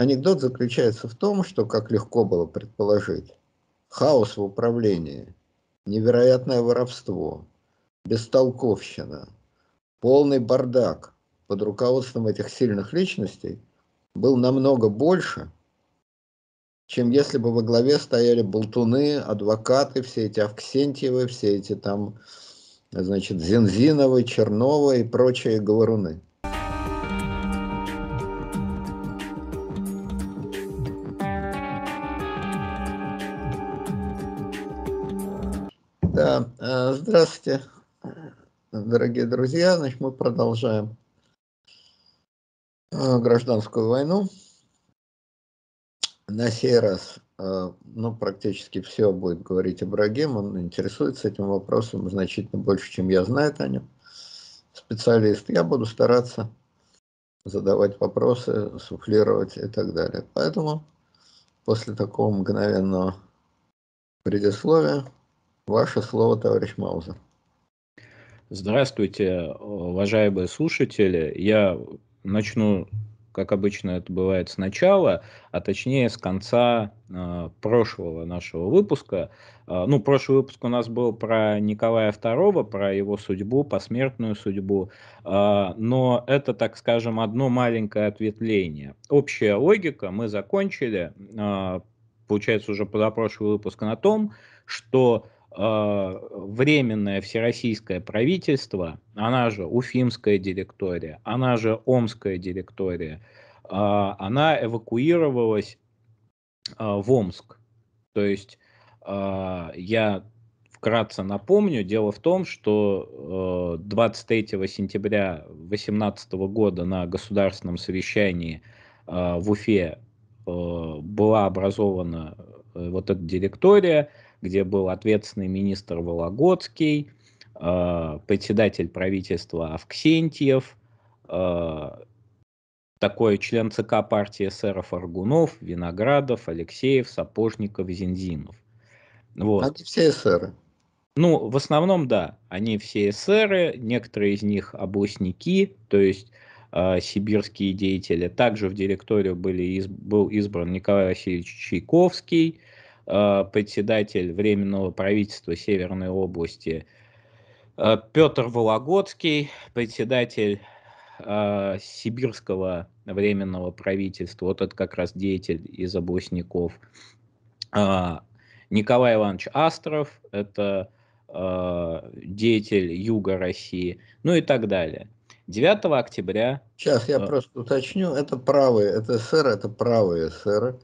Анекдот заключается в том, что, как легко было предположить, хаос в управлении, невероятное воровство, бестолковщина, полный бардак под руководством этих сильных личностей был намного больше, чем если бы во главе стояли болтуны, адвокаты, все эти Авксентьевы, все эти там, значит, Зензиновы, Черновы и прочие говоруны. Здравствуйте, дорогие друзья. Значит, мы продолжаем э, гражданскую войну. На сей раз, э, ну, практически все будет говорить Ибрагим. Он интересуется этим вопросом значительно больше, чем я знаю о нем. Специалист. Я буду стараться задавать вопросы, суфлировать и так далее. Поэтому после такого мгновенного предисловия Ваше слово, товарищ Маузер. Здравствуйте, уважаемые слушатели. Я начну, как обычно это бывает, сначала, а точнее с конца э, прошлого нашего выпуска. Э, ну, прошлый выпуск у нас был про Николая II, про его судьбу, посмертную судьбу. Э, но это, так скажем, одно маленькое ответвление. Общая логика, мы закончили, э, получается, уже позапрошлый выпуск на том, что а, временное Всероссийское правительство, она же Уфимская директория, она же Омская директория, а, она эвакуировалась а, в Омск. То есть я вкратце напомню, дело в том, что 23 э, сентября 2018 года на государственном совещании в Уфе э, была образована э, вот эта директория – где был ответственный министр Вологодский, э, председатель правительства Авксентьев, э, такой член ЦК партии эсеров Аргунов, Виноградов, Алексеев, Сапожников, Зинзинов. Вот. Они все эсеры. Ну, в основном, да, они все эсеры, некоторые из них областники, то есть э, сибирские деятели. Также в директорию были из, был избран Николай Васильевич Чайковский, Э, председатель Временного правительства Северной области э, Петр Вологодский, председатель э, Сибирского Временного правительства, вот этот как раз деятель из областников, Николай Иванович Астров, это деятель Юга России, ну и так далее. 9 октября... Сейчас я просто уточню, это правые, это эсеры, это правые эсеры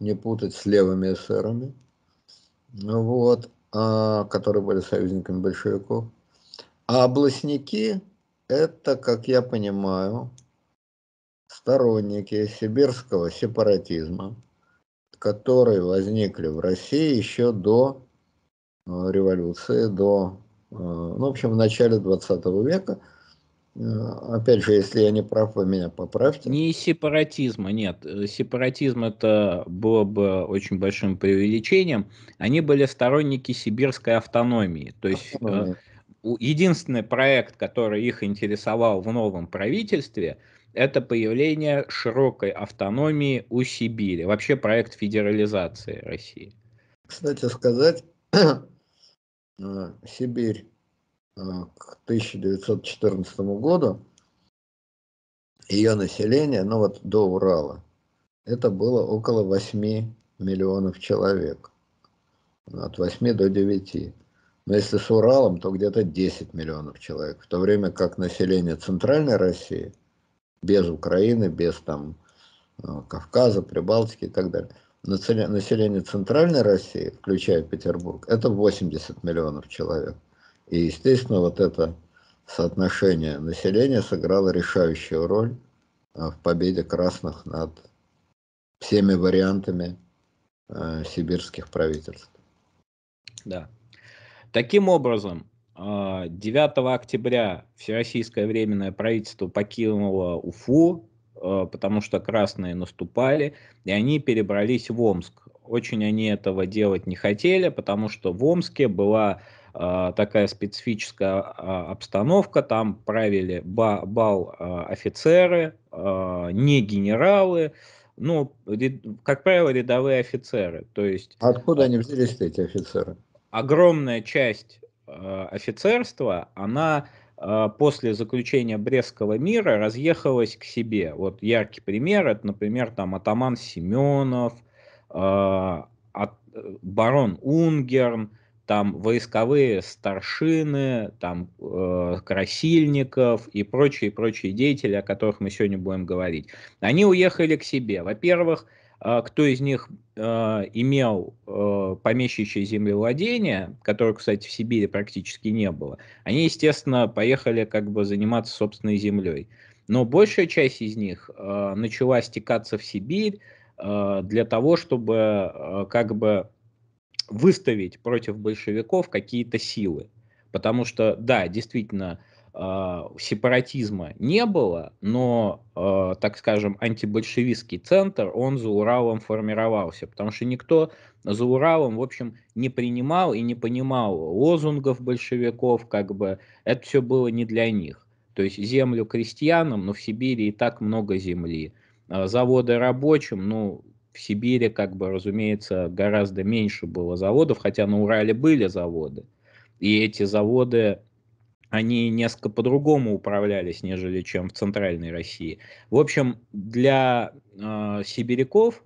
не путать с левыми эсерами, ну вот, а, которые были союзниками большевиков. А областники – это, как я понимаю, сторонники сибирского сепаратизма, которые возникли в России еще до э, революции, до, э, ну, в общем, в начале 20 века – Э, опять же, если я не прав, вы меня поправьте. Не сепаратизма, нет. Э, сепаратизм это было бы очень большим преувеличением. Они были сторонники сибирской автономии. То есть э, единственный проект, который их интересовал в новом правительстве, это появление широкой автономии у Сибири. Вообще проект федерализации России. Кстати сказать, Сибирь Э, к 1914 году ее население, ну вот до Урала, это было около 8 миллионов человек. Ну, от 8 до 9. Но если с Уралом, то где-то 10 миллионов человек. В то время как население Центральной России, без Украины, без там э, Кавказа, Прибалтики и так далее, население Центральной России, включая Петербург, это 80 миллионов человек. И, естественно, вот это соотношение населения сыграло решающую роль а, в победе красных над всеми вариантами э, сибирских правительств. Да. Таким образом, 9 а, октября Всероссийское временное правительство покинуло Уфу, потому что красные наступали, и они перебрались в Омск. Очень они этого делать не хотели, потому что в Омске была а, такая специфическая а, обстановка, там правили бал а, офицеры, не генералы, ну, как правило, рядовые офицеры. То есть, Откуда они взялись, эти офицеры? Огромная часть офицерства, она после заключения Брестского мира разъехалась к себе. Вот яркий пример, это, например, там атаман Семенов, э, барон Унгерн, там войсковые старшины, там э, красильников и прочие-прочие деятели, о которых мы сегодня будем говорить. Они уехали к себе. Во-первых, э, кто из них э, имел э, помещичье землевладение, которое, кстати, в Сибири практически не было, они, естественно, поехали как бы заниматься собственной землей. Но большая часть из них э, начала стекаться в Сибирь э, для того, чтобы э, как бы выставить против большевиков какие-то силы. Потому что, да, действительно, э, сепаратизма не было, но, э, так скажем, антибольшевистский центр, он за Уралом формировался, потому что никто за Уралом, в общем, не принимал и не понимал лозунгов большевиков, как бы это все было не для них. То есть землю крестьянам, но в Сибири и так много земли, а, заводы рабочим, ну, в Сибири, как бы, разумеется, гораздо меньше было заводов, хотя на Урале были заводы. И эти заводы, они несколько по-другому управлялись, нежели чем в Центральной России. В общем, для э, сибиряков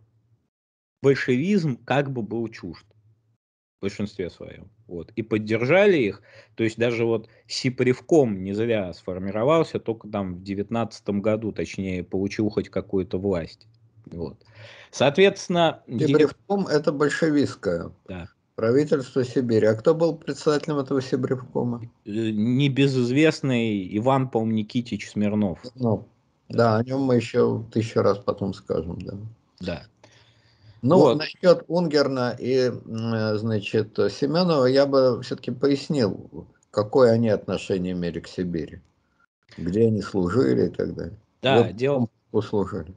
большевизм как бы был чужд в большинстве своем. Вот. И поддержали их. То есть даже вот Сипревком не зря сформировался, только там в 19 году, точнее, получил хоть какую-то власть. Вот. Соответственно... Сибиревком – это большевистское. Да. Правительство Сибири. А кто был председателем этого Сибиревкома? Э, небезызвестный Иван, по Никитич Смирнов. Ну, да. о нем мы еще тысячу раз потом скажем. Да. да. Ну, вот. насчет Унгерна и, э, значит, Семенова я бы все-таки пояснил, какое они отношение имели к Сибири, где они служили и так далее. Да, вот дело... Служили.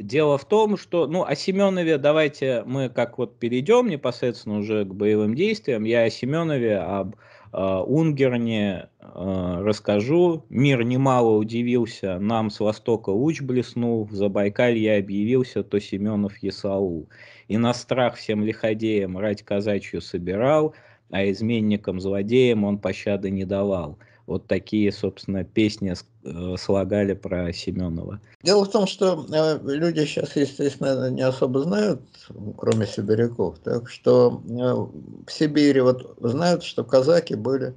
Дело в том, что, ну, о Семенове давайте мы как вот перейдем непосредственно уже к боевым действиям. Я о Семенове, об э, Унгерне э, расскажу. Мир немало удивился, нам с востока луч блеснул, в Забайкалье объявился, то Семенов Есаул. И на страх всем лиходеям рать казачью собирал, а изменникам-злодеям он пощады не давал вот такие, собственно, песни э, слагали про Семенова. Дело в том, что э, люди сейчас, естественно, не особо знают, кроме сибиряков, так что э, в Сибири вот знают, что казаки были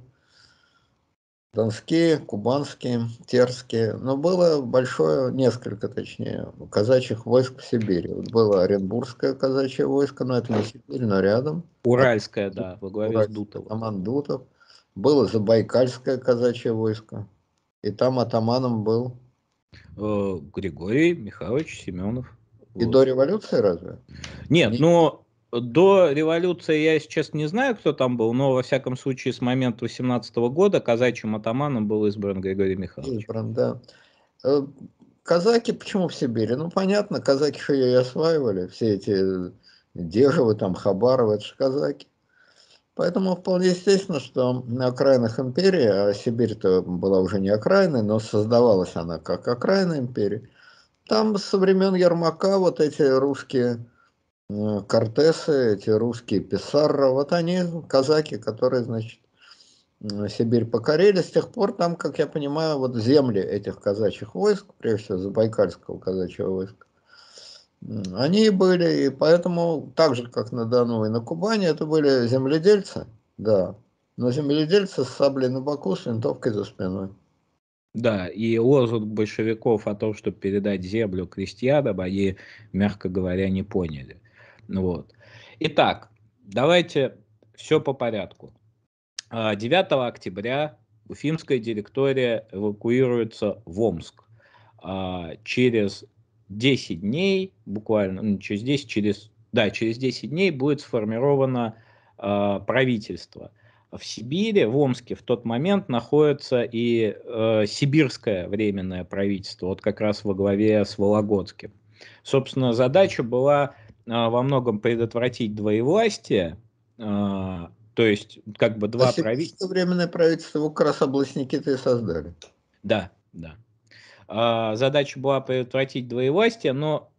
донские, кубанские, терские, но было большое, несколько точнее, казачьих войск в Сибири. Вот было Оренбургское казачье войско, но это не Сибирь, но рядом. Уральское, да, во главе Уральское, с Дутовым. Аман Дутов было Забайкальское казачье войско, и там атаманом был... Э, Григорий Михайлович Семенов. И вот. до революции разве? Нет, но до революции я честно, не знаю, кто там был, но во всяком случае с момента 18 года казачьим атаманом был избран Григорий Михайлович. Избран, да. Э, казаки почему в Сибири? Ну, понятно, казаки же ее и осваивали, все эти э, Дежевы, там, Хабаровы, это же казаки. Поэтому вполне естественно, что на окраинах империи, а Сибирь-то была уже не окраиной, но создавалась она как окраина империи, там со времен Ермака вот эти русские э, Кортесы, эти русские Писарра, вот они, казаки, которые, значит, э, Сибирь покорили, с тех пор там, как я понимаю, вот земли этих казачьих войск, прежде всего Забайкальского казачьего войска, они были, и поэтому, так же, как на Дону и на Кубани, это были земледельцы, да, но земледельцы с саблей на боку, с винтовкой за спиной. Да, и лозунг большевиков о том, чтобы передать землю крестьянам, они, мягко говоря, не поняли. Вот. Итак, давайте все по порядку. 9 а, октября Уфимская директория эвакуируется в Омск а, через 10 дней, буквально, ну, через 10, через, да, через 10 дней будет сформировано э, правительство. В Сибири, в Омске в тот момент находится и э, сибирское временное правительство, вот как раз во главе с Вологодским. Собственно, задача была э, во многом предотвратить двоевластие, э, то есть как бы два а правительства. Временное правительство как раз областники-то создали. Да, да. А, задача была предотвратить двоевластие, но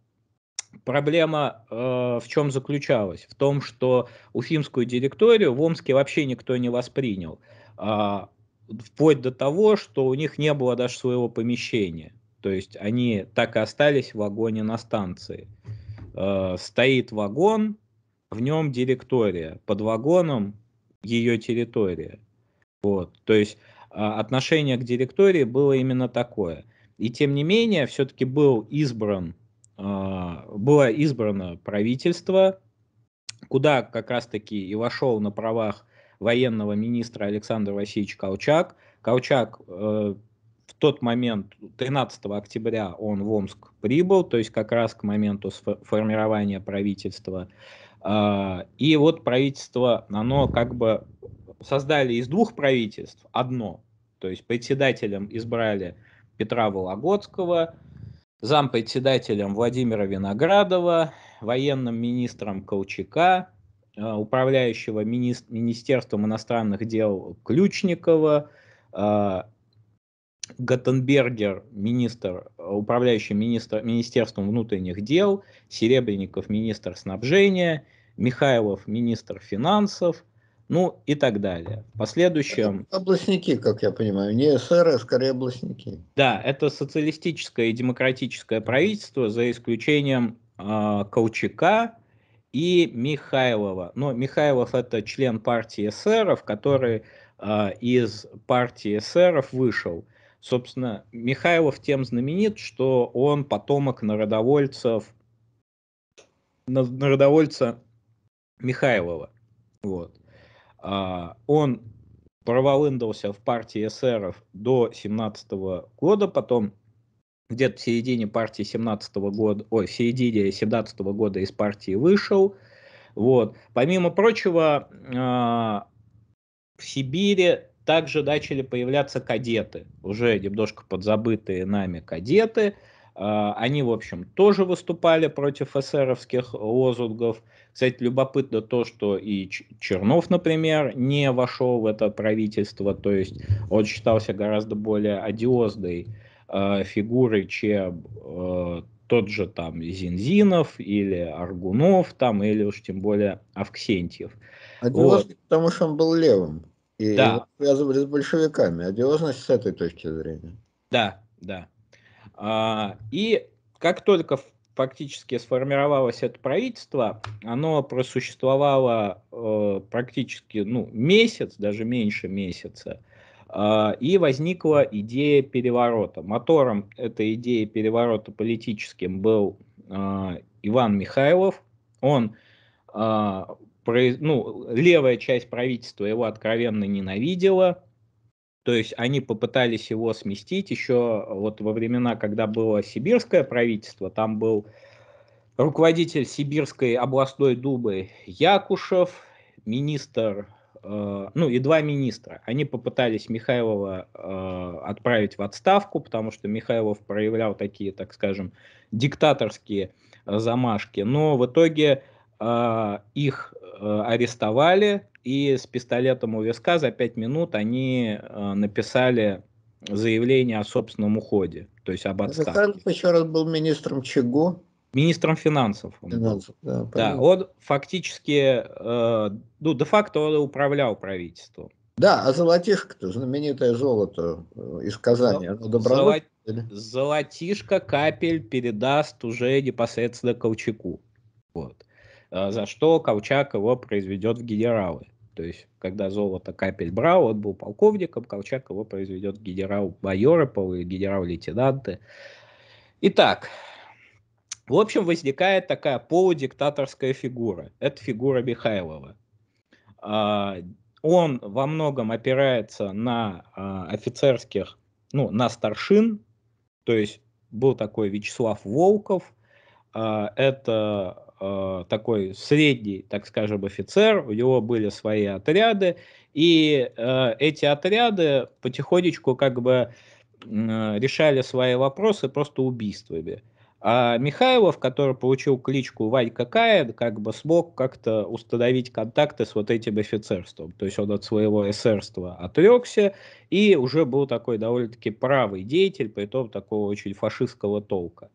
проблема э, в чем заключалась? В том, что уфимскую директорию в Омске вообще никто не воспринял. Э, вплоть до того, что у них не было даже своего помещения. То есть они так и остались в вагоне на станции. Э, стоит вагон, в нем директория, под вагоном ее территория. Вот. То есть э, отношение к директории было именно такое – и тем не менее, все-таки был избран, а, было избрано правительство, куда как раз-таки и вошел на правах военного министра Александр Васильевич Колчак. Колчак э, в тот момент, 13 октября, он в Омск прибыл, то есть как раз к моменту формирования правительства. А, и вот правительство, оно как бы создали из двух правительств одно, то есть председателем избрали Петра Вологодского, зампредседателем Владимира Виноградова, военным министром Колчака, э, управляющего мини Министерством иностранных дел Ключникова, э, Гаттенбергер, министр, управляющий министр, Министерством внутренних дел, Серебренников, министр снабжения, Михайлов, министр финансов – ну и так далее. В последующем... Это областники, как я понимаю, не СССР, а скорее областники. Да, это социалистическое и демократическое правительство, за исключением э, Колчака и Михайлова. Но Михайлов это член партии эсеров, который э, из партии эсеров вышел. Собственно, Михайлов тем знаменит, что он потомок народовольцев, народовольца Михайлова. Вот. А, он провалындался в партии ССР до 17 года, потом где-то в середине партии 17 года, ой, в середине 17 года из партии вышел. Вот. Помимо прочего, а, в Сибири также начали появляться кадеты, уже немножко подзабытые нами кадеты – а, они, в общем, тоже выступали против эсеровских лозунгов. Кстати, любопытно то, что и Чернов, например, не вошел в это правительство, то есть он считался гораздо более одиозной а, фигурой, чем а, тот же там Зинзинов или Аргунов, там, или уж тем более Авксентьев. Одиозный, вот. потому что он был левым. И да. связывали с большевиками. Одиозность с этой точки зрения. Да, да. А, и как только фактически сформировалось это правительство, оно просуществовало э, практически ну, месяц, даже меньше месяца, а, и возникла идея переворота. Мотором этой идеи переворота политическим был а, Иван Михайлов. Он ну, левая часть правительства его откровенно ненавидела, то есть они попытались его сместить еще вот во времена, когда было сибирское правительство, там был руководитель сибирской областной дубы Якушев, министр, э, ну и два министра. Они попытались Михайлова э, отправить в отставку, потому что Михайлов проявлял такие, так скажем, диктаторские замашки. Но в итоге а, их э, арестовали, и с пистолетом у виска за 5 минут они э, написали заявление о собственном уходе, то есть об отставке. Захаров еще раз был министром чего? Министром финансов. Он финансов да, понятно. да, он фактически, э, ну, де-факто он управлял правительством. Да, а золотишко-то, знаменитое золото э, из Казани, оно добровольно? Золо... Золотишко капель передаст уже непосредственно Колчаку. Вот. Э, за что Колчак его произведет в генералы. То есть, когда золото капель брал, он был полковником, Колчак его произведет в генерал-майора, генерал-лейтенанты. Итак, в общем, возникает такая полудиктаторская фигура. Это фигура Михайлова. А, он во многом опирается на а, офицерских, ну, на старшин, то есть был такой Вячеслав Волков, а, это э, такой средний, так скажем, офицер, у него были свои отряды, и э, эти отряды потихонечку как бы э, решали свои вопросы просто убийствами. А Михайлов, который получил кличку Ванька Каин, как бы смог как-то установить контакты с вот этим офицерством. То есть он от своего эсерства отрекся и уже был такой довольно-таки правый деятель, при том такого очень фашистского толка.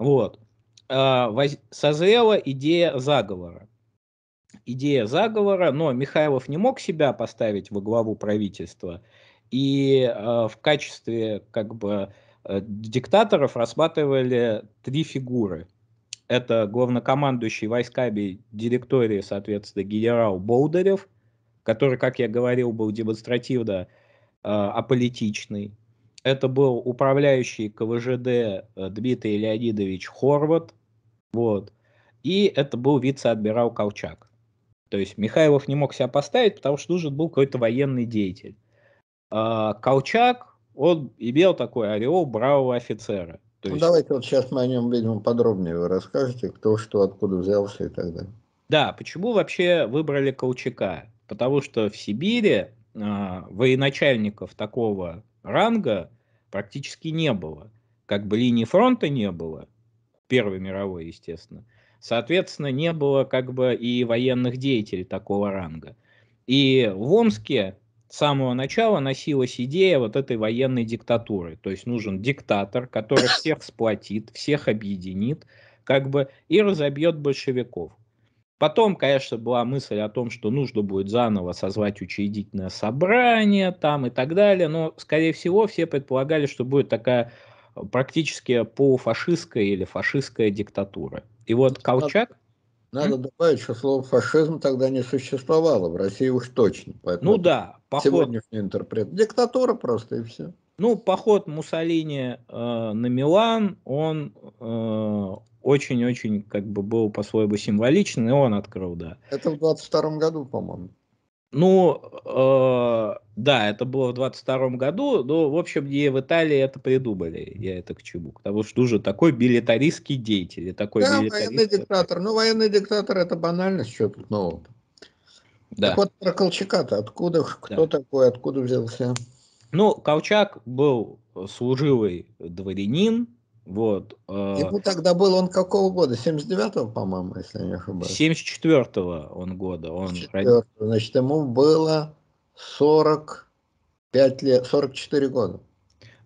Вот. А, созрела идея заговора. Идея заговора, но Михайлов не мог себя поставить во главу правительства, и а, в качестве как бы э, диктаторов рассматривали три фигуры. Это главнокомандующий войсками директории, соответственно, генерал Болдырев, который, как я говорил, был демонстративно э, аполитичный. Это был управляющий КВЖД э, Дмитрий Леонидович Хорват. Вот. И это был вице-адмирал Колчак. То есть Михайлов не мог себя поставить, потому что нужен был какой-то военный деятель. А Колчак, он имел такой ореол бравого офицера. То ну, есть... Ну, давайте вот сейчас мы о нем, видимо, подробнее вы расскажете, кто что, откуда взялся и так далее. Да, почему вообще выбрали Колчака? Потому что в Сибири э, военачальников такого ранга практически не было. Как бы линии фронта не было, Первой мировой, естественно. Соответственно, не было как бы и военных деятелей такого ранга. И в Омске с самого начала носилась идея вот этой военной диктатуры. То есть нужен диктатор, который всех сплотит, всех объединит, как бы и разобьет большевиков. Потом, конечно, была мысль о том, что нужно будет заново созвать учредительное собрание там и так далее, но, скорее всего, все предполагали, что будет такая э, практически полуфашистская или фашистская диктатура. И вот Колчак... Надо добавить, что слово фашизм тогда не существовало в России уж точно. Поэтому ну да, поход... сегодняшний интерпрет. Диктатура просто и все. Ну, поход Муссолини э, на Милан, он э, очень-очень как бы был по-своему символичен, и он открыл, да. Это в 22 году, по-моему. Ну, э, да, это было в 22 году, но, в общем, и в Италии это придумали, я это к чему. Потому что уже такой билетаристский деятель. Такой да, военный диктатор. Ну, военный диктатор – это банальность, что тут нового да. Так вот про Колчака-то, откуда, кто да. такой, откуда взялся? Ну, Колчак был служивый дворянин, вот. А ему тогда был он какого года? 79-го, по-моему, если я не ошибаюсь. 74-го он года. Он Значит, ему было 45 лет, 44 года.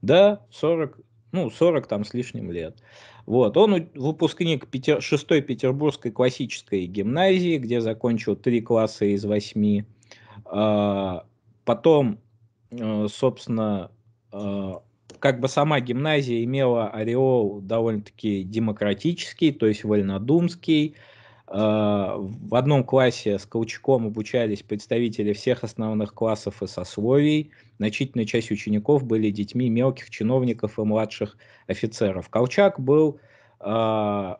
Да, 40, ну, 40 там с лишним лет. Вот, он выпускник Петер... 6 Петербургской классической гимназии, где закончил три класса из восьми. А, потом, э, собственно, а, как бы сама гимназия имела ореол довольно-таки демократический, то есть вольнодумский. А, в одном классе с Колчаком обучались представители всех основных классов и сословий. Значительная часть учеников были детьми мелких чиновников и младших офицеров. Колчак был а,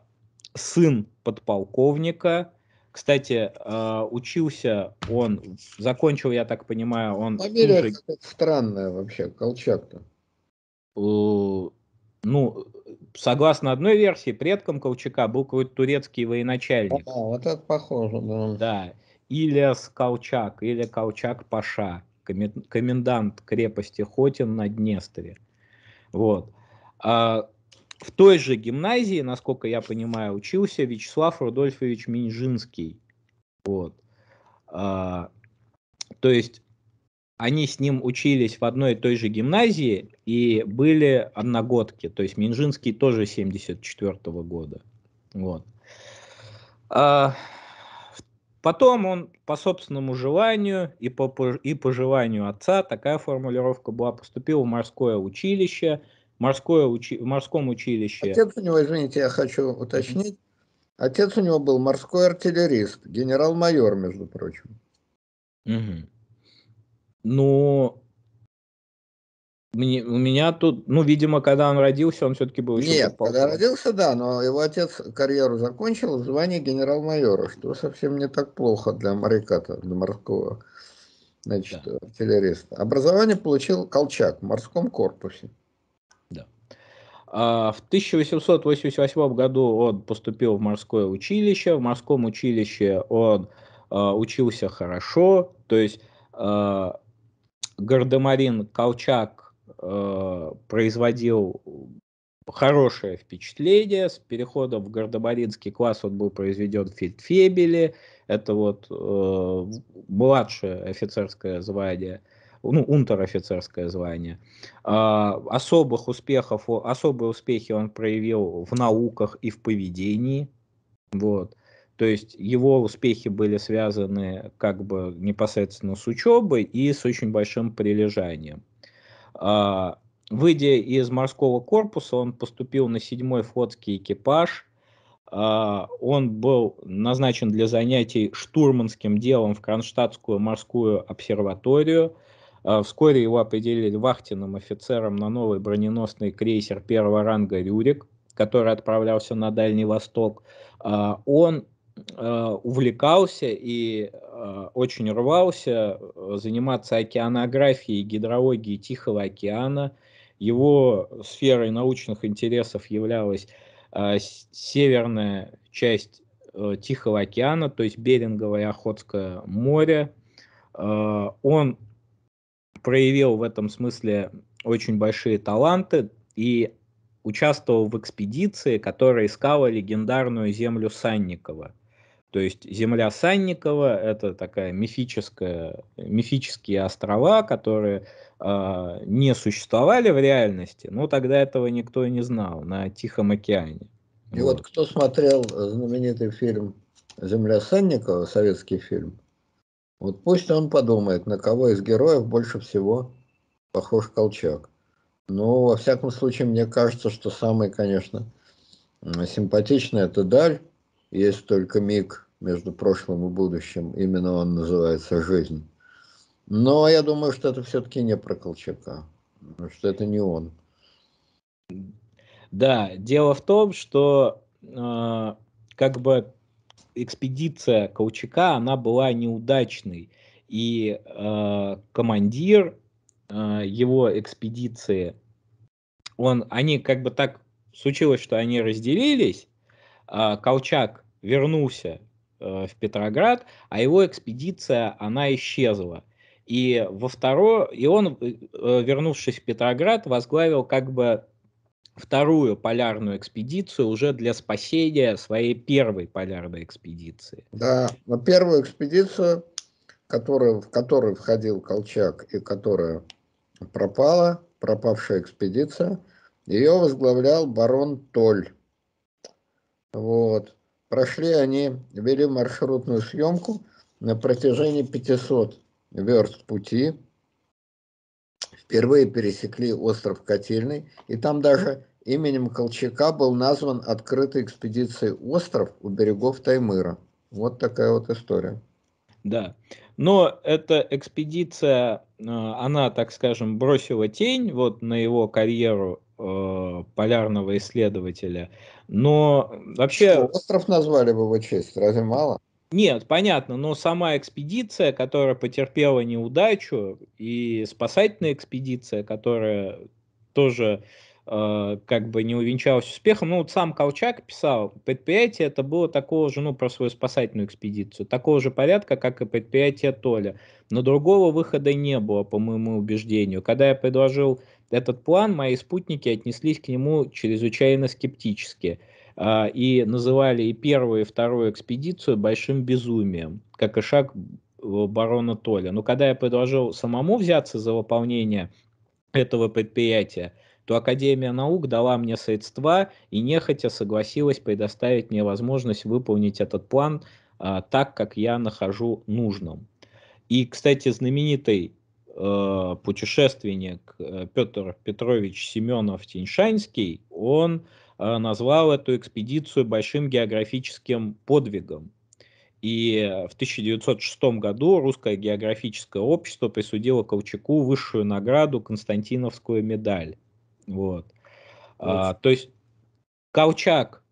сын подполковника. Кстати, а, учился он, закончил, я так понимаю, он... Фамилия уже... странная вообще, Колчак-то. Э, ну, согласно одной версии, предком Колчака был какой-то турецкий военачальник. Да, вот это похоже, да. Да, Ильяс Колчак или Колчак Паша, комендант крепости Хотин на Днестре. Вот. А в той же гимназии, насколько я понимаю, учился Вячеслав Рудольфович Минжинский. Вот. А, то есть они с ним учились в одной и той же гимназии и были одногодки. То есть Минжинский тоже 74 -го года. Вот. А, потом он по собственному желанию и по, и по желанию отца, такая формулировка была, поступил в морское училище. Морское учи, в морском училище... Отец у него, извините, я хочу уточнить. Отец у него был морской артиллерист, генерал-майор, между прочим. Угу. Но мне, у меня тут, ну, видимо, когда он родился, он все-таки был еще Нет, когда родился, да, но его отец карьеру закончил в звании генерал-майора, что совсем не так плохо для моряка-то, для морского, значит, да. артиллериста. Образование получил Колчак в морском корпусе. Да. А в 1888 году он поступил в морское училище. В морском училище он а, учился хорошо, то есть а, Гардемарин Колчак э, производил хорошее впечатление. С переходом в гардемаринский класс он был произведен в Фельдфебеле. Это вот э, младшее офицерское звание, ну, унтер-офицерское звание. Э, особых успехов, особые успехи он проявил в науках и в поведении. Вот. То есть его успехи были связаны как бы непосредственно с учебой и с очень большим прилежанием. А, выйдя из морского корпуса, он поступил на седьмой флотский экипаж. А, он был назначен для занятий штурманским делом в Кронштадтскую морскую обсерваторию. А, вскоре его определили вахтенным офицером на новый броненосный крейсер первого ранга «Рюрик», который отправлялся на Дальний Восток. Он а, увлекался и а, очень рвался э, заниматься океанографией и гидрологией Тихого океана. Его сферой научных интересов являлась а, северная часть э, Тихого океана, то есть Беринговое и Охотское море. Он проявил в этом смысле очень большие таланты и участвовал в экспедиции, которая искала легендарную землю Санникова. То есть земля Санникова – это такая мифическая, мифические острова, которые э, не существовали в реальности, но тогда этого никто и не знал на Тихом океане. И вот, вот кто смотрел знаменитый фильм «Земля Санникова», советский фильм, вот пусть он подумает, на кого из героев больше всего похож Колчак. Но во всяком случае, мне кажется, что самый, конечно, симпатичный – это Даль, есть только миг между прошлым и будущим. Именно он называется «Жизнь». Но я думаю, что это все-таки не про Колчака, что это не он. Да, дело в том, что э, как бы экспедиция Колчака, она была неудачной, и э, командир э, его экспедиции, он, они как бы так случилось, что они разделились, э, Колчак вернулся Э, в Петроград, а его экспедиция, она исчезла. И во второе, и он, э, э, вернувшись в Петроград, возглавил как бы вторую полярную экспедицию уже для спасения своей первой полярной экспедиции. Да, но первую экспедицию, которая, в которую входил Колчак и которая пропала, пропавшая экспедиция, ее возглавлял барон Толь. Вот. Прошли они, вели маршрутную съемку на протяжении 500 верст пути. Впервые пересекли остров Котельный, и там даже именем Колчака был назван открытой экспедицией остров у берегов Таймыра. Вот такая вот история. Да. Но эта экспедиция, э, она, так скажем, бросила тень вот на его карьеру Э, полярного исследователя. Но вообще... Что, остров назвали бы его честь, разве мало? Нет, понятно, но сама экспедиция, которая потерпела неудачу, и спасательная экспедиция, которая тоже э, как бы не увенчалась успехом. Ну вот сам Колчак писал, предприятие это было такого же, ну про свою спасательную экспедицию, такого же порядка, как и предприятие Толя. Но другого выхода не было, по моему убеждению. Когда я предложил этот план мои спутники отнеслись к нему чрезвычайно скептически а, и называли и первую, и вторую экспедицию большим безумием, как и шаг э, барона Толя. Но когда я предложил самому взяться за выполнение этого предприятия, то Академия наук дала мне средства и нехотя согласилась предоставить мне возможность выполнить этот план а, так, как я нахожу нужным. И, кстати, знаменитый Э, путешественник э, Петр Петрович Семенов Теньшанский, он э, назвал эту экспедицию большим географическим подвигом. И в 1906 году Русское географическое общество присудило Колчаку высшую награду Константиновскую медаль. Вот. вот. А, то есть Колчак,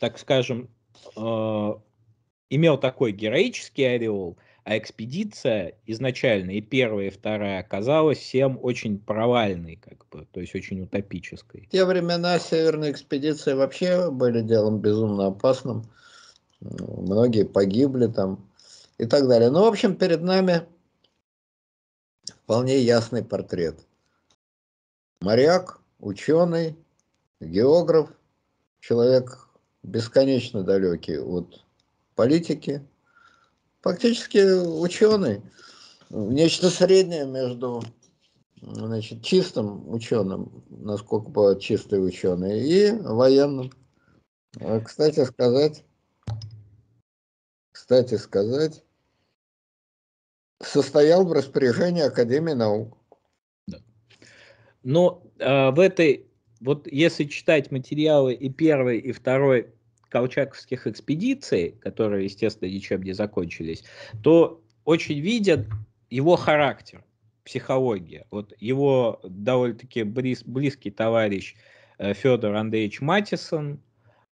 так скажем, э, имел такой героический ореол, а экспедиция изначально, и первая, и вторая, оказалась всем очень провальной, как бы, то есть очень утопической. В те времена северные экспедиции вообще были делом безумно опасным. Многие погибли там и так далее. Ну, в общем, перед нами вполне ясный портрет. Моряк, ученый, географ, человек бесконечно далекий от политики, фактически ученый, нечто среднее между значит, чистым ученым, насколько бы чистый ученый, и военным. А, кстати сказать, кстати сказать, состоял в распоряжении Академии наук. Но э, в этой, вот если читать материалы и первой, и второй колчаковских экспедиций, которые, естественно, ничем не закончились, то очень виден его характер, психология. Вот его довольно-таки близ, близкий товарищ э, Федор Андреевич Матисон,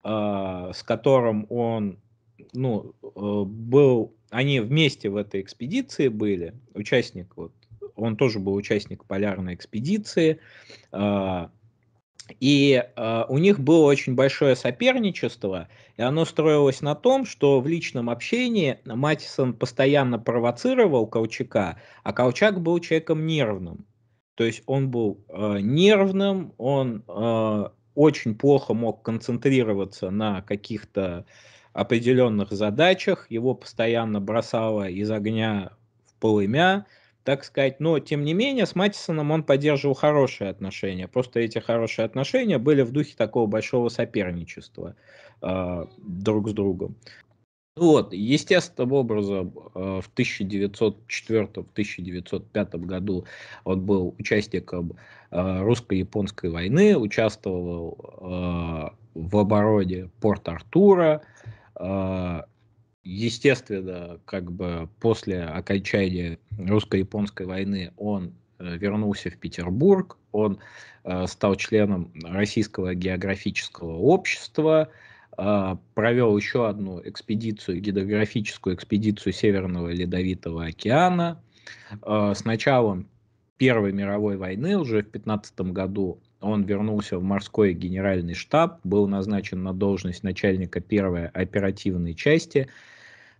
э, с которым он ну, э, был, они вместе в этой экспедиции были, участник, вот, он тоже был участник полярной экспедиции, и э, у них было очень большое соперничество, и оно строилось на том, что в личном общении Матисон постоянно провоцировал Колчака, а Колчак был человеком нервным. То есть он был э, нервным, он э, очень плохо мог концентрироваться на каких-то определенных задачах, его постоянно бросало из огня в полымя, так сказать. Но, тем не менее, с Матисоном он поддерживал хорошие отношения. Просто эти хорошие отношения были в духе такого большого соперничества э, друг с другом. Вот, естественным образом э, в 1904-1905 году он был участником а, русско-японской войны, участвовал в обороне Порт-Артура, Естественно, как бы после окончания русско-японской войны он э, вернулся в Петербург, он э, стал членом Российского географического общества, э, провел еще одну экспедицию, гидрографическую экспедицию Северного Ледовитого океана. Э, с началом Первой мировой войны уже в 15 году он вернулся в морской генеральный штаб, был назначен на должность начальника первой оперативной части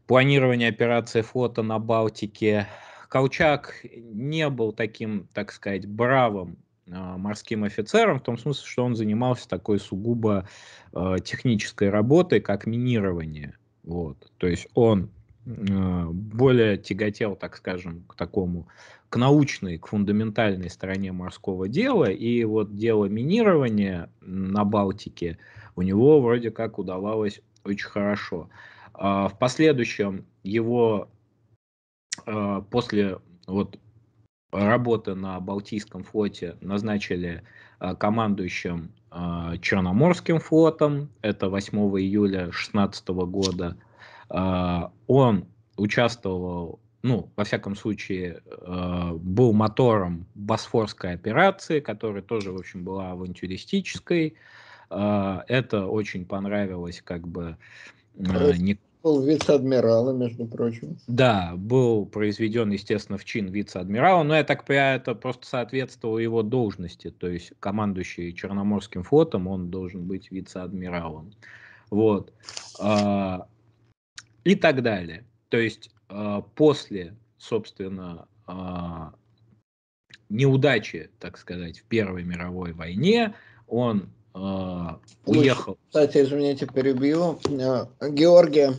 планирования операции флота на Балтике. Колчак не был таким, так сказать, бравым а, морским офицером, в том смысле, что он занимался такой сугубо э, технической работой, как минирование. Вот. То есть он э, более тяготел, так скажем, к такому к научной, к фундаментальной стороне морского дела. И вот дело минирования на Балтике у него вроде как удавалось очень хорошо. А, в последующем его а, после вот работы на Балтийском флоте назначили а, командующим Черноморским флотом. Это 8 июля 2016 года. Он участвовал ну, во всяком случае, э, был мотором босфорской операции, которая тоже, в общем, была авантюристической. Э, это очень понравилось, как бы... Э, не... Был вице-адмирала, между прочим. Да, был произведен, естественно, в чин вице-адмирала, но я так понимаю, это просто соответствовало его должности, то есть командующий Черноморским флотом, он должен быть вице-адмиралом. Вот. Э, и так далее. То есть а, после, собственно, а, неудачи, так сказать, в Первой мировой войне, он а, уехал. Кстати, извините, перебью. Георгия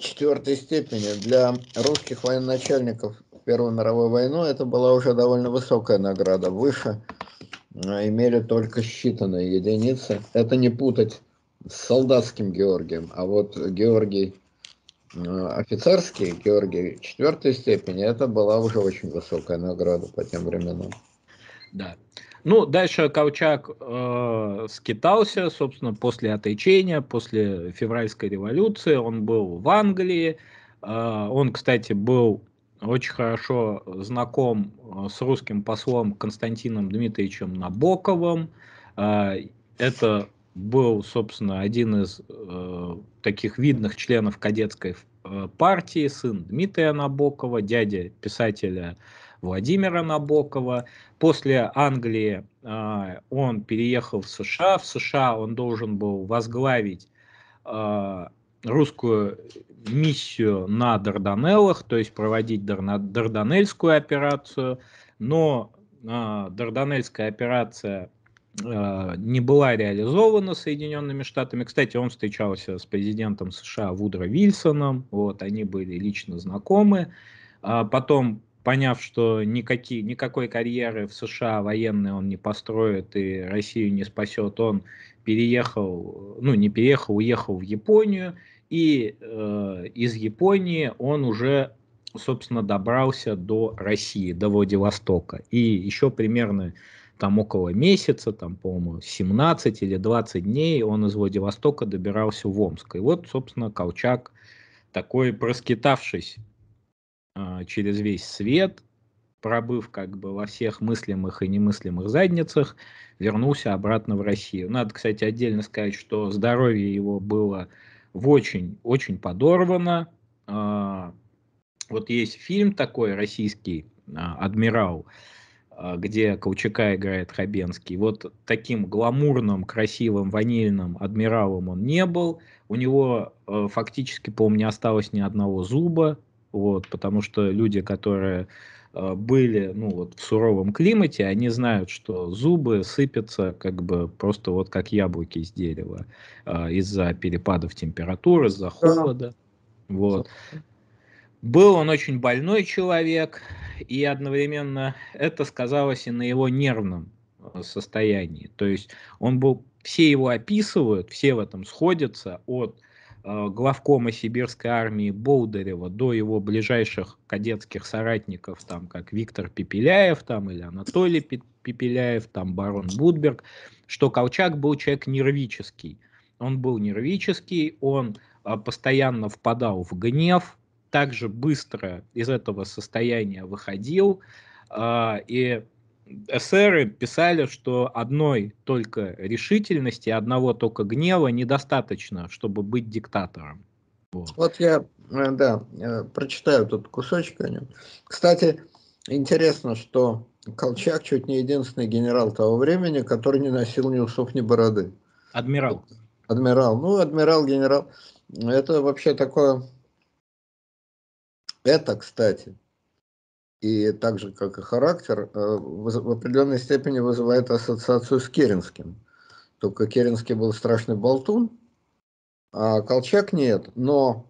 четвертой степени для русских военачальников Первой мировой войны это была уже довольно высокая награда. Выше имели только считанные единицы. Это не путать с солдатским Георгием, а вот Георгий а, офицерский Георгий четвертой степени, это была уже очень высокая награда по тем временам. Да. Ну, дальше Колчак э, скитался, собственно, после отречения, после февральской революции. Он был в Англии. Э, он, кстати, был очень хорошо знаком э, с русским послом Константином Дмитриевичем Набоковым. Э, это был, собственно, один из э, таких видных членов кадетской э, партии, сын Дмитрия Набокова, дядя писателя Владимира Набокова. После Англии э, он переехал в США. В США он должен был возглавить э, русскую миссию на Дарданеллах, то есть проводить Дарна, Дарданельскую операцию. Но э, Дарданельская операция а, не была реализована Соединенными Штатами. Кстати, он встречался с президентом США Вудро Вильсоном, вот, они были лично знакомы. А потом, поняв, что никакие, никакой карьеры в США военной он не построит и Россию не спасет, он переехал, ну не переехал, уехал в Японию, и э, из Японии он уже собственно, добрался до России, до Владивостока. И еще примерно там около месяца, там, по-моему, 17 или 20 дней он из Владивостока добирался в Омск. И вот, собственно, Колчак, такой проскитавшись э, через весь свет, пробыв как бы во всех мыслимых и немыслимых задницах, вернулся обратно в Россию. Надо, кстати, отдельно сказать, что здоровье его было в очень, очень подорвано. А, вот есть фильм такой российский а, «Адмирал», а, где Колчака играет Хабенский. Вот таким гламурным, красивым, ванильным адмиралом он не был. У него э, фактически, по-моему, не осталось ни одного зуба, вот, потому что люди, которые э, были ну, вот, в суровом климате, они знают, что зубы сыпятся как бы просто вот как яблоки из дерева э, из-за перепадов температуры, из-за холода. Вот. Был он очень больной человек, и одновременно это сказалось и на его нервном э, состоянии. То есть он был, все его описывают, все в этом сходятся, от э, главкома сибирской армии Болдырева до его ближайших кадетских соратников, там как Виктор Пепеляев там, или Анатолий Пепеляев, там барон Будберг, что Колчак был человек нервический. Он был нервический, он э, постоянно впадал в гнев, также быстро из этого состояния выходил, а, и эсеры писали, что одной только решительности, одного только гнева недостаточно, чтобы быть диктатором. Вот, вот я, э, да, э, прочитаю тут кусочек о нем. Кстати, интересно, что Колчак чуть не единственный генерал того времени, который не носил ни усов, ни бороды. Адмирал. Адмирал. Ну, адмирал, генерал. Это вообще такое это, кстати, и так же, как и характер, э, в определенной степени вызывает ассоциацию с Керенским. Только Керенский был страшный болтун, а Колчак нет. Но,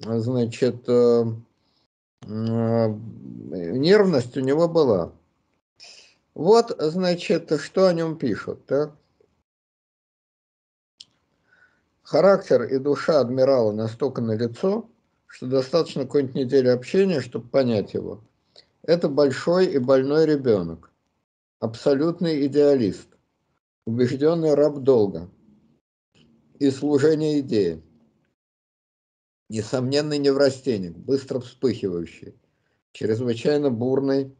значит, э, э, нервность у него была. Вот, значит, что о нем пишут. Так? Характер и душа адмирала настолько налицо, что достаточно какой-нибудь недели общения, чтобы понять его. Это большой и больной ребенок, абсолютный идеалист, убежденный раб долга и служение идеи, несомненный неврастенник, быстро вспыхивающий, чрезвычайно бурный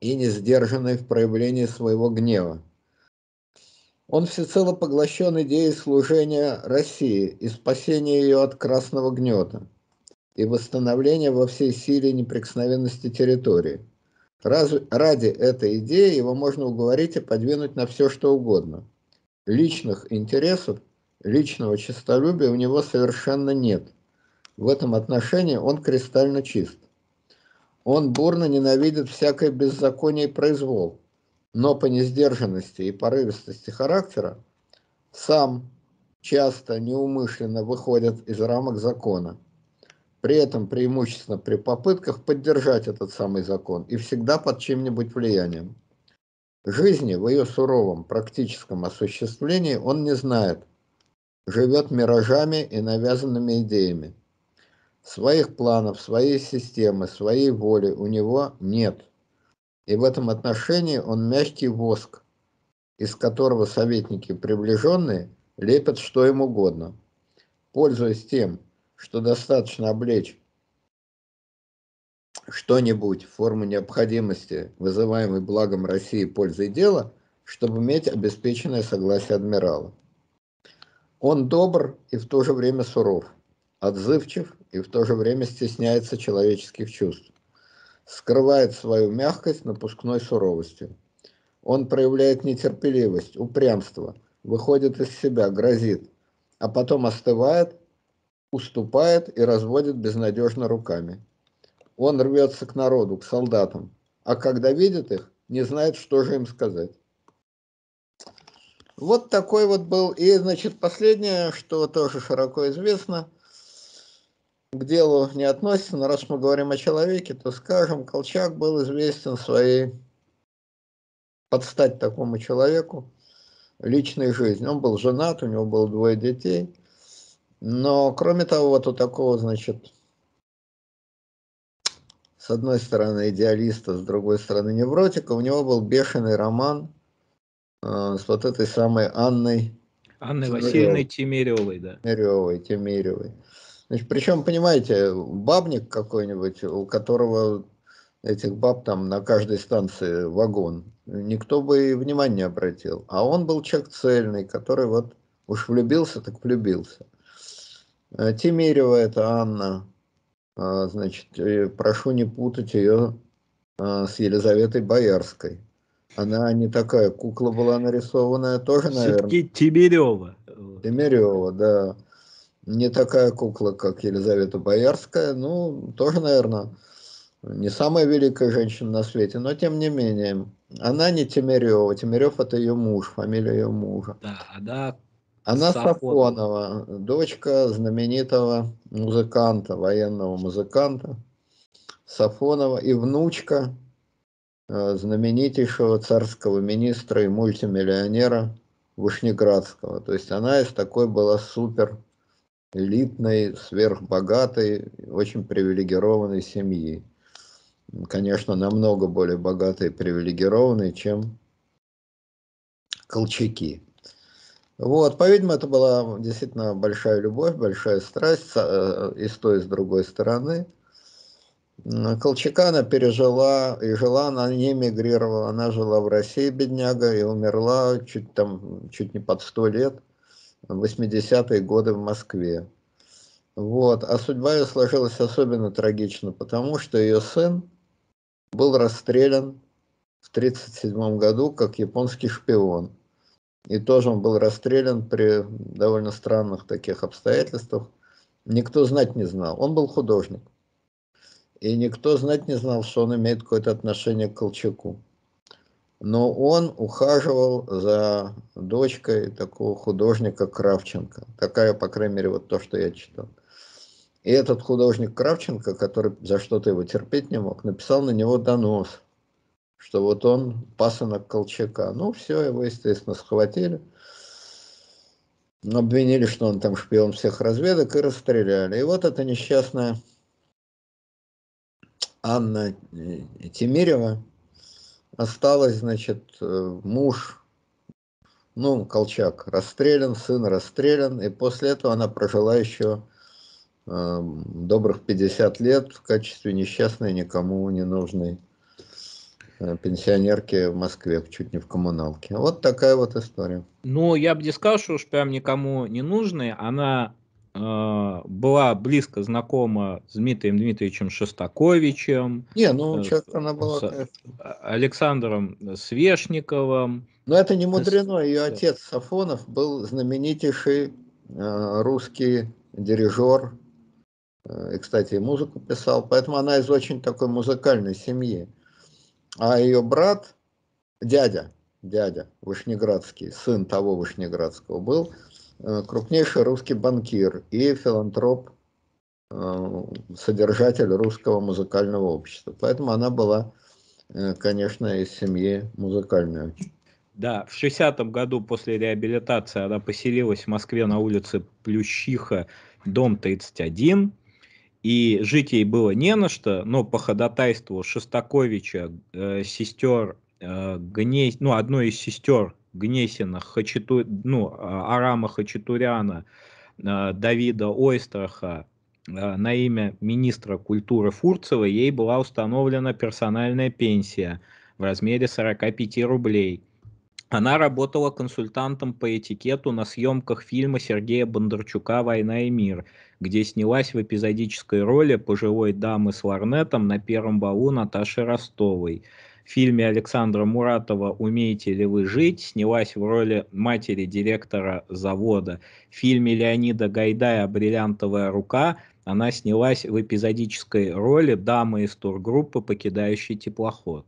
и несдержанный в проявлении своего гнева, он всецело поглощен идеей служения России и спасения ее от красного гнета и восстановления во всей силе неприкосновенности территории. Раз, ради этой идеи его можно уговорить и подвинуть на все, что угодно. Личных интересов, личного честолюбия у него совершенно нет. В этом отношении он кристально чист. Он бурно ненавидит всякое беззаконие и произвол – но по несдержанности и порывистости характера сам часто неумышленно выходит из рамок закона, при этом преимущественно при попытках поддержать этот самый закон и всегда под чем-нибудь влиянием. Жизни в ее суровом практическом осуществлении он не знает, живет миражами и навязанными идеями. Своих планов, своей системы, своей воли у него нет – и в этом отношении он мягкий воск, из которого советники приближенные лепят что им угодно. Пользуясь тем, что достаточно облечь что-нибудь в форму необходимости, вызываемой благом России пользой дела, чтобы иметь обеспеченное согласие адмирала. Он добр и в то же время суров, отзывчив и в то же время стесняется человеческих чувств скрывает свою мягкость напускной суровостью. Он проявляет нетерпеливость, упрямство, выходит из себя, грозит, а потом остывает, уступает и разводит безнадежно руками. Он рвется к народу, к солдатам, а когда видит их, не знает, что же им сказать. Вот такой вот был. И, значит, последнее, что тоже широко известно – к делу не относится, но раз мы говорим о человеке, то скажем, Колчак был известен своей подстать такому человеку личной жизни. Он был женат, у него было двое детей. Но, кроме того, вот у такого, значит, с одной стороны идеалиста, с другой стороны невротика, у него был бешеный роман э, с вот этой самой Анной... Анной Васильевной Тимиревой, да. Тимиревой, Тимиревой. Значит, причем, понимаете, бабник какой-нибудь, у которого этих баб там на каждой станции вагон, никто бы и внимания не обратил. А он был человек цельный, который вот уж влюбился, так влюбился. Э, Тимирева это Анна, э, значит, э, прошу не путать ее с Елизаветой Боярской. Она не такая кукла была нарисованная, тоже, наверное. Все-таки Тимирева. Тимирева, да не такая кукла, как Елизавета Боярская, ну, тоже, наверное, не самая великая женщина на свете, но тем не менее, она не Тимирева, Тимирев это ее муж, фамилия ее мужа. Да, она она Сафонова, дочка знаменитого музыканта, военного музыканта Сафонова и внучка э, знаменитейшего царского министра и мультимиллионера Вышнеградского. То есть она из такой была супер элитной, сверхбогатой, очень привилегированной семьи. Конечно, намного более богатой и привилегированной, чем колчаки. Вот, по-видимому, это была действительно большая любовь, большая страсть э, и с той, и с другой стороны. Колчака она пережила и жила, она не эмигрировала, она жила в России, бедняга, и умерла чуть, там, чуть не под сто лет – 80-е годы в Москве. Вот. А судьба ее сложилась особенно трагично, потому что ее сын был расстрелян в 1937 году как японский шпион. И тоже он был расстрелян при довольно странных таких обстоятельствах. Никто знать не знал. Он был художник. И никто знать не знал, что он имеет какое-то отношение к Колчаку но он ухаживал за дочкой такого художника Кравченко. Такая, по крайней мере, вот то, что я читал. И этот художник Кравченко, который за что-то его терпеть не мог, написал на него донос, что вот он пасынок Колчака. Ну, все, его, естественно, схватили. Обвинили, что он там шпион всех разведок, и расстреляли. И вот эта несчастная Анна Тимирева, Осталось, значит, э, муж, ну, Колчак, расстрелян, сын расстрелян, и после этого она прожила еще э, добрых 50 лет в качестве несчастной, никому не нужной э, пенсионерки в Москве, чуть не в коммуналке. Вот такая вот история. Ну, я бы не сказал, что уж прям никому не нужны. Она а, была близко знакома с Дмитрием Дмитриевичем Шостаковичем. Не, ну, э, часто она была... С а, Александром Свешниковым. Но это не мудрено. Ее отец Сафонов был знаменитейший э, русский дирижер. Э, и, кстати, музыку писал. Поэтому она из очень такой музыкальной семьи. А ее брат, дядя, дядя Вышнеградский, сын того Вышнеградского был – Э, крупнейший русский банкир и филантроп, э, содержатель русского музыкального общества. Поэтому она была, э, конечно, из семьи музыкальной. Да, в 60 году после реабилитации она поселилась в Москве на улице Плющиха, дом 31. И жить ей было не на что, но по ходатайству Шостаковича э, сестер э, Гней, ну, одной из сестер Гнесина, Хачату... ну, а, Арама Хачатуряна, а, Давида Ойстраха а, на имя министра культуры Фурцева ей была установлена персональная пенсия в размере 45 рублей. Она работала консультантом по этикету на съемках фильма Сергея Бондарчука «Война и мир», где снялась в эпизодической роли пожилой дамы с ларнетом на первом балу Наташи Ростовой – фильме Александра Муратова «Умеете ли вы жить» снялась в роли матери директора завода. В фильме Леонида Гайдая «Бриллиантовая рука» она снялась в эпизодической роли дамы из тургруппы, покидающей теплоход.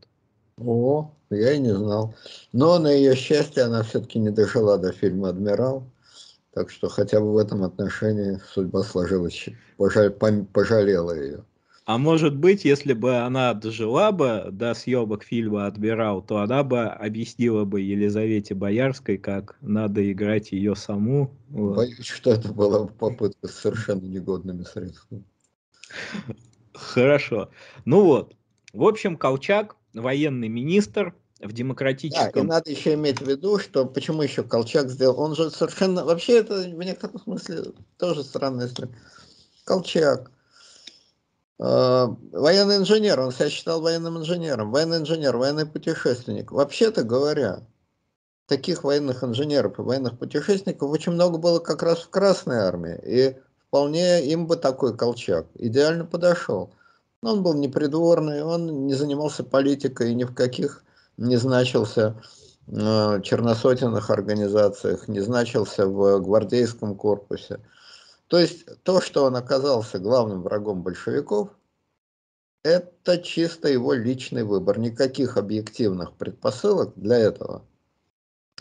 О, я и не знал. Но на ее счастье она все-таки не дожила до фильма «Адмирал». Так что хотя бы в этом отношении судьба сложилась, пожалела ее. А может быть, если бы она дожила бы до съемок фильма «Адмирал», то она бы объяснила бы Елизавете Боярской, как надо играть ее саму. Вот. Боюсь, что это была попытка с совершенно негодными средствами. Хорошо. Ну вот. В общем, Колчак, военный министр, в демократическом... Да, и надо еще иметь в виду, что почему еще Колчак сделал, он же совершенно... Вообще это в некотором смысле тоже странная история. Колчак, Э, военный инженер, он себя считал военным инженером, военный инженер, военный путешественник. Вообще-то говоря, таких военных инженеров и военных путешественников очень много было как раз в Красной армии, и вполне им бы такой Колчак идеально подошел. Но он был не он не занимался политикой и ни в каких не значился э, черносотенных организациях, не значился в гвардейском корпусе. То есть то, что он оказался главным врагом большевиков, это чисто его личный выбор. Никаких объективных предпосылок для этого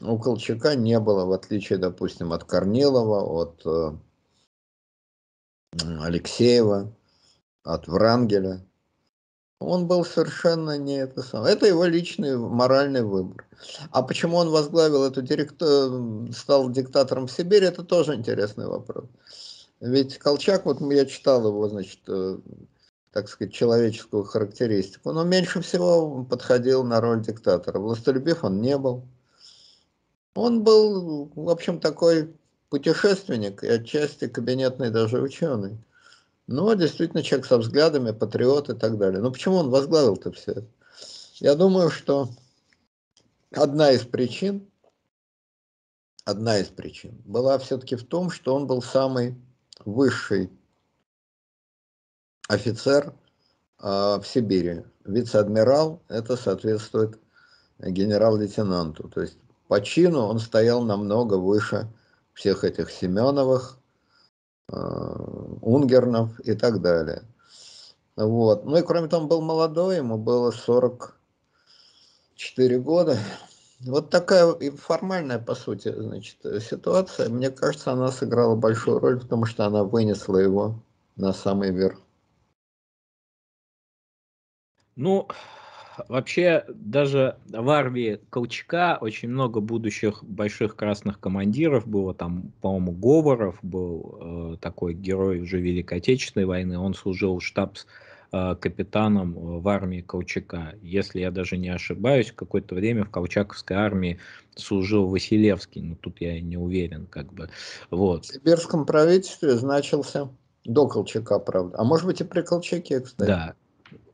у Колчака не было, в отличие, допустим, от Корнилова, от э, Алексеева, от Врангеля. Он был совершенно не это самое. Это его личный моральный выбор. А почему он возглавил эту директор, э, стал диктатором в Сибири, это тоже интересный вопрос. Ведь Колчак, вот я читал его, значит, э, так сказать, человеческую характеристику, но меньше всего он подходил на роль диктатора. Властолюбив он не был. Он был, в общем, такой путешественник и отчасти кабинетный даже ученый. Но действительно человек со взглядами, патриот и так далее. Но ну, почему он возглавил-то все это? Я думаю, что одна из причин, одна из причин была все-таки в том, что он был самый высший офицер а, в Сибири. Вице-адмирал, это соответствует генерал-лейтенанту. То есть по чину он стоял намного выше всех этих Семеновых, а, Унгернов и так далее. Вот. Ну и кроме того, он был молодой, ему было 44 года, вот такая формальная, по сути, значит, э, ситуация, мне кажется, она сыграла большую роль, потому что она вынесла его на самый верх. Ну, вообще, даже в армии Колчака очень много будущих больших красных командиров было. Там, по-моему, Говоров был э, такой герой уже Великой Отечественной войны. Он служил в штабс Э, капитаном э, в армии Колчака. Если я даже не ошибаюсь, какое-то время в Колчаковской армии служил Василевский, но тут я не уверен, как бы. Вот. В сибирском правительстве значился до Колчака, правда. А может быть и при Колчаке, кстати. Да.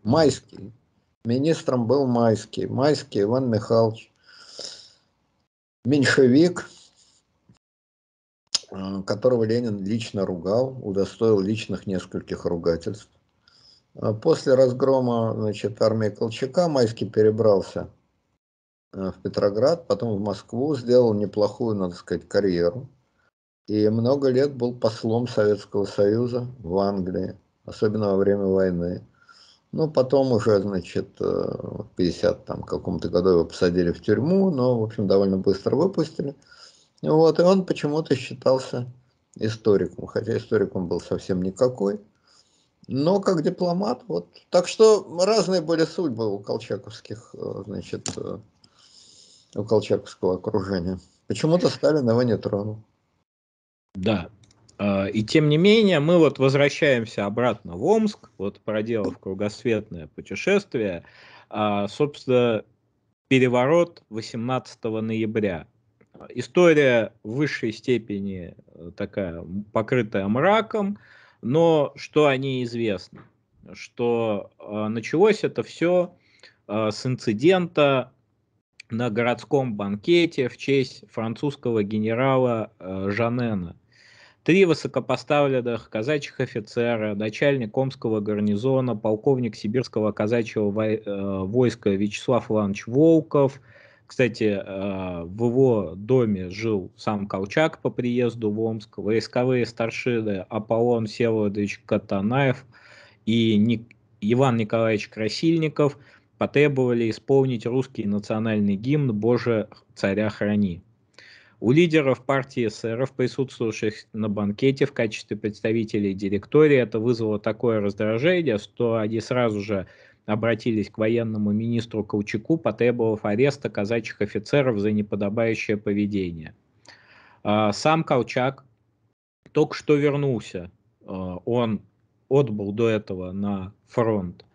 Майский. Министром был Майский. Майский Иван Михайлович. Меньшевик, э, которого Ленин лично ругал, удостоил личных нескольких ругательств. А после разгрома значит, армии Колчака Майский перебрался э, в Петроград, потом в Москву, сделал неплохую, надо сказать, карьеру. И много лет был послом Советского Союза в Англии, особенно во время войны. Ну, потом уже, значит, э, в 50 там каком-то году его посадили в тюрьму, но, в общем, довольно быстро выпустили. Вот, и он почему-то считался историком, хотя историком был совсем никакой – но как дипломат, вот. Так что разные были судьбы у колчаковских, э, значит, э, у колчаковского окружения. Почему-то Сталин его не тронул. Да. А, и тем не менее, мы вот возвращаемся обратно в Омск, вот проделав кругосветное путешествие. А, собственно, переворот 18 ноября. История в высшей степени э, такая покрытая мраком. Но что они известны Что э, началось это все э, а, с инцидента на городском банкете в честь французского генерала э, Жанена. Три высокопоставленных казачьих офицера, начальник Омского гарнизона, полковник Сибирского казачьего войска Вячеслав Иванович Волков – кстати, а, в его доме жил сам Колчак по приезду в Омск, войсковые старшины Аполлон Всеволодович Катанаев и Ник... Иван Николаевич Красильников потребовали исполнить русский национальный гимн «Боже, царя храни». У лидеров партии эсеров, присутствующих на банкете в качестве представителей директории, это вызвало такое раздражение, что они сразу же обратились к военному министру Колчаку, потребовав ареста казачьих офицеров за неподобающее поведение. А, сам Колчак только что вернулся. А, он отбыл до этого на фронт.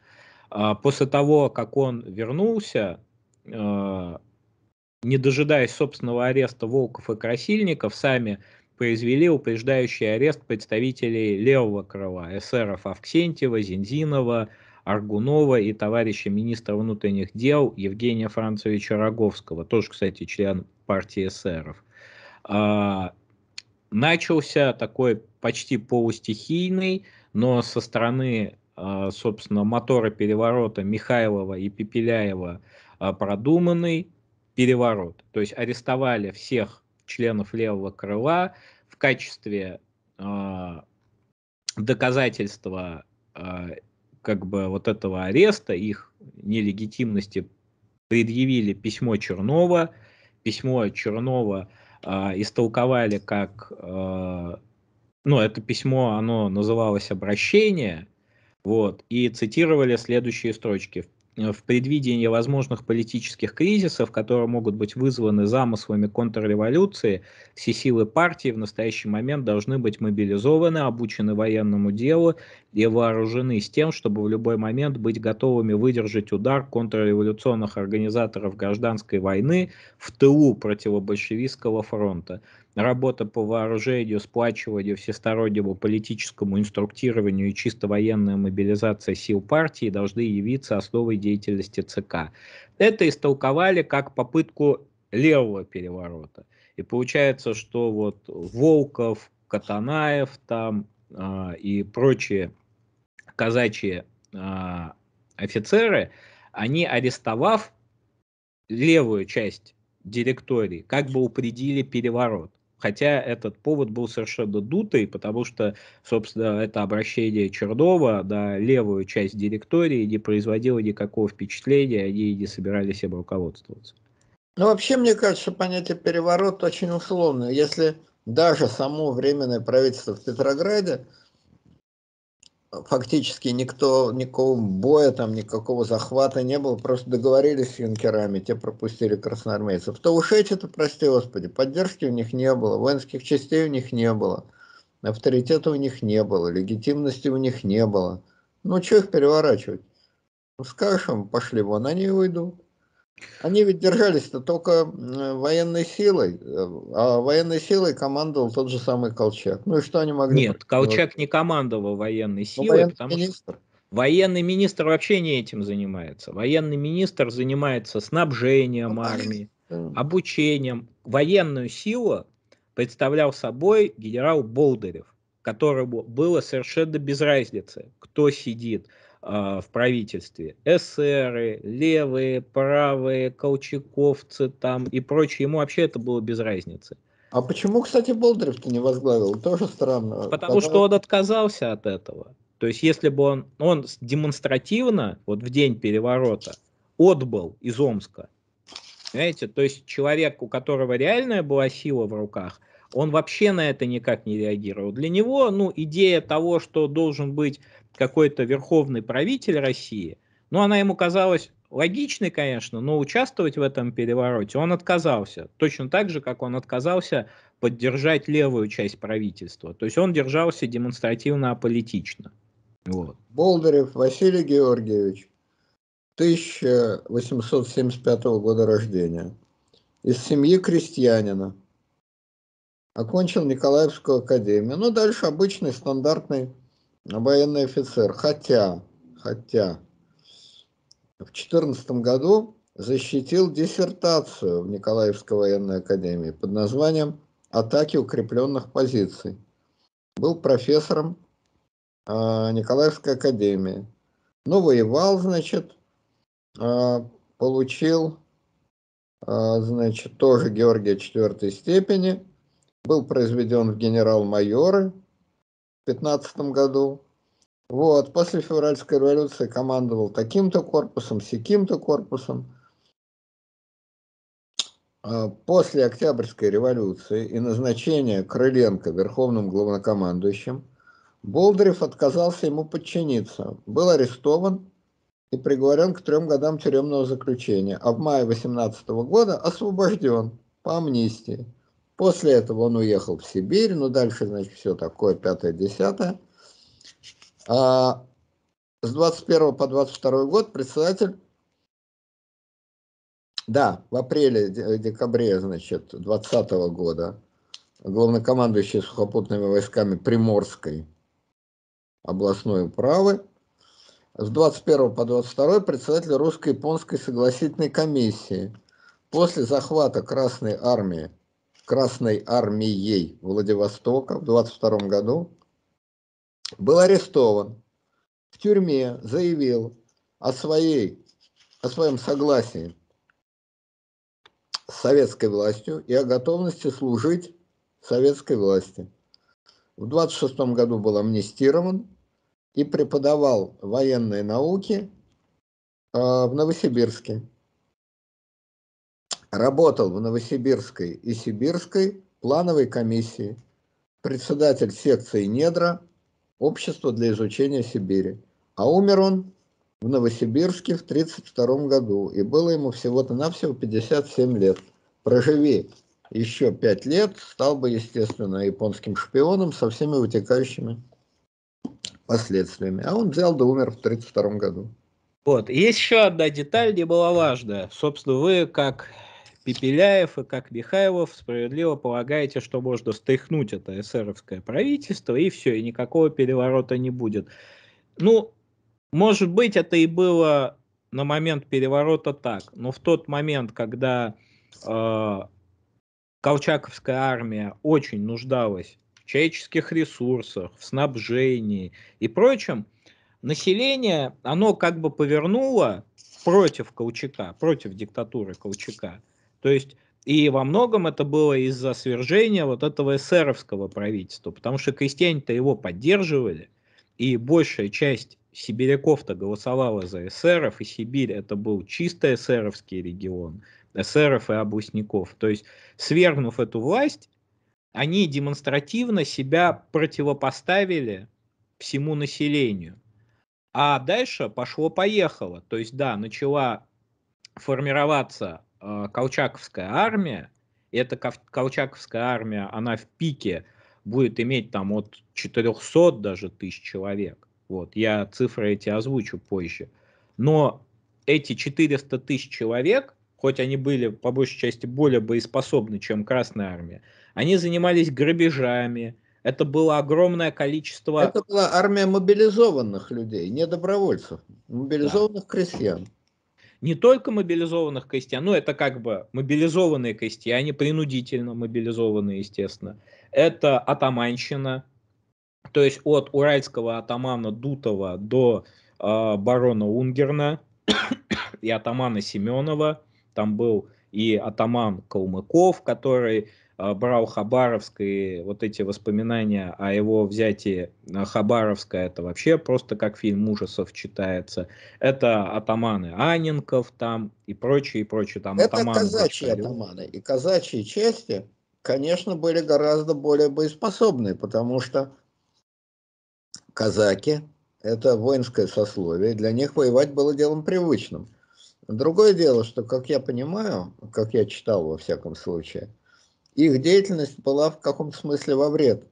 А, после того, как он вернулся, не дожидаясь собственного ареста Волков и Красильников, сами произвели упреждающий арест представителей левого крыла, эсеров Авксентьева, Зинзинова, Аргунова и товарища министра внутренних дел Евгения Францевича Роговского, тоже, кстати, член партии эсеров. А, начался такой почти полустихийный, но со стороны, а, собственно, мотора переворота Михайлова и Пепеляева а, продуманный переворот. То есть арестовали всех членов левого крыла в качестве доказательства как бы вот этого ареста, их нелегитимности предъявили письмо Чернова. Письмо Чернова э, истолковали как... Э, ну, это письмо, оно называлось «Обращение», вот, и цитировали следующие строчки в предвидении возможных политических кризисов, которые могут быть вызваны замыслами контрреволюции, все силы партии в настоящий момент должны быть мобилизованы, обучены военному делу и вооружены с тем, чтобы в любой момент быть готовыми выдержать удар контрреволюционных организаторов гражданской войны в тылу противобольшевистского фронта работа по вооружению, сплачиванию, всестороннему политическому инструктированию и чисто военная мобилизация сил партии должны явиться основой деятельности ЦК. Это истолковали как попытку левого переворота. И получается, что вот Волков, Катанаев там э, и прочие казачьи э, офицеры, они арестовав левую часть директории, как бы упредили переворот хотя этот повод был совершенно дутый, потому что, собственно, это обращение Чернова на левую часть директории не производило никакого впечатления, они не собирались им руководствоваться. Ну, вообще, мне кажется, понятие «переворот» очень условное. Если даже само временное правительство в Петрограде фактически никто, никакого боя, там, никакого захвата не было, просто договорились с юнкерами, те пропустили красноармейцев. То уж эти-то, прости господи, поддержки у них не было, воинских частей у них не было, авторитета у них не было, легитимности у них не было. Ну, что их переворачивать? Ну, скажешь им, пошли вон, они и уйдут. Они ведь держались-то только военной силой, э, а военной силой командовал тот же самый Колчак. Ну и что они могли... Нет, Колчак не командовал военной ну, силой, военный потому министр. что... Военный министр вообще не этим занимается. Военный министр занимается снабжением ну, армии, обучением. Военную силу представлял собой генерал Болдырев, которому было совершенно без разницы, кто сидит а, в правительстве. эсеры, левые, правые, колчаковцы там и прочее. Ему вообще это было без разницы. А почему, кстати, Болдырев-то не возглавил? Тоже странно. Потому Когда... что он отказался от этого. То есть, если бы он, он демонстративно, вот в день переворота, отбыл из Омска, понимаете, то есть человек, у которого реальная была сила в руках, он вообще на это никак не реагировал. Для него, ну, идея того, что должен быть какой-то верховный правитель России, ну, она ему казалась логичной, конечно, но участвовать в этом перевороте он отказался. Точно так же, как он отказался поддержать левую часть правительства. То есть он держался демонстративно аполитично. Вот. Болдырев Василий Георгиевич, 1875 года рождения, из семьи крестьянина, окончил Николаевскую академию. Ну, дальше обычный стандартный военный офицер. Хотя, хотя в четырнадцатом году защитил диссертацию в Николаевской военной академии под названием «Атаки укрепленных позиций». Был профессором э, Николаевской академии. Ну, воевал, значит, э, получил, э, значит, тоже Георгия четвертой степени, был произведен в генерал-майоры, 2015 году. Вот, после февральской революции командовал таким-то корпусом, сяким-то корпусом. А после Октябрьской революции и назначения Крыленко верховным главнокомандующим, Болдырев отказался ему подчиниться, был арестован и приговорен к трем годам тюремного заключения, а в мае 18 года освобожден по амнистии. После этого он уехал в Сибирь, ну дальше, значит, все такое, пятое, десятое. А с 21 по 22 год председатель, да, в апреле-декабре, значит, 20 года, главнокомандующий сухопутными войсками Приморской областной управы, с 21 по 22 председатель русско-японской согласительной комиссии. После захвата Красной Армии Красной армией Владивостока в 22 году, был арестован, в тюрьме заявил о, своей, о своем согласии с советской властью и о готовности служить советской власти. В 26 году был амнистирован и преподавал военные науки а, в Новосибирске. Работал в Новосибирской и Сибирской плановой комиссии, председатель секции «Недра» Общества для изучения Сибири. А умер он в Новосибирске в 1932 году, и было ему всего-то навсего 57 лет. Проживи еще 5 лет, стал бы, естественно, японским шпионом со всеми вытекающими последствиями. А он взял да умер в 1932 году. Вот. Есть еще одна деталь была важная. Собственно, вы как Пепеляев и как Михайлов справедливо полагаете, что можно стряхнуть это эсеровское правительство, и все, и никакого переворота не будет. Ну, может быть, это и было на момент переворота так, но в тот момент, когда э, Колчаковская армия очень нуждалась в человеческих ресурсах, в снабжении и прочем, население, оно как бы повернуло против Колчака, против диктатуры Колчака. То есть и во многом это было из-за свержения вот этого эсеровского правительства, потому что крестьяне-то его поддерживали, и большая часть сибиряков-то голосовала за эсеров, и Сибирь это был чисто эсеровский регион, эсеров и областников. То есть, свергнув эту власть, они демонстративно себя противопоставили всему населению. А дальше пошло-поехало. То есть, да, начала формироваться а, Колчаковская армия, и эта Колчаковская армия, она в пике будет иметь там от 400 даже тысяч человек. Вот, я цифры эти озвучу позже. Но эти 400 тысяч человек, хоть они были по большей части более боеспособны, чем Красная Армия, они занимались грабежами, это было огромное количество... Это была армия мобилизованных людей, не добровольцев, мобилизованных да. крестьян не только мобилизованных крестьян, ну это как бы мобилизованные крестьяне, принудительно мобилизованные, естественно. Это атаманщина, то есть от уральского атамана Дутова до э, барона Унгерна и атамана Семенова, там был и атаман Калмыков, который а, брал Хабаровск, и вот эти воспоминания о его взятии а, Хабаровска, это вообще просто как фильм ужасов читается. Это атаманы Анинков там и прочие, и прочие там это атаманы. казачьи почитали. атаманы. И казачьи части, конечно, были гораздо более боеспособны, потому что казаки – это воинское сословие, для них воевать было делом привычным. Другое дело, что, как я понимаю, как я читал во всяком случае – их деятельность была в каком-то смысле во вред,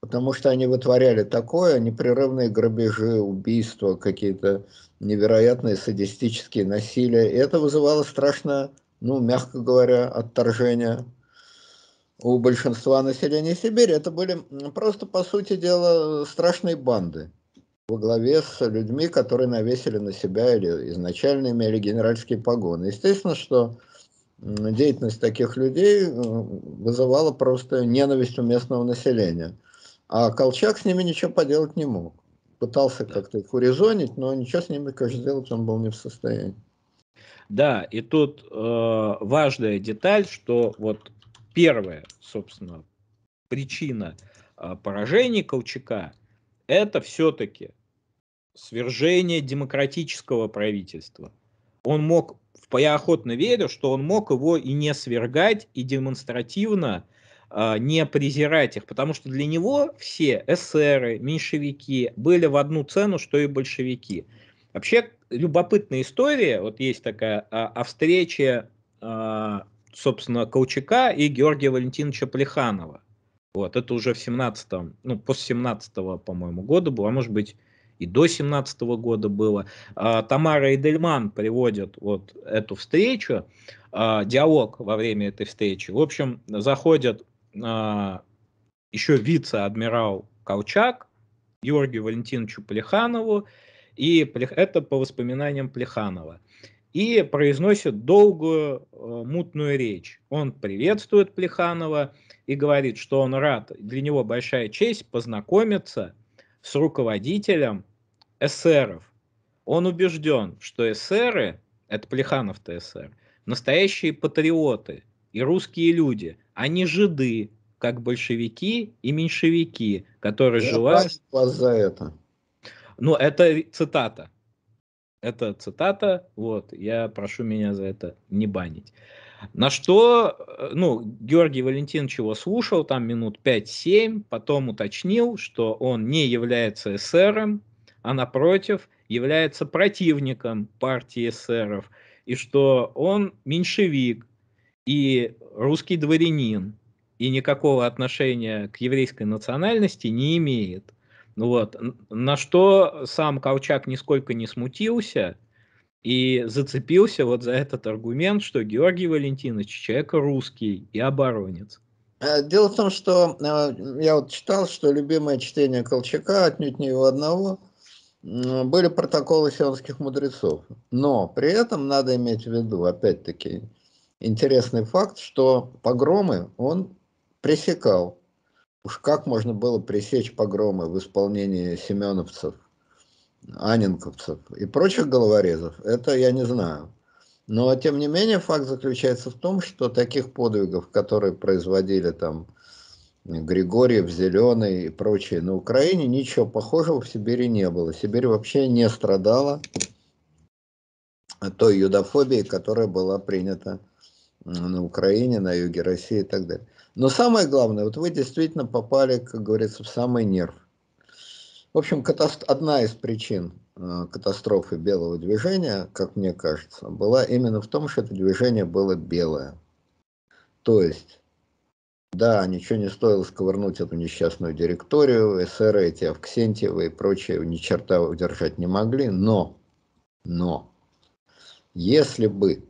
потому что они вытворяли такое, непрерывные грабежи, убийства, какие-то невероятные садистические насилия. И это вызывало страшное, ну, мягко говоря, отторжение у большинства населения Сибири. Это были просто, по сути дела, страшные банды во главе с людьми, которые навесили на себя или изначально имели генеральские погоны. Естественно, что деятельность таких людей э, вызывала просто ненависть у местного населения. А Колчак с ними ничего поделать не мог. Пытался да. как-то их урезонить, но ничего с ними, конечно, сделать он был не в состоянии. Да, и тут э, важная деталь, что вот первая, собственно, причина э, поражения Колчака – это все-таки свержение демократического правительства. Он мог я охотно верю, что он мог его и не свергать, и демонстративно э, не презирать их, потому что для него все эсеры, меньшевики были в одну цену, что и большевики. Вообще любопытная история, вот есть такая а, о, встрече, э, собственно, Колчака и Георгия Валентиновича Плеханова. Вот, это уже в 17 ну, после 17 по-моему, года было, а может быть, и до 2017 года было. А, Тамара Эдельман приводит вот эту встречу, а, диалог во время этой встречи. В общем, заходит а, еще вице-адмирал Колчак, Георгию Валентиновичу Плеханову, и это по воспоминаниям Плеханова и произносит долгую э, мутную речь. Он приветствует Плеханова и говорит, что он рад, для него большая честь познакомиться с руководителем эсеров. Он убежден, что эсеры, это Плеханов-то эсер, настоящие патриоты и русские люди, они жиды, как большевики и меньшевики, которые Я желают... вас за это. Ну, это цитата. Это цитата, вот, я прошу меня за это не банить. На что, э, ну, Георгий Валентинович его слушал там минут 5-7, потом уточнил, что он не является эсером, а напротив является противником партии эсеров, и что он меньшевик и русский дворянин, и никакого отношения к еврейской национальности не имеет. Ну вот. На что сам Колчак нисколько не смутился и зацепился вот за этот аргумент, что Георгий Валентинович человек русский и оборонец. Э, дело в том, что э, я вот читал, что любимое чтение Колчака, отнюдь не его одного, были протоколы сионских мудрецов. Но при этом надо иметь в виду, опять-таки, интересный факт, что погромы он пресекал. Уж как можно было пресечь погромы в исполнении семеновцев, анинковцев и прочих головорезов, это я не знаю. Но, тем не менее, факт заключается в том, что таких подвигов, которые производили там Григорьев, Зеленый и прочие. На Украине ничего похожего в Сибири не было. Сибирь вообще не страдала от той юдофобией, которая была принята на Украине, на юге России и так далее. Но самое главное, вот вы действительно попали, как говорится, в самый нерв. В общем, одна из причин э, катастрофы белого движения, как мне кажется, была именно в том, что это движение было белое. То есть да, ничего не стоило сковырнуть эту несчастную директорию, эсеры эти Авксентьевы и прочее ни черта удержать не могли, но, но, если бы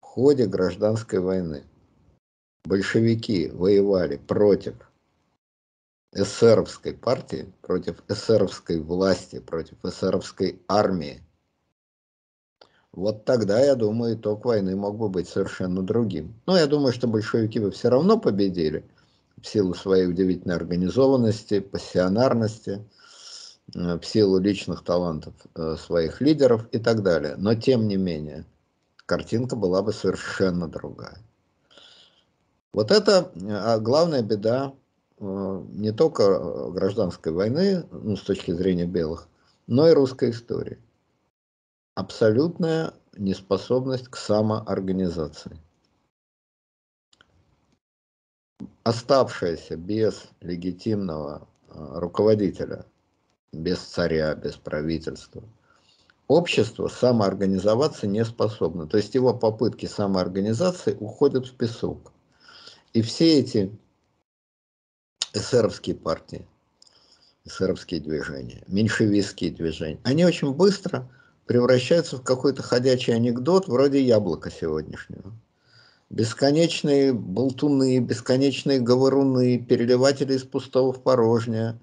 в ходе гражданской войны большевики воевали против эсеровской партии, против эсеровской власти, против эсеровской армии, вот тогда, я думаю, итог войны мог бы быть совершенно другим. Но я думаю, что большевики бы все равно победили в силу своей удивительной организованности, пассионарности, э, в силу личных талантов э, своих лидеров и так далее. Но тем не менее, картинка была бы совершенно другая. Вот это э, главная беда не только гражданской войны, ну, с точки зрения белых, но и русской истории абсолютная неспособность к самоорганизации. Оставшаяся без легитимного э, руководителя, без царя, без правительства, общество самоорганизоваться не способно. То есть его попытки самоорганизации уходят в песок. И все эти эсеровские партии, эсеровские движения, меньшевистские движения, они очень быстро превращается в какой-то ходячий анекдот вроде яблока сегодняшнего. Бесконечные болтуны, бесконечные говоруны, переливатели из пустого в порожнее.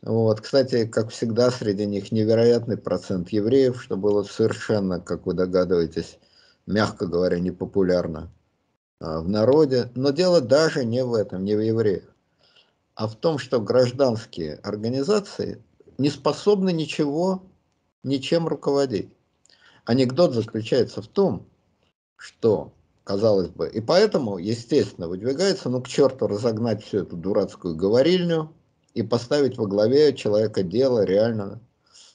Вот. Кстати, как всегда, среди них невероятный процент евреев, что было совершенно, как вы догадываетесь, мягко говоря, непопулярно а, в народе. Но дело даже не в этом, не в евреях, а в том, что гражданские организации не способны ничего ничем руководить. Анекдот заключается в том, что, казалось бы, и поэтому, естественно, выдвигается, ну, к черту разогнать всю эту дурацкую говорильню и поставить во главе человека дела реально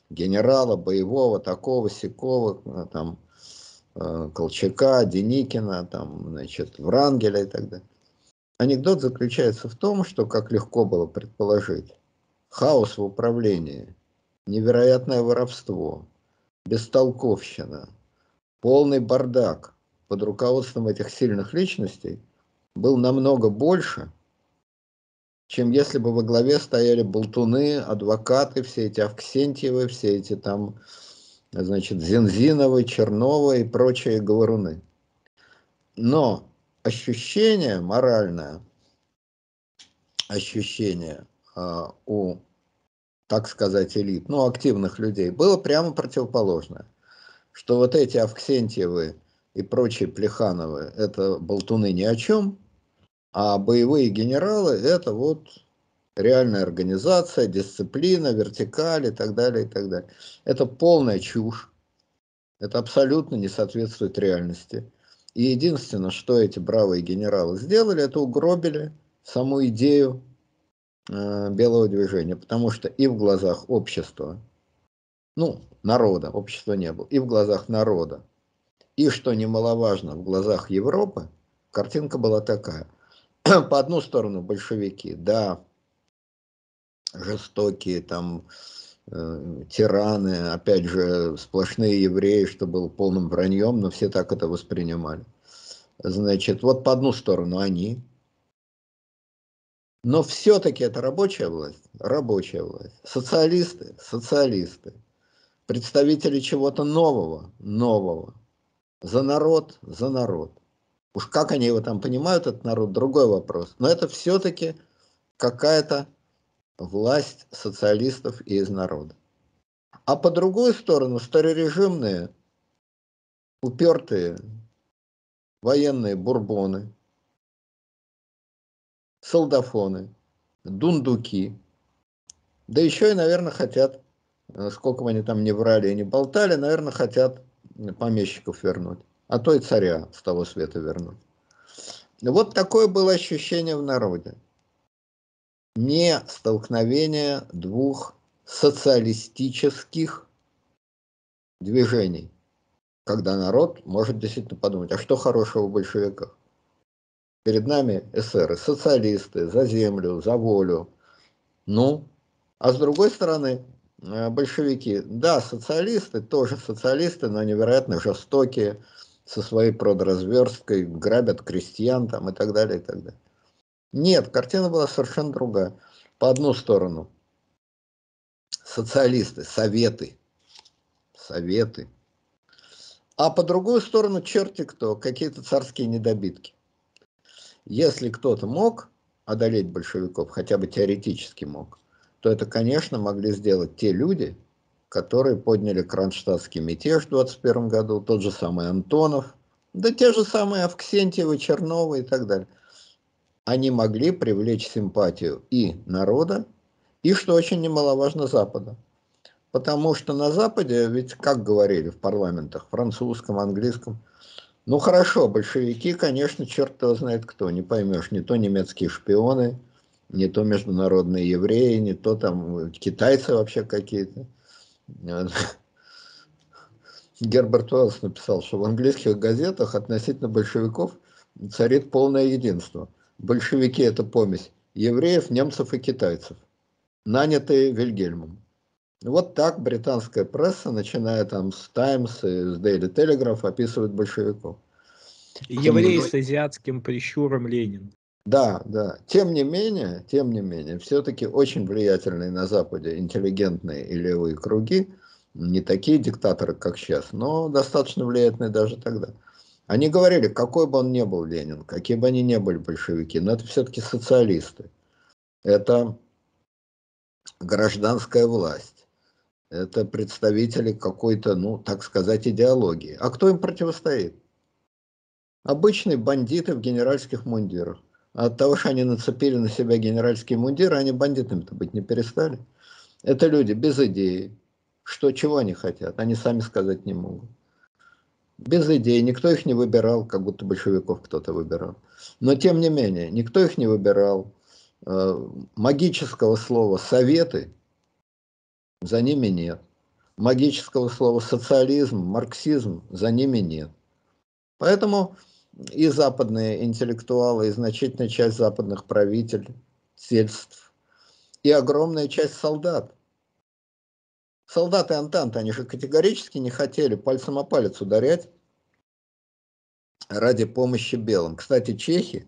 генерала, боевого, такого, сякого, э, там, э, Колчака, Деникина, там, значит, Врангеля и так далее. Анекдот заключается в том, что, как легко было предположить, хаос в управлении невероятное воровство, бестолковщина, полный бардак под руководством этих сильных личностей был намного больше, чем если бы во главе стояли болтуны, адвокаты, все эти Авксентьевы, все эти там, значит, Зензиновы, Черновы и прочие говоруны. Но ощущение моральное, ощущение э, у так сказать, элит, ну, активных людей, было прямо противоположное. Что вот эти Авксентьевы и прочие Плехановы – это болтуны ни о чем, а боевые генералы – это вот реальная организация, дисциплина, вертикаль и так далее, и так далее. Это полная чушь. Это абсолютно не соответствует реальности. И единственное, что эти бравые генералы сделали, это угробили саму идею Э, белого движения, потому что и в глазах общества, ну, народа, общества не было, и в глазах народа, и, что немаловажно, в глазах Европы, картинка была такая. По одну сторону большевики, да, жестокие там э, тираны, опять же, сплошные евреи, что было полным враньем, но все так это воспринимали. Значит, вот по одну сторону они, но все-таки это рабочая власть, рабочая власть. Социалисты, социалисты. Представители чего-то нового, нового. За народ, за народ. Уж как они его там понимают, этот народ, другой вопрос. Но это все-таки какая-то власть социалистов и из народа. А по другую сторону старорежимные, упертые военные бурбоны – солдафоны, дундуки, да еще и, наверное, хотят, э, сколько бы они там не врали и не болтали, наверное, хотят помещиков вернуть, а то и царя с того света вернуть. Вот такое было ощущение в народе. Не столкновение двух социалистических движений, когда народ может действительно подумать, а что хорошего в большевиках? Перед нами эсеры, социалисты, за землю, за волю. Ну, а с другой стороны, э, большевики, да, социалисты, тоже социалисты, но невероятно жестокие, со своей продразверсткой, грабят крестьян там и так далее, и так далее. Нет, картина была совершенно другая. По одну сторону, социалисты, советы, советы. А по другую сторону черти кто, какие-то царские недобитки. Если кто-то мог одолеть большевиков, хотя бы теоретически мог, то это, конечно, могли сделать те люди, которые подняли кронштадтский мятеж в 21 году, тот же самый Антонов, да те же самые Авксентьевы, Чернова и так далее. Они могли привлечь симпатию и народа, и, что очень немаловажно, Запада. Потому что на Западе, ведь как говорили в парламентах, французском, английском – ну хорошо, большевики, конечно, черт его знает кто, не поймешь, не то немецкие шпионы, не то международные евреи, не то там э, китайцы вообще какие-то. Герберт Уэллс написал, что в английских газетах относительно большевиков царит полное единство. Большевики – это помесь евреев, немцев и китайцев, нанятые Вильгельмом. Вот так британская пресса, начиная там с Times и с Daily Telegraph, описывает большевиков. Евреи с хм. азиатским прищуром Ленин. Да, да. Тем не менее, тем не менее, все-таки очень влиятельные на Западе интеллигентные и левые круги, не такие диктаторы, как сейчас, но достаточно влиятельные даже тогда. Они говорили, какой бы он ни был Ленин, какие бы они ни были большевики, но это все-таки социалисты. Это гражданская власть это представители какой-то, ну, так сказать, идеологии. А кто им противостоит? Обычные бандиты в генеральских мундирах. А от того, что они нацепили на себя генеральские мундиры, они бандитами-то быть не перестали. Это люди без идеи. Что, чего они хотят? Они сами сказать не могут. Без идеи Никто их не выбирал, как будто большевиков кто-то выбирал. Но тем не менее, никто их не выбирал. Э, магического слова «советы» за ними нет. Магического слова социализм, марксизм за ними нет. Поэтому и западные интеллектуалы, и значительная часть западных правителей, сельств, и огромная часть солдат. Солдаты Антанта, они же категорически не хотели пальцем о палец ударять ради помощи белым. Кстати, чехи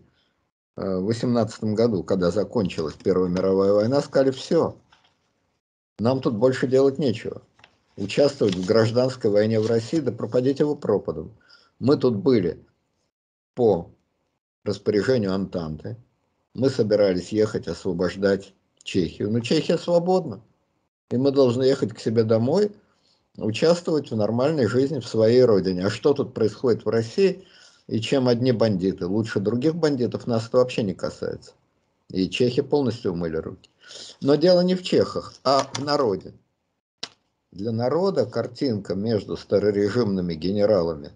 э, в 18 году, когда закончилась Первая мировая война, сказали, все, нам тут больше делать нечего. Участвовать в гражданской войне в России, да пропадите его пропадом. Мы тут были по распоряжению Антанты. Мы собирались ехать освобождать Чехию. Но Чехия свободна. И мы должны ехать к себе домой, участвовать в нормальной жизни в своей родине. А что тут происходит в России и чем одни бандиты лучше других бандитов, нас это вообще не касается. И чехи полностью умыли руки. Но дело не в чехах, а в народе. Для народа картинка между старорежимными генералами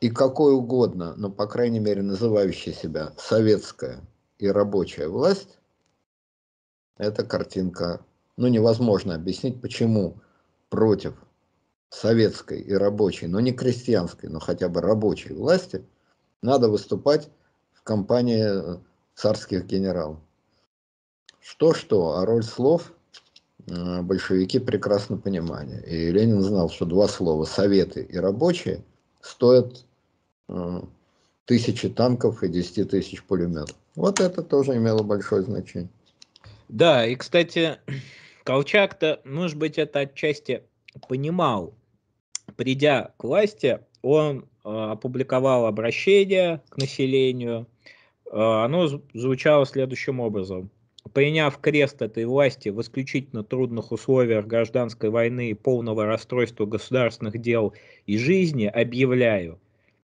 и какой угодно, но, по крайней мере, называющей себя советская и рабочая власть, эта картинка, ну, невозможно объяснить, почему против советской и рабочей, но не крестьянской, но хотя бы рабочей власти, надо выступать в компании э, царских генералов. Что-что, а роль слов э, большевики прекрасно понимали. И Ленин знал, что два слова «советы» и «рабочие» стоят э, тысячи танков и десяти тысяч пулеметов. Вот это тоже имело большое значение. Да, и, кстати, Колчак-то, может быть, это отчасти понимал. Придя к власти, он э, опубликовал обращение к населению. оно звучало следующим образом приняв крест этой власти в исключительно трудных условиях гражданской войны и полного расстройства государственных дел и жизни, объявляю,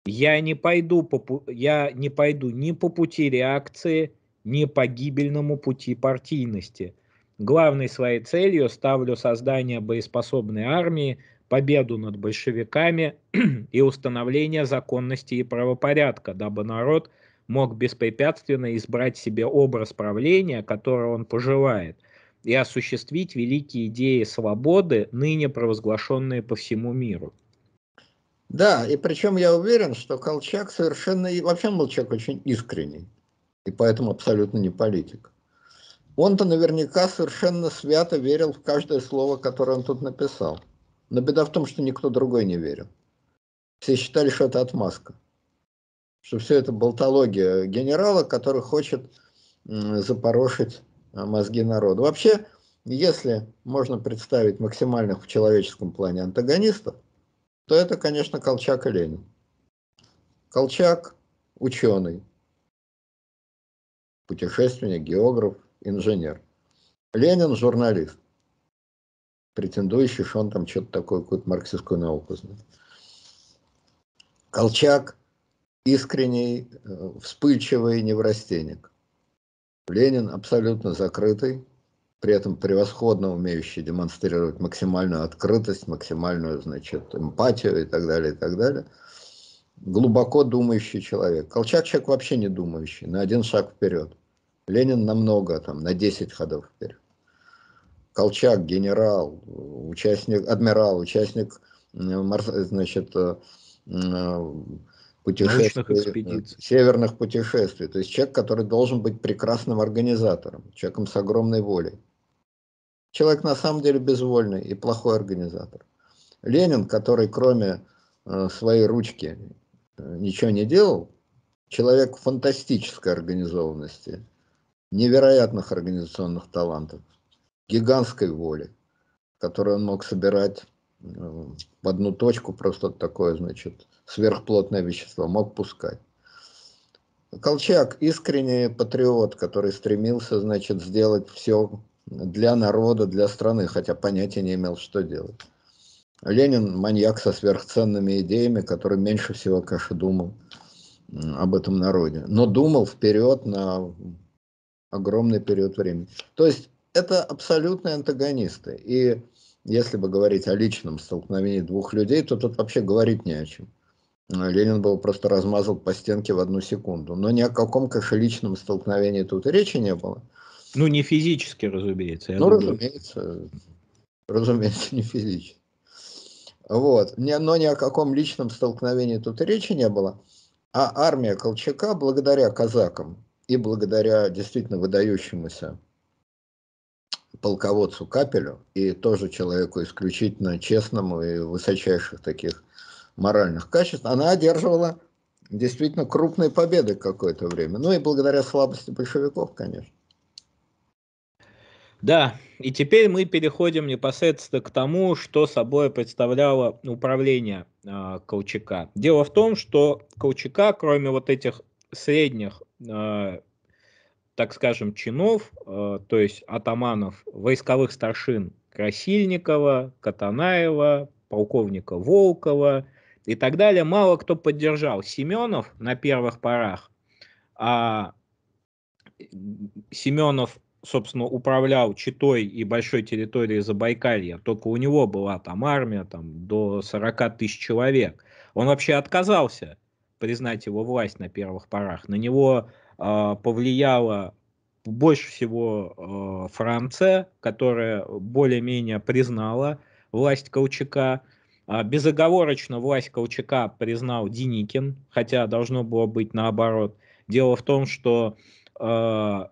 я не пойду, по, я не пойду ни по пути реакции, ни по гибельному пути партийности. Главной своей целью ставлю создание боеспособной армии, победу над большевиками и установление законности и правопорядка, дабы народ мог беспрепятственно избрать себе образ правления, который он пожелает, и осуществить великие идеи свободы, ныне провозглашенные по всему миру. Да, и причем я уверен, что Колчак совершенно, вообще был человек очень искренний, и поэтому абсолютно не политик. Он-то наверняка совершенно свято верил в каждое слово, которое он тут написал. Но беда в том, что никто другой не верил. Все считали, что это отмазка что все это болтология генерала, который хочет запорошить а, мозги народу. Вообще, если можно представить максимальных в человеческом плане антагонистов, то это, конечно, Колчак и Ленин. Колчак – ученый, путешественник, географ, инженер. Ленин – журналист, претендующий, что он там что-то такое, какую-то марксистскую науку знает. Колчак искренний, э, вспыльчивый неврастенник. Ленин абсолютно закрытый, при этом превосходно умеющий демонстрировать максимальную открытость, максимальную, значит, эмпатию и так далее, и так далее. Глубоко думающий человек. Колчак человек вообще не думающий, на один шаг вперед. Ленин намного, там, на 10 ходов вперед. Колчак, генерал, участник, адмирал, участник значит, э, э, путешествий, э, северных путешествий. То есть человек, который должен быть прекрасным организатором, человеком с огромной волей. Человек на самом деле безвольный и плохой организатор. Ленин, который кроме э, своей ручки э, ничего не делал, человек фантастической организованности, невероятных организационных талантов, гигантской воли, которую он мог собирать в одну точку просто такое, значит, сверхплотное вещество, мог пускать. Колчак искренний патриот, который стремился, значит, сделать все для народа, для страны, хотя понятия не имел, что делать. Ленин – маньяк со сверхценными идеями, который меньше всего, конечно, думал об этом народе, но думал вперед на огромный период времени. То есть это абсолютные антагонисты. И если бы говорить о личном столкновении двух людей, то тут вообще говорить не о чем. Э, Ленин был просто размазал по стенке в одну секунду. Но ни о каком кошеличном столкновении тут речи не было. Ну, не физически, разумеется. ну, думаю. разумеется. Разумеется, не физически. Вот. Но ни о каком личном столкновении тут речи не было. А армия Колчака, благодаря казакам и благодаря действительно выдающемуся полководцу Капелю и тоже человеку исключительно честному и высочайших таких моральных качеств, она одерживала действительно крупные победы какое-то время. Ну и благодаря слабости большевиков, конечно. Да, и теперь мы переходим непосредственно к тому, что собой представляло управление э, Колчака. Дело в том, что Колчака, кроме вот этих средних, э, так скажем, чинов, э, то есть атаманов, войсковых старшин Красильникова, Катанаева, полковника Волкова, и так далее. Мало кто поддержал. Семенов на первых порах, а Семенов, собственно, управлял Читой и большой территорией Забайкалья, только у него была там армия там, до 40 тысяч человек. Он вообще отказался признать его власть на первых порах. На него э, а, повлияла больше всего э, а, Франция, которая более-менее признала власть Колчака – а, безоговорочно власть Колчака признал Деникин, хотя должно было быть наоборот. Дело в том, что э,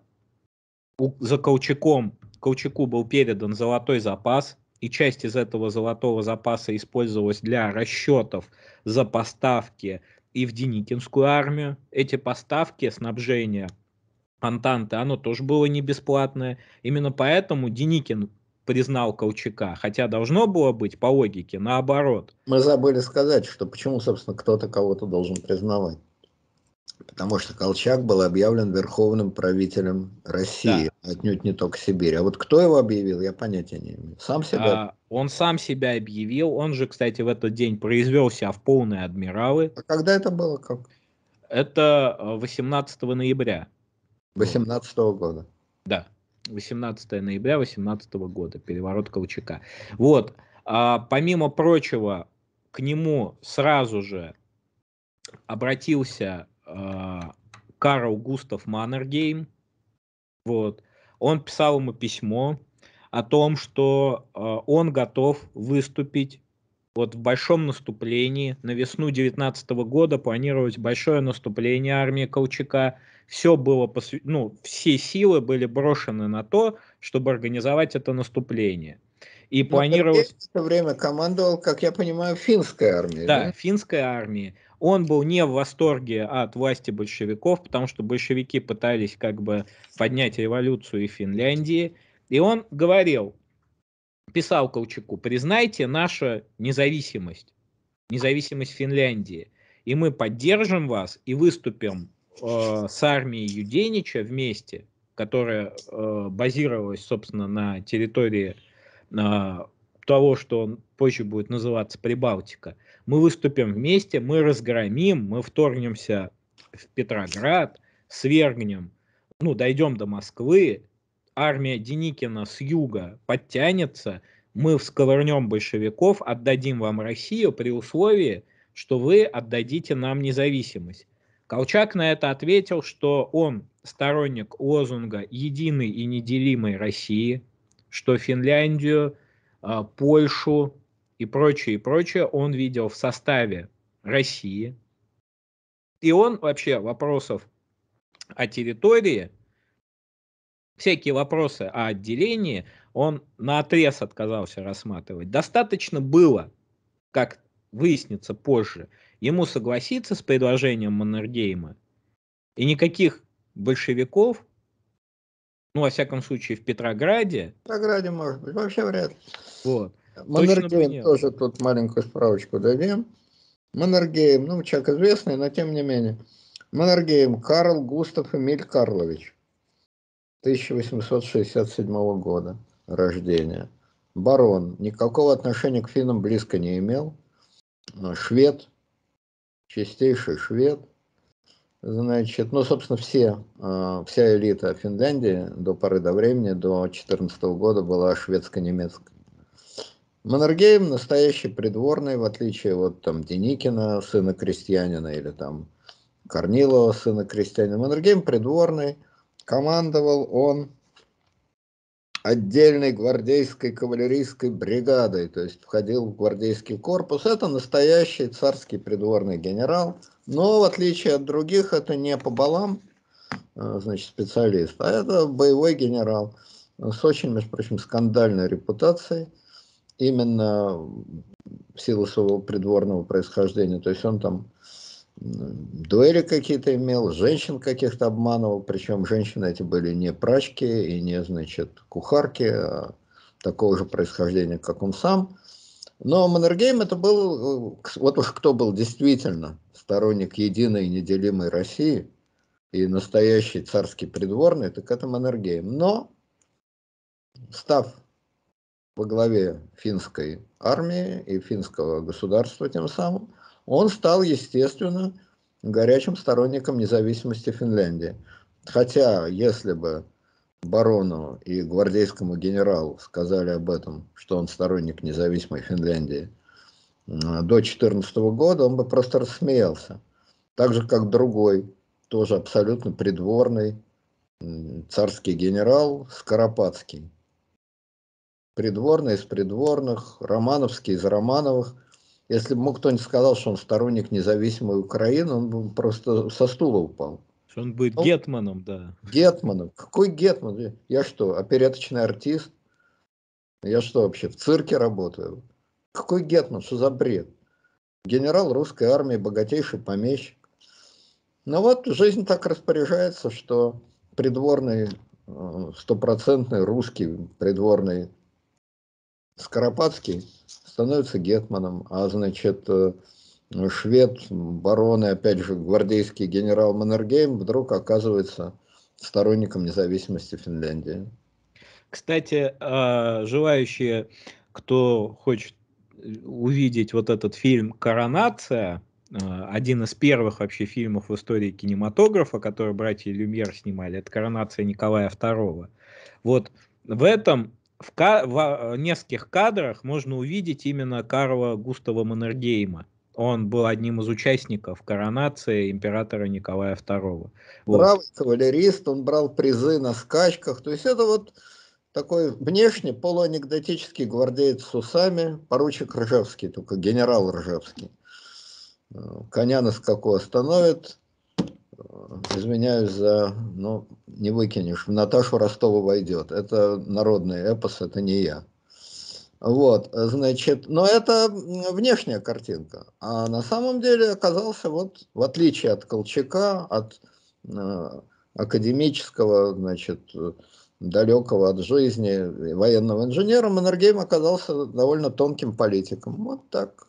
за Колчаком, Колчаку был передан золотой запас, и часть из этого золотого запаса использовалась для расчетов за поставки и в Деникинскую армию. Эти поставки, снабжение Антанты, оно тоже было не бесплатное. Именно поэтому Деникин признал Колчака, хотя должно было быть по логике наоборот. Мы забыли сказать, что почему, собственно, кто-то кого-то должен признавать. Потому что Колчак был объявлен верховным правителем России, да. отнюдь не только Сибири. А вот кто его объявил, я понятия не имею. Сам себя? А, он сам себя объявил. Он же, кстати, в этот день произвел себя в полные адмиралы. А когда это было? Как? Это 18 э, ноября. 18 года? Да. 18 ноября 18 года, переворот Колчака. Вот, а, помимо прочего, к нему сразу же обратился а, Карл Густав Маннергейм. Вот, он писал ему письмо о том, что а, он готов выступить вот в большом наступлении на весну 19 года планировать большое наступление армии Колчака все было посв... ну, все силы были брошены на то, чтобы организовать это наступление. И Но ну, планировалось... В это время командовал, как я понимаю, финская армия. Да, да, финская армия. Он был не в восторге от власти большевиков, потому что большевики пытались как бы поднять революцию в Финляндии. И он говорил, писал Колчаку, признайте нашу независимость, независимость Финляндии, и мы поддержим вас и выступим Э, с армией Юденича вместе, которая э, базировалась, собственно, на территории э, того, что он позже будет называться Прибалтика, мы выступим вместе, мы разгромим, мы вторгнемся в Петроград, свергнем, ну, дойдем до Москвы, армия Деникина с юга подтянется, мы всковырнем большевиков, отдадим вам Россию при условии, что вы отдадите нам независимость. Колчак на это ответил, что он сторонник лозунга «Единой и неделимой России», что Финляндию, а, Польшу и прочее, и прочее он видел в составе России. И он вообще вопросов о территории, всякие вопросы о отделении, он на отрез отказался рассматривать. Достаточно было, как выяснится позже, ему согласиться с предложением Маннергейма, и никаких большевиков, ну, во всяком случае, в Петрограде... В Петрограде, может быть, вообще вряд ли. Вот. А Маннергейм тоже тут маленькую справочку дадим. Маннергейм, ну, человек известный, но тем не менее. Маннергейм Карл Густав Эмиль Карлович, 1867 года рождения. Барон, никакого отношения к финам близко не имел. Э, швед, чистейший швед. Значит, ну, собственно, все, э, вся элита Финляндии до поры до времени, до 2014 года была шведско-немецкой. Маннергейм настоящий придворный, в отличие от там Деникина, сына крестьянина, или там Корнилова, сына крестьянина. Маннергейм придворный, командовал он отдельной гвардейской кавалерийской бригадой, то есть входил в гвардейский корпус. Это настоящий царский придворный генерал, но в отличие от других это не по балам, э, значит, специалист, а это боевой генерал с очень, между прочим, скандальной репутацией, именно в силу своего придворного происхождения. То есть он там дуэли какие-то имел, женщин каких-то обманывал, причем женщины эти были не прачки и не, значит, кухарки, а такого же происхождения, как он сам. Но Маннергейм это был, э, вот уж кто был действительно сторонник единой и неделимой России и настоящий царский придворный, так это Маннергейм. Но, став во главе финской армии и финского государства тем самым, он стал, естественно, горячим сторонником независимости Финляндии. Хотя, если бы барону и гвардейскому генералу сказали об этом, что он сторонник независимой Финляндии, до 2014 года он бы просто рассмеялся. Так же, как другой, тоже абсолютно придворный царский генерал Скоропадский. Придворный из придворных, Романовский из Романовых – если бы ему кто-нибудь сказал, что он сторонник независимой Украины, он бы просто со стула упал. Что он будет он... Ну, гетманом, да. Гетманом? Какой гетман? Я что, опереточный артист? Я что вообще, в цирке работаю? Какой гетман? Что за бред? Генерал русской армии, богатейший помещик. Но ну вот жизнь так распоряжается, что придворный, э, стопроцентный русский придворный Скоропадский становится гетманом, а значит э, швед, барон и опять же гвардейский генерал Маннергейм вдруг оказывается сторонником независимости Финляндии. Кстати, а, желающие, кто хочет э, увидеть вот этот фильм «Коронация», э, один из первых вообще фильмов в истории кинематографа, который братья Люмьер снимали, это «Коронация Николая II». Вот в этом в, ка- в э, нескольких кадрах можно увидеть именно Карла Густава Маннергейма. Он был одним из участников коронации императора Николая II. Вот. Бравый кавалерист, он брал призы на скачках. То есть это вот такой внешне полуанекдотический гвардеец с усами, поручик Ржевский, только генерал Ржевский. Э, коня на скаку остановит, извиняюсь за, ну, не выкинешь, в Наташу Ростову войдет. Это народный эпос, это не я. Вот, значит, но это внешняя картинка. А на самом деле оказался вот, в отличие от Колчака, от э, академического, значит, далекого от жизни военного инженера, Маннергейм оказался довольно тонким политиком. Вот так.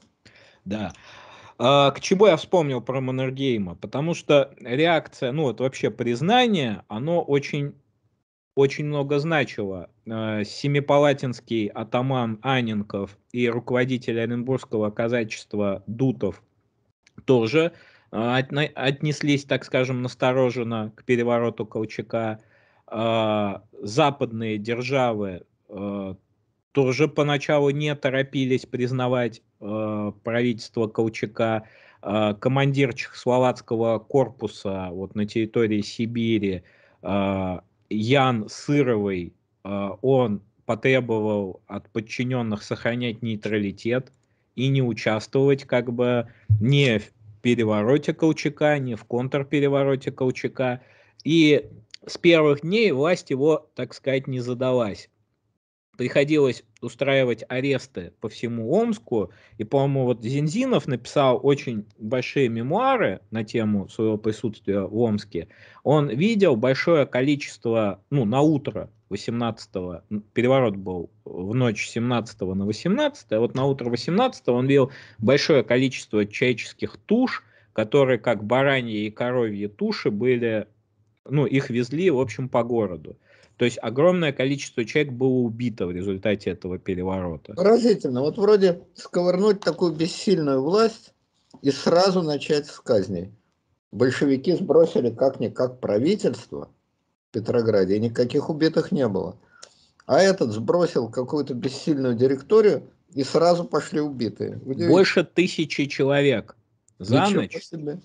Да. А, к чему я вспомнил про Маннергейма? Потому что реакция, ну вот вообще признание, оно очень, очень много значило. А, семипалатинский атаман Анинков и руководитель Оренбургского казачества Дутов тоже а, отнеслись, так скажем, настороженно к перевороту Колчака. Западные державы тоже поначалу не торопились признавать э, правительство Колчака. Э, командир чехословацкого корпуса вот, на территории Сибири э, Ян Сыровый, э, он потребовал от подчиненных сохранять нейтралитет и не участвовать как бы ни в перевороте Колчака, ни в контрперевороте Колчака. И с первых дней власть его, так сказать, не задалась приходилось устраивать аресты по всему Омску. И, по-моему, вот Зинзинов написал очень большие мемуары на тему своего присутствия в Омске. Он видел большое количество, ну, на утро 18 го переворот был в ночь 17 на 18 а вот на утро 18 он видел большое количество человеческих туш, которые как бараньи и коровьи туши были, ну, их везли, в общем, по городу. То есть огромное количество человек было убито в результате этого переворота. Поразительно. Вот вроде сковырнуть такую бессильную власть и сразу начать с казней. Большевики сбросили как-никак правительство в Петрограде, и никаких убитых не было. А этот сбросил какую-то бессильную директорию, и сразу пошли убитые. Больше тысячи человек за Ничего ночь. Себе.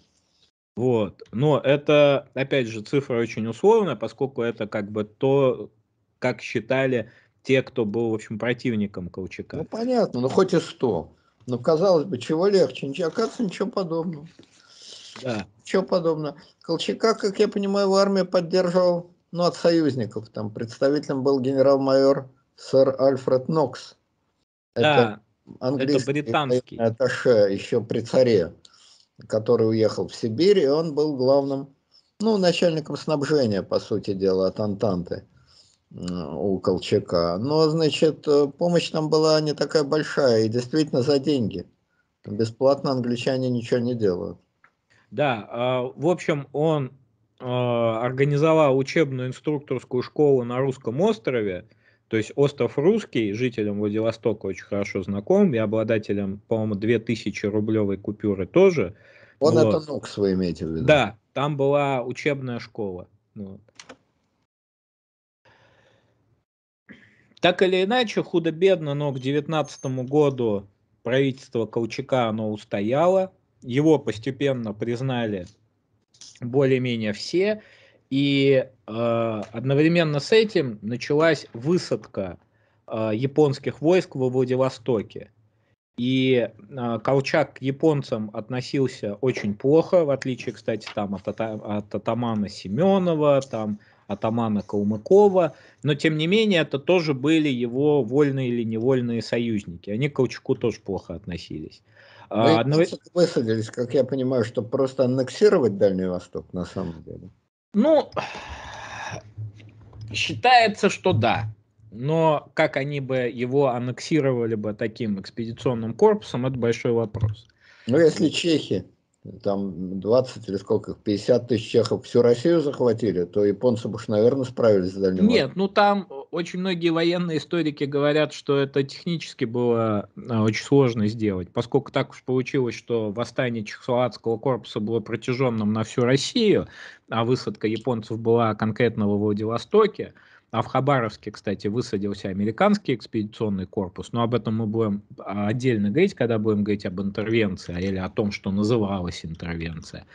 Вот. Но это, опять же, цифра очень условная, поскольку это как бы то, как считали те, кто был, в общем, противником Колчака. Ну, понятно, ну хоть и 100. Но, казалось бы, чего легче? Оказывается, ничего подобного. Да. Ничего подобного. Колчака, как я понимаю, в армии поддерживал, ну, от союзников. Там представителем был генерал-майор сэр Альфред Нокс. Да, это, английский это британский. Аташе еще при царе который уехал в Сибирь, и он был главным, ну, начальником снабжения, по сути дела, от Антанты у Колчака. Но, значит, э, помощь там была не такая большая, и действительно за деньги. Бесплатно англичане ничего не делают. Да, а, в общем, он э, организовал учебную инструкторскую школу на русском острове, то есть остров русский жителям Владивостока очень хорошо знаком и обладателям, по-моему, 2000 рублевой купюры тоже. Он вот. это Нукс вы имеете в виду? Да, там была учебная школа. Вот. Так или иначе, худо-бедно, но к 2019 году правительство Колчака оно устояло. Его постепенно признали более-менее все. И э, одновременно с этим началась высадка э, японских войск во Владивостоке. И э, Колчак к японцам относился очень плохо, в отличие, кстати, там от, от атамана Семенова, там атамана Калмыкова, но тем не менее это тоже были его вольные или невольные союзники. Они к Колчаку тоже плохо относились. Вы а, Одно... высадились, как я понимаю, чтобы просто аннексировать Дальний Восток на самом деле. Ну, считается, что да. Но как они бы его аннексировали бы таким экспедиционным корпусом, это большой вопрос. Ну, если чехи там 20 или сколько, 50 тысяч чехов всю Россию захватили, то японцы бы уж, наверное, справились с Дальним Нет, ну там очень многие военные историки говорят, что это технически было а, очень сложно сделать, поскольку так уж получилось, что восстание Чехословацкого корпуса было протяженным на всю Россию, а высадка японцев была конкретно во Владивостоке, а в Хабаровске, кстати, высадился американский экспедиционный корпус, но об этом мы будем отдельно говорить, когда будем говорить об интервенции или о том, что называлась интервенция.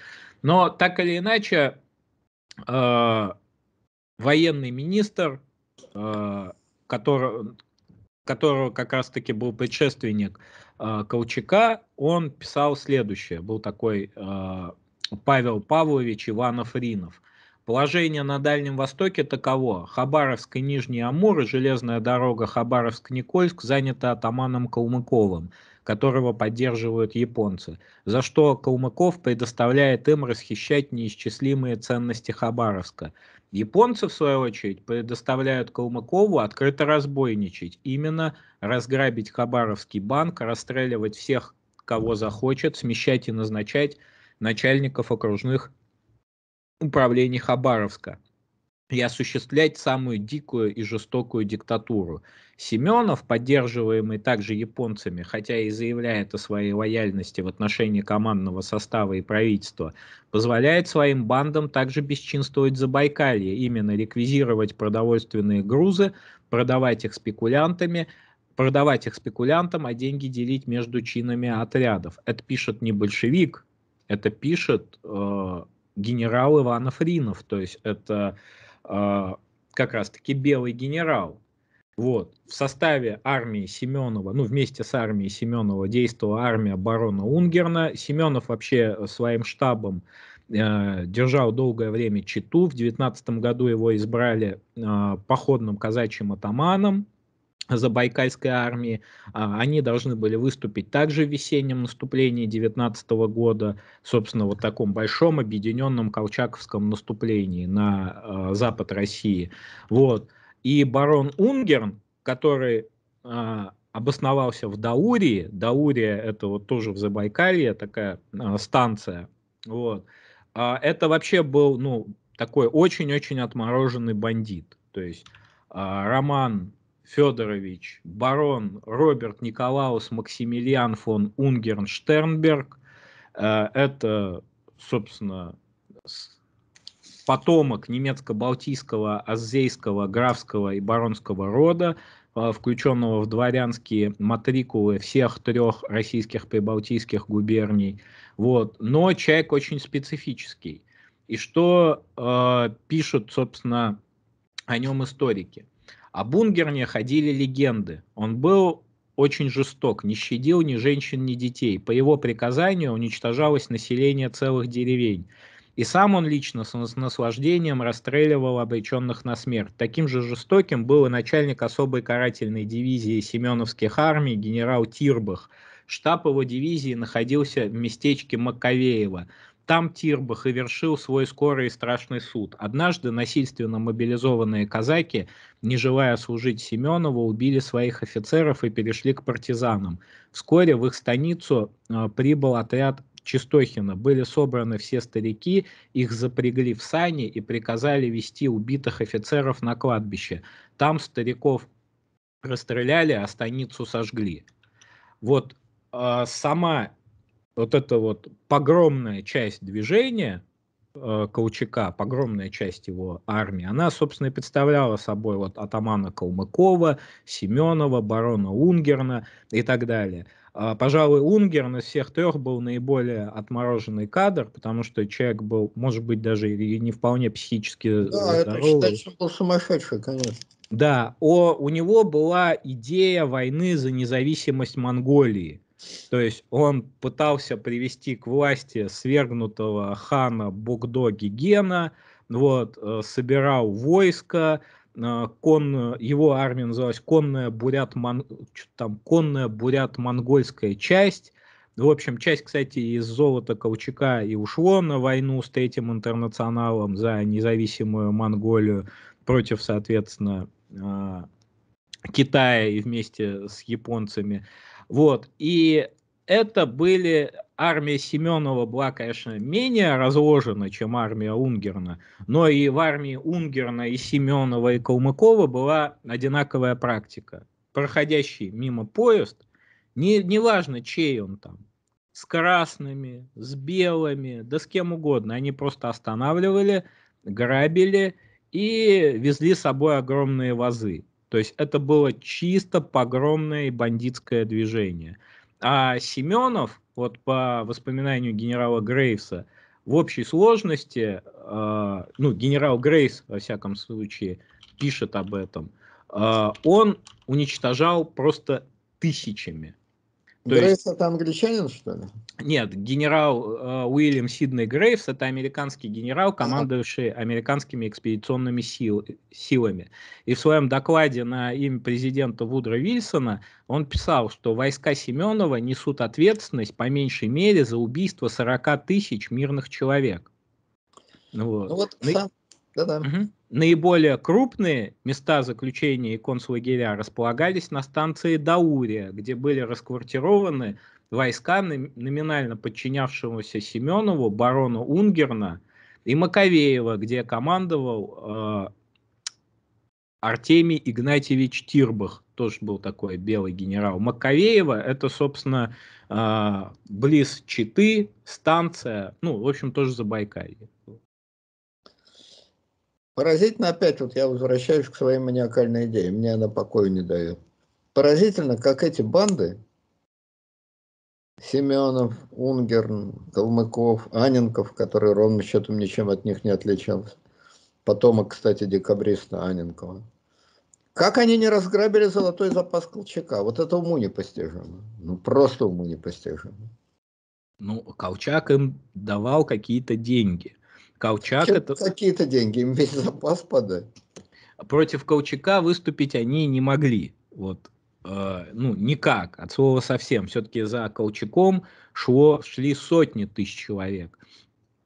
Но так или иначе, э, военный министр, э, который, которого как раз-таки был предшественник э, Колчака, он писал следующее. Был такой э, Павел Павлович Иванов-Ринов. Положение на Дальнем Востоке таково. Хабаровск и Нижний Амур и железная дорога Хабаровск-Никольск заняты атаманом Калмыковым, которого поддерживают японцы, за что Калмыков предоставляет им расхищать неисчислимые ценности Хабаровска. Японцы, в свою очередь, предоставляют Калмыкову открыто разбойничать, именно разграбить Хабаровский банк, расстреливать всех, кого захочет, смещать и назначать начальников окружных управление Хабаровска и осуществлять самую дикую и жестокую диктатуру. Семенов, поддерживаемый также японцами, хотя и заявляет о своей лояльности в отношении командного состава и правительства, позволяет своим бандам также бесчинствовать за Байкалье, именно реквизировать продовольственные грузы, продавать их спекулянтами, продавать их спекулянтам, а деньги делить между чинами отрядов. Это пишет не большевик, это пишет э, генерал Иванов Ринов, то есть это э, как раз-таки белый генерал. Вот. В составе армии Семенова, ну вместе с армией Семенова действовала армия барона Унгерна. Семенов вообще своим штабом э, держал долгое время Читу. В 19 году его избрали э, походным казачьим атаманом. Забайкальской армии. А, они должны были выступить также в весеннем наступлении 19 года, собственно, вот таком большом объединенном колчаковском наступлении на а, запад России. Вот. И барон Унгерн, который а, обосновался в Даурии, Даурия это вот тоже в Забайкалье такая станция, вот. Это вообще был, ну, такой очень-очень отмороженный бандит. То есть Роман Федорович, барон Роберт Николаус Максимилиан фон Унгерн Штернберг. Э, это, собственно, потомок немецко-балтийского, аззейского, графского и баронского рода, э, включенного в дворянские матрикулы всех трех российских прибалтийских губерний. Вот. Но человек очень специфический. И что э, пишут, собственно, о нем историки? О Бунгерне ходили легенды. Он был очень жесток, не щадил ни женщин, ни детей. По его приказанию уничтожалось население целых деревень. И сам он лично с наслаждением расстреливал обреченных на смерть. Таким же жестоким был и начальник особой карательной дивизии Семеновских армий генерал Тирбах. Штаб его дивизии находился в местечке Маковеево. Там Тирбах и вершил свой скорый и страшный суд. Однажды насильственно мобилизованные казаки, не желая служить Семенову, убили своих офицеров и перешли к партизанам. Вскоре в их станицу э, прибыл отряд Чистохина. Были собраны все старики, их запрягли в сани и приказали вести убитых офицеров на кладбище. Там стариков расстреляли, а станицу сожгли. Вот э, сама вот эта вот погромная часть движения э, Колчака, погромная часть его армии, она, собственно, и представляла собой вот атамана Калмыкова, Семенова, барона Унгерна и так далее. А, пожалуй, Унгерн из всех трех был наиболее отмороженный кадр, потому что человек был, может быть, даже и не вполне психически да, здоровый. это считается, был сумасшедший, конечно. Да, о, у него была идея войны за независимость Монголии – то есть он пытался привести к власти свергнутого хана Богдоги Гена, вот, э, собирал войско, э, кон, его армия называлась конная бурят, мон, там, конная бурят-монгольская часть. В общем, часть, кстати, из золота Колчака и ушло на войну с Третьим интернационалом за независимую Монголию против, соответственно, э, Китая и вместе с японцами. Вот. И это были армия Семенова была, конечно, менее разложена, чем армия Унгерна, но и в армии Унгерна и Семенова и Калмыкова была одинаковая практика. Проходящий мимо поезд, не, неважно, чей он там, с красными, с белыми, да с кем угодно, они просто останавливали, грабили и везли с собой огромные вазы. То есть это было чисто погромное и бандитское движение. А Семенов, вот по воспоминанию генерала Грейса в общей сложности, э, ну, генерал Грейс, во всяком случае, пишет об этом, э, он уничтожал просто тысячами. То Грейс есть... это англичанин, что ли? Нет, генерал э, Уильям Сидней Грейвс это американский генерал, командовавший американскими экспедиционными сил, силами. И в своем докладе на имя президента Вудро Вильсона он писал, что войска Семенова несут ответственность по меньшей мере за убийство 40 тысяч мирных человек. Ну вот. Ну вот, ну сам... да-да. Угу. Наиболее крупные места заключения и концлагеря располагались на станции Даурия, где были расквартированы войска номинально подчинявшегося Семенову, барону Унгерна и Маковеева, где командовал э, Артемий Игнатьевич Тирбах, тоже был такой белый генерал. Маковеева это, собственно, э, близ Читы, станция, ну, в общем, тоже Забайкалье. Поразительно опять, вот я возвращаюсь к своей маниакальной идее, мне она покоя не дает. Поразительно, как эти банды, Семенов, Унгерн, Калмыков, Аненков, который ровно счетом ничем от них не отличался, потомок, кстати, декабриста Аненкова, как они не разграбили золотой запас Колчака? Вот это уму непостижимо. Ну, просто уму непостижимо. Ну, Колчак им давал какие-то деньги. Колчак это... Какие-то деньги им весь запас падает. Против Колчака выступить они не могли. Вот э, ну, никак, от слова совсем. Все-таки за Колчаком шло, шли сотни тысяч человек.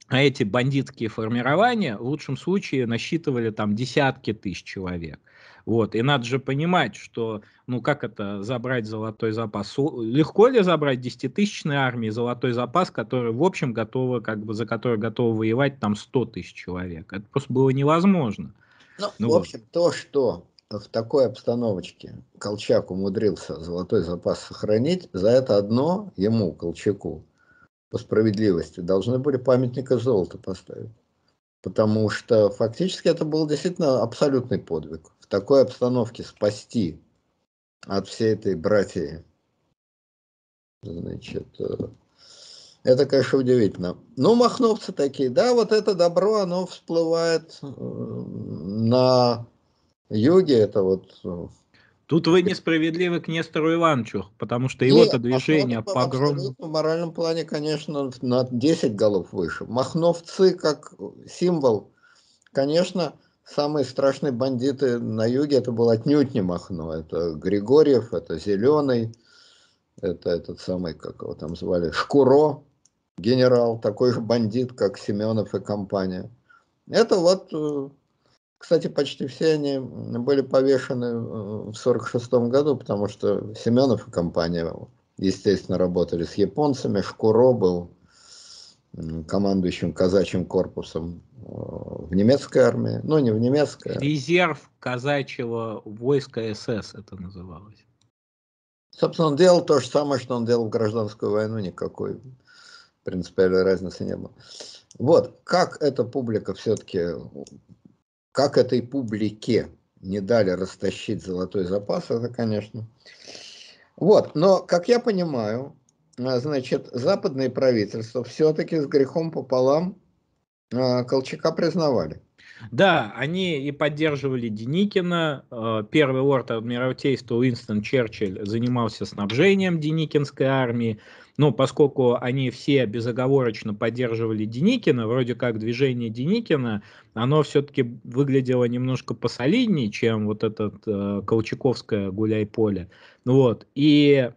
А эти бандитские формирования в лучшем случае насчитывали там десятки тысяч человек. Вот. И надо же понимать, что, ну как это, забрать золотой запас? Легко ли забрать десятитысячной армии золотой запас, который, в общем, готовы, как бы, за который готовы воевать там 100 тысяч человек? Это просто было невозможно. Ну, ну, в вот. общем, то, что в такой обстановочке Колчак умудрился золотой запас сохранить, за это одно ему, Колчаку, по справедливости, должны были памятника золота поставить. Потому что фактически это был действительно абсолютный подвиг такой обстановке спасти от всей этой братьи. Значит, э, это, конечно, удивительно. Ну, махновцы такие, да, вот это добро, оно всплывает э, на юге, это вот... Э, Тут вы несправедливы к Нестору Ивановичу, потому что его-то движение погром... В моральном плане, конечно, на 10 голов выше. Махновцы как символ, конечно, самые страшные бандиты на юге это был отнюдь не Махно, это Григорьев, это Зеленый, это этот самый, как его там звали, Шкуро, генерал, такой же бандит, как Семенов и компания. Это вот, э, кстати, почти все они были повешены э, в 1946 году, потому что Семенов и компания, естественно, работали с японцами, Шкуро был командующим казачьим корпусом э, в немецкой армии, ну не в немецкой. Резерв казачьего войска СС это называлось. Собственно, он делал то же самое, что он делал в гражданскую войну, никакой принципиальной разницы не было. Вот, как эта публика все-таки, как этой публике не дали растащить золотой запас, это, конечно. Вот, но, как я понимаю, а, значит, западное правительство все-таки с грехом пополам а, Колчака признавали. Да, они и поддерживали Деникина. А, первый лорд Адмиралтейства Уинстон Черчилль занимался снабжением Деникинской армии. Но поскольку они все безоговорочно поддерживали Деникина, вроде как движение Деникина, оно все-таки выглядело немножко посолиднее, чем вот этот э, Колчаковское гуляй-поле. Вот. И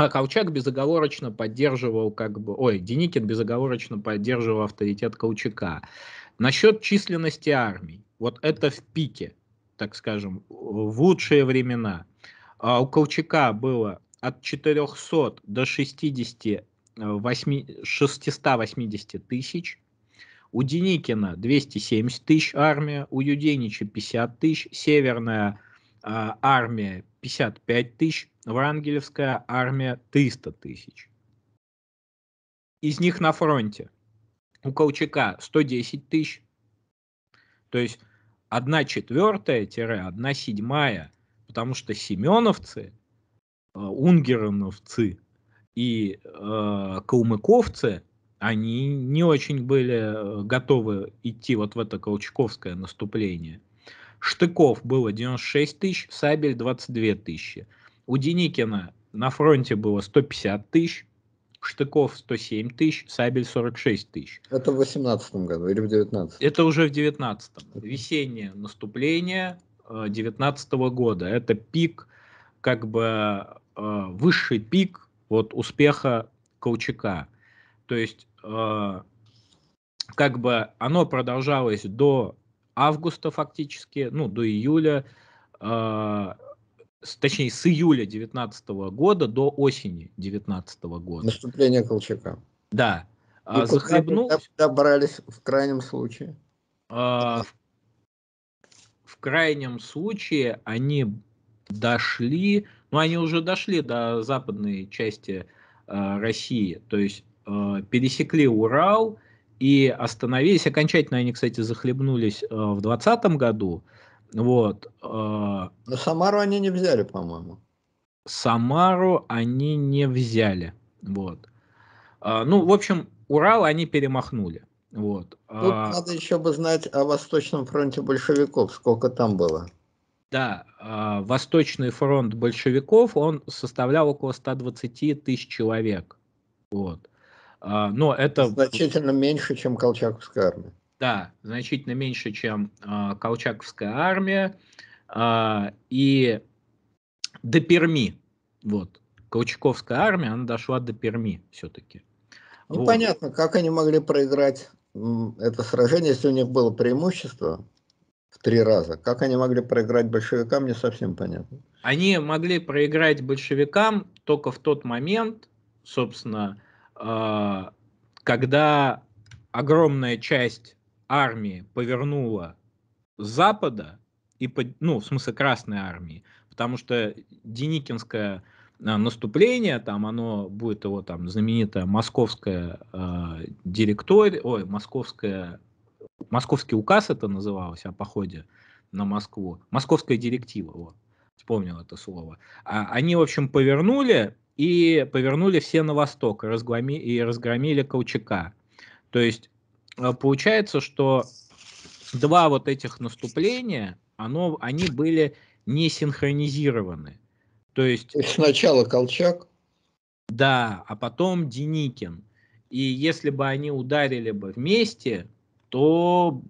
а Колчак безоговорочно поддерживал, как бы, ой, Деникин безоговорочно поддерживал авторитет Колчака. Насчет численности армий, вот это в пике, так скажем, в лучшие времена. А у Колчака было от 400 до 60, 8, 680 тысяч, у Деникина 270 тысяч армия, у Юденича 50 тысяч, Северная э, армия 55 тысяч, Врангелевская армия 300 тысяч. Из них на фронте у Колчака 110 тысяч. То есть 1 четвертая-1 седьмая, потому что семеновцы, э, Унгерновцы и э, калмыковцы, они не очень были э, готовы идти вот в это колчаковское наступление. Штыков было 96 тысяч, Сабель 22 тысячи. У Деникина на фронте было 150 тысяч, Штыков 107 тысяч, Сабель 46 тысяч. Это в 18 году или в 19 Это уже в 19 м Весеннее наступление 19 э, года. Это пик, как бы э, высший пик вот успеха Колчака. То есть э, как бы оно продолжалось до августа фактически, ну, до июля, с, точнее, с июля 2019 года до осени 2019 года. Наступление Колчака. Да. И а, захлебнул... брались в крайнем случае. А, в, в крайнем случае они дошли, ну они уже дошли до западной части э, России, то есть э, пересекли Урал и остановились. Окончательно они, кстати, захлебнулись э, в 2020 году, вот. А, но ну, Самару они не взяли, по-моему. Самару они не взяли. Вот. А, ну, в общем, Урал они перемахнули. Вот. Тут а... надо еще бы знать о Восточном фронте большевиков, сколько там было. Да, а, Восточный фронт большевиков, он составлял около 120 тысяч человек. Вот. Но это... Значительно меньше, чем Колчаковская армия. Да, значительно меньше, чем э, Колчаковская армия э, и до Перми. Вот. Колчаковская армия, она дошла до Перми все-таки. Непонятно, ну, вот. как они могли проиграть это сражение, если у них было преимущество в три раза. Как они могли проиграть большевикам, не совсем понятно. Они могли проиграть большевикам только в тот момент, собственно, а, когда огромная часть армии повернула с запада, и, под, ну, в смысле Красной армии, потому что Деникинское а, наступление, там оно будет его там знаменитая московская э, директория, ой, московская, московский указ это называлось о походе на Москву, московская директива, вот, вспомнил это слово. А, они, в общем, повернули и повернули все на восток разгроми, и разгромили Колчака. То есть а, получается, что два вот этих наступления, оно, они были не синхронизированы. То есть... Сначала Колчак. Да, а потом Деникин. И если бы они ударили бы вместе, то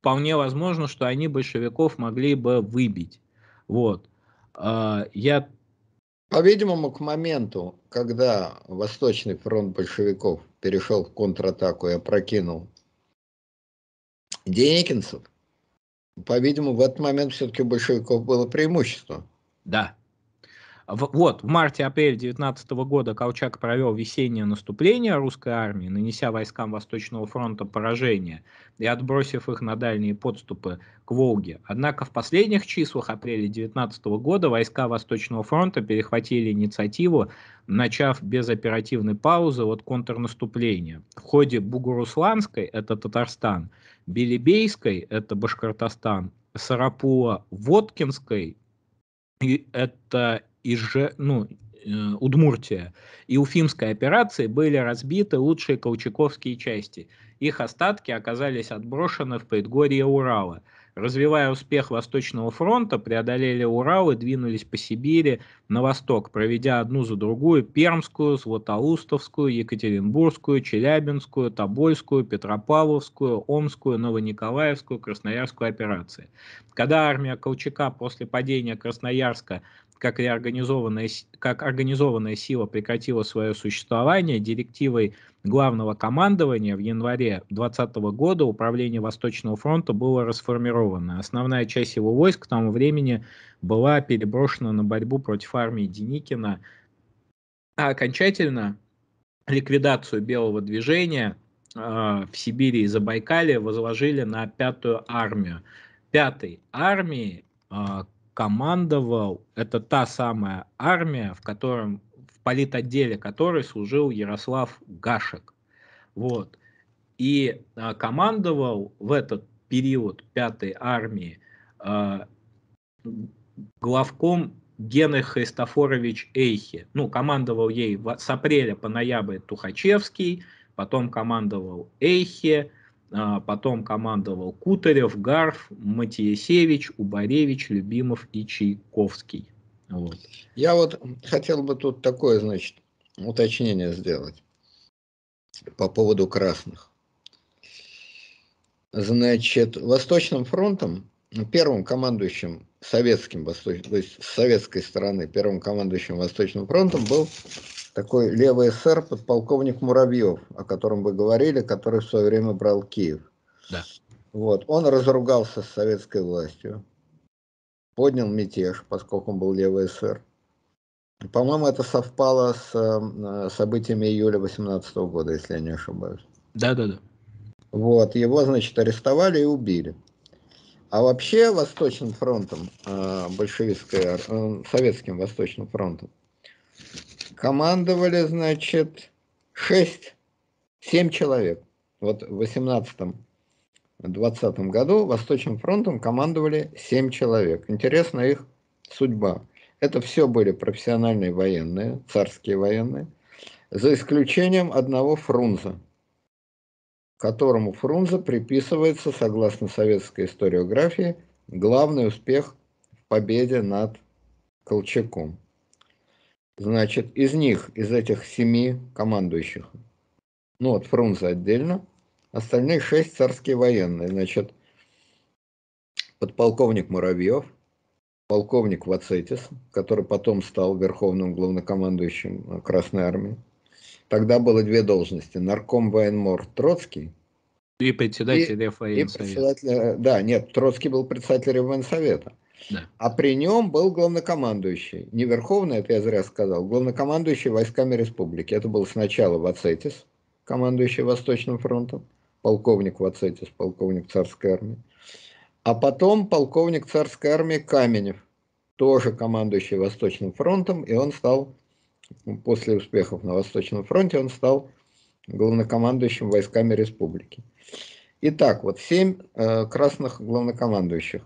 вполне возможно, что они большевиков могли бы выбить. Вот. А, я... По-видимому, к моменту, когда Восточный фронт большевиков перешел в контратаку и опрокинул Деникинцев, по-видимому, в этот момент все-таки у большевиков было преимущество. Да. Вот, в марте-апреле 19 года Колчак провел весеннее наступление русской армии, нанеся войскам Восточного фронта поражение и отбросив их на дальние подступы к Волге. Однако в последних числах апреля 19 года войска Восточного фронта перехватили инициативу, начав без оперативной паузы от контрнаступления. В ходе Бугурусланской, это Татарстан, Белебейской, это Башкортостан, Сарапула, Воткинской, и это Иже, ну, э, Удмуртия и Уфимской операции были разбиты лучшие колчаковские части. Их остатки оказались отброшены в предгорье Урала – Развивая успех Восточного фронта, преодолели Урал и двинулись по Сибири на восток, проведя одну за другую Пермскую, Златоустовскую, Екатеринбургскую, Челябинскую, Тобольскую, Петропавловскую, Омскую, Новониколаевскую, Красноярскую операции. Когда армия Колчака после падения Красноярска как, реорганизованная, как организованная сила прекратила свое существование, директивой главного командования в январе 2020 года управление Восточного фронта было расформировано. Основная часть его войск к тому времени была переброшена на борьбу против армии Деникина, а окончательно ликвидацию белого движения э, в Сибири и Забайкале возложили на пятую армию. Пятой армии, э, а, командовал, это та самая армия, в котором в политотделе которой служил Ярослав Гашек. Вот. И а, командовал в этот период пятой армии а, главком Гены Христофорович Эйхи. Ну, командовал ей с апреля по ноябрь Тухачевский, потом командовал Эйхи, а, потом командовал Кутарев, Гарф, Матиесевич, Убаревич, Любимов и Чайковский. Вот. Я вот хотел бы тут такое, значит, уточнение сделать по поводу красных. Значит, Восточным фронтом первым командующим советским восточным, то есть с советской стороны первым командующим Восточным фронтом был такой левый СР подполковник Муравьев, о котором вы говорили, который в свое время брал Киев. Да. Вот. Он разругался с советской властью, поднял мятеж, поскольку он был левый СР. По-моему, это совпало с э, событиями июля 18 года, если я не ошибаюсь. Да, да, да. Вот, его, значит, арестовали и убили. А вообще Восточным фронтом, э, большевистская, э, советским Восточным фронтом, командовали, значит, 6-7 человек. Вот в 18-20 году Восточным фронтом командовали 7 человек. Интересна их судьба. Это все были профессиональные военные, царские военные, за исключением одного Фрунза которому Фрунзе приписывается, согласно советской историографии, главный успех в победе над Колчаком. Значит, из них, из этих семи командующих, ну вот Фрунзе отдельно, остальные шесть царские военные. Значит, подполковник Муравьев, полковник Вацетис, который потом стал верховным главнокомандующим Красной Армии, Тогда было две должности. Нарком военмор Троцкий. И председатель и, э, Реввоенсовета. да, нет, Троцкий был председатель Реввоенсовета. Да. А при нем был главнокомандующий. Не верховный, это я зря сказал. Главнокомандующий войсками республики. Это был сначала Вацетис, командующий Восточным фронтом. Полковник Вацетис, полковник царской армии. А потом полковник царской армии Каменев, тоже командующий Восточным фронтом, и он стал после успехов на Восточном фронте он стал главнокомандующим войсками республики. Итак, вот семь э, красных главнокомандующих.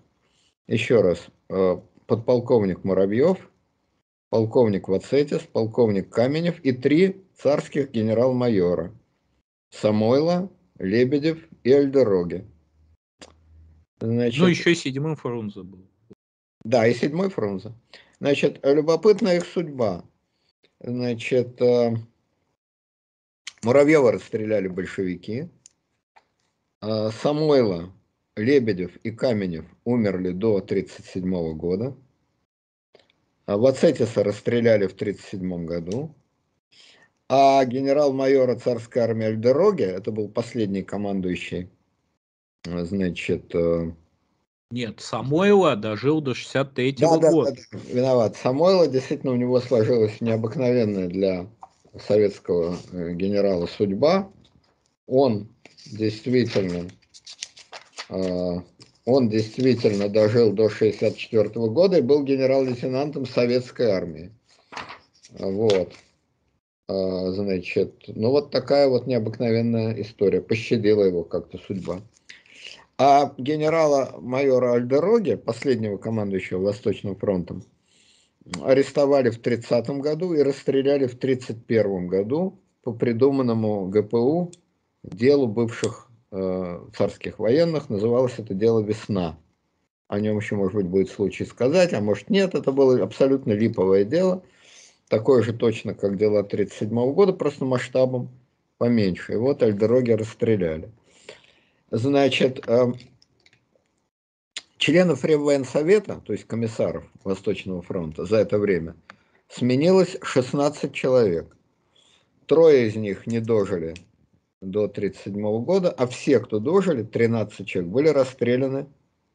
Еще раз, э, подполковник Муравьев, полковник Вацетис, полковник Каменев и три царских генерал-майора. Самойла, Лебедев и Альдероги. Значит, ну, еще и седьмой Фрунзе был. Да, и седьмой Фрунзе. Значит, любопытная их судьба. Значит, э, Муравьева расстреляли большевики. Э, Самойла, Лебедев и Каменев умерли до 1937 года. Э, Вацетиса расстреляли в 1937 году. А генерал-майора царской армии Альдероге, это был последний командующий, значит, нет, Самойло дожил до 63-го да, года. Да, виноват. Самойло действительно у него сложилась необыкновенная для советского э, генерала судьба. Он действительно, э, он действительно дожил до 64 -го года и был генерал-лейтенантом советской армии. Вот. Э, значит, ну вот такая вот необыкновенная история. Пощадила его как-то судьба. А генерала-майора Альдероги, последнего командующего Восточным фронтом, арестовали в 30 году и расстреляли в 31 году по придуманному ГПУ делу бывших э, царских военных. Называлось это дело «Весна». О нем еще, может быть, будет случай сказать, а может нет. Это было абсолютно липовое дело. Такое же точно, как дела 1937 года, просто масштабом поменьше. И вот Альдероги расстреляли значит, эм, членов Реввоенсовета, то есть комиссаров Восточного фронта за это время, сменилось 16 человек. Трое из них не дожили до 1937 года, а все, кто дожили, 13 человек, были расстреляны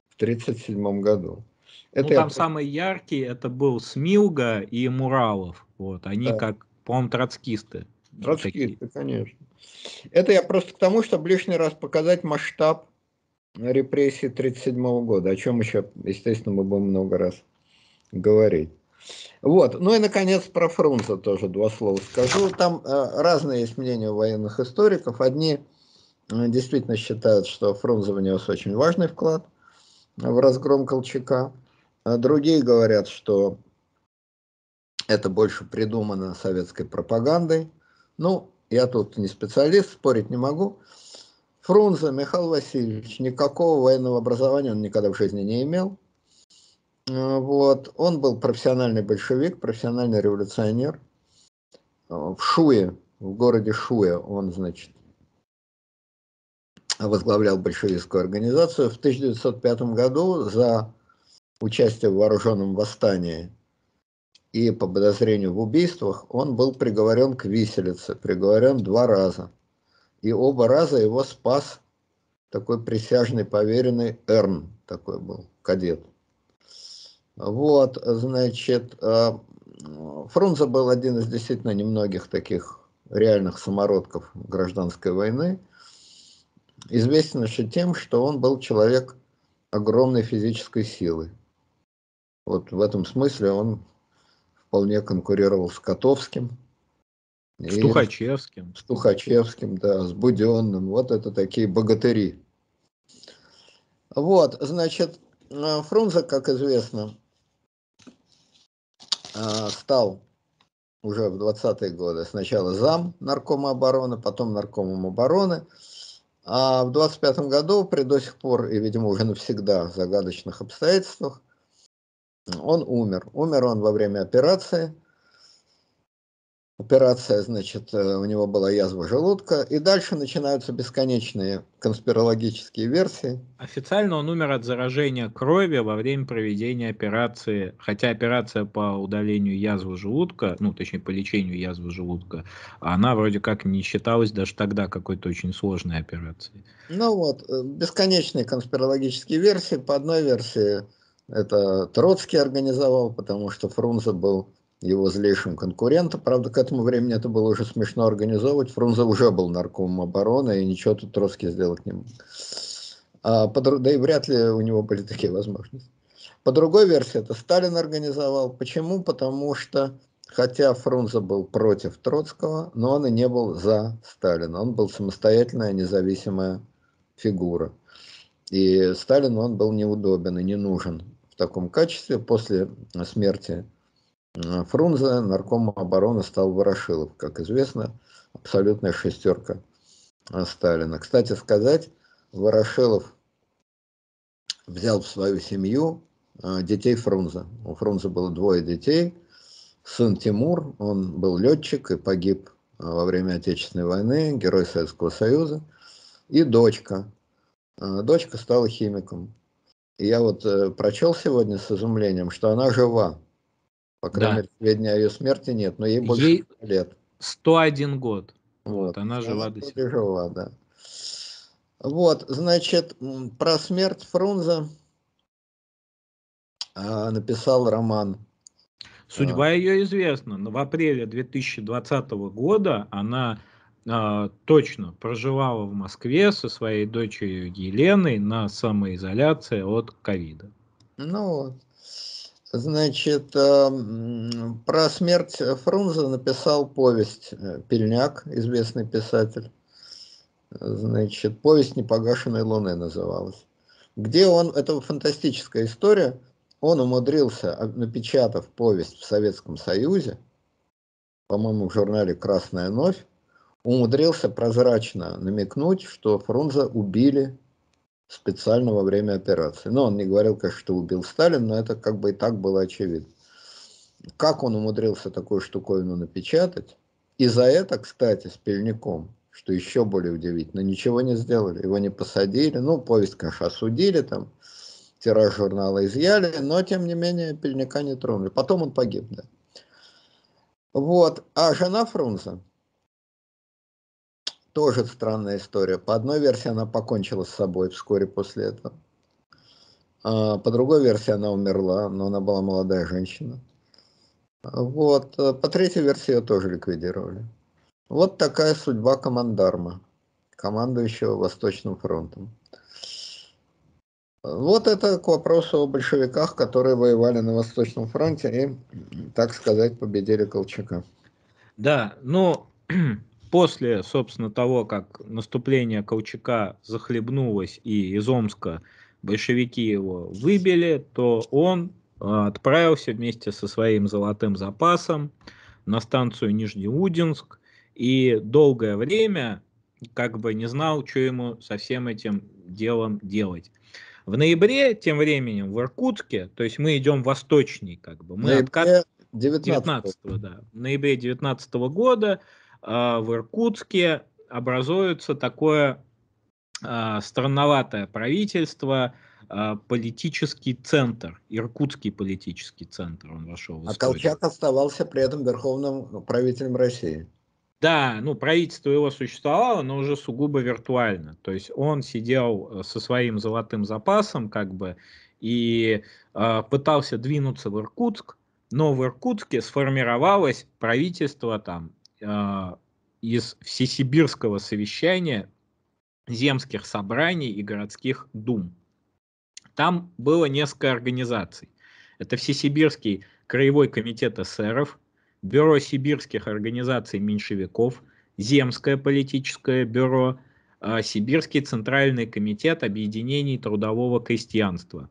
в 1937 году. Это ну, там я... самые яркие, это был Смилга и Муралов. Вот, они да. как, по-моему, троцкисты. Троцкисты, такие. конечно. Это я просто к тому, чтобы лишний раз показать масштаб репрессий 1937 года, о чем еще, естественно, мы будем много раз говорить. Вот. Ну и, наконец, про Фрунзе тоже два слова скажу. Там э, разные есть мнения у военных историков. Одни э, действительно считают, что Фрунзе внес очень важный вклад в разгром Колчака. А другие говорят, что это больше придумано советской пропагандой. Ну, я тут не специалист, спорить не могу. Фрунзе Михаил Васильевич никакого военного образования он никогда в жизни не имел. Э, вот. Он был профессиональный большевик, профессиональный революционер. Э, в Шуе, в городе Шуе он, значит, возглавлял большевистскую организацию. В 1905 году за участие в вооруженном восстании и по подозрению в убийствах, он был приговорен к виселице, приговорен два раза. И оба раза его спас такой присяжный поверенный Эрн, такой был, кадет. Вот, значит, э, Фрунзе был один из действительно немногих таких реальных самородков гражданской войны. Известен еще тем, что он был человек огромной физической силы. Вот в этом смысле он вполне конкурировал с Котовским. С Тухачевским. С Тухачевским, да, с Буденным. Вот это такие богатыри. Вот, значит, э, Фрунзе, как известно, э, стал уже в 20-е годы сначала зам наркома обороны, потом наркомом обороны. А в 25 году при до сих пор и, видимо, уже навсегда загадочных обстоятельствах – он умер. Умер он во время операции. Операция, значит, э, у него была язва желудка. И дальше начинаются бесконечные конспирологические версии. Официально он умер от заражения крови во время проведения операции. Хотя операция по удалению язвы желудка, ну, точнее, по лечению язвы желудка, она вроде как не считалась даже тогда какой-то очень сложной операцией. Ну вот, э, бесконечные конспирологические версии. По одной версии это Троцкий организовал, потому что Фрунзе был его злейшим конкурентом. Правда, к этому времени это было уже смешно организовывать. Фрунзе уже был наркомом обороны, и ничего тут Троцкий сделать не мог. А, да и вряд ли у него были такие возможности. По другой версии, это Сталин организовал. Почему? Потому что, хотя Фрунзе был против Троцкого, но он и не был за Сталина. Он был самостоятельная, независимая фигура. И Сталину он был неудобен и не нужен в таком качестве после э, смерти э, Фрунзе наркома обороны стал Ворошилов, как известно, абсолютная шестерка э, Сталина. Кстати сказать, Ворошилов взял в свою семью детей Фрунзе. У Фрунзе было двое детей. Сын Тимур, он был летчик и погиб во время Отечественной войны, герой Советского Союза. И дочка. Дочка стала химиком я вот э, прочел сегодня с изумлением, что она жива. По крайней да. мере, сведения о ее смерти нет, но ей больше ей лет. 101 год. Вот, вот она жива до сих пор. Жива, да. Вот, значит, про смерть Фрунзе э, написал роман. Судьба э, а. ее известна. но В апреле 2020 года она а, точно проживала в Москве со своей дочерью Еленой на самоизоляции от ковида. Ну, значит, эм, про смерть Фрунзе написал повесть э, Пельняк, известный писатель. Значит, повесть непогашенной луны называлась. Где он, это фантастическая история, он умудрился, а, напечатав повесть в Советском Союзе, по-моему, в журнале «Красная новь», умудрился прозрачно намекнуть, что Фрунзе убили специально во время операции. Но ну, он не говорил, конечно, что убил Сталин, но это как бы и так было очевидно. Как он умудрился такую штуковину напечатать? И за это, кстати, с Пельником, что еще более удивительно, ничего не сделали. Его не посадили. Ну, повесть, конечно, осудили там, тираж журнала изъяли, но, тем не менее, Пельника не тронули. Потом он погиб, да. Вот. А жена Фрунзе, тоже странная история. По одной версии она покончила с собой вскоре после этого. А, по другой версии она умерла, но она была молодая женщина. Вот. По третьей версии ее тоже ликвидировали. Вот такая судьба командарма, командующего Восточным фронтом. Вот это к вопросу о большевиках, которые воевали на Восточном фронте и, так сказать, победили Колчака. Да, но после, собственно, того, как наступление Колчака захлебнулось и из Омска большевики его выбили, то он э, отправился вместе со своим золотым запасом на станцию Нижнеудинск и долгое время как бы не знал, что ему со всем этим делом делать. В ноябре, тем временем, в Иркутске, то есть мы идем восточней, как бы, мы ноябре откат... 19, 19 да, в ноябре 19 года а, в Иркутске образуется такое а, странноватое правительство, а, политический центр, иркутский политический центр, он вошел в историю. А Колчак оставался при этом верховным правителем России. Да, ну правительство его существовало, но уже сугубо виртуально. То есть он сидел э, со своим золотым запасом, как бы, и э, пытался двинуться в Иркутск, но в Иркутске сформировалось правительство там а, из всесибирского совещания земских собраний и городских дум. Там было несколько организаций. Это Всесибирский краевой комитет эсеров, Бюро сибирских организаций меньшевиков, Земское политическое бюро, а, Сибирский центральный комитет объединений трудового крестьянства.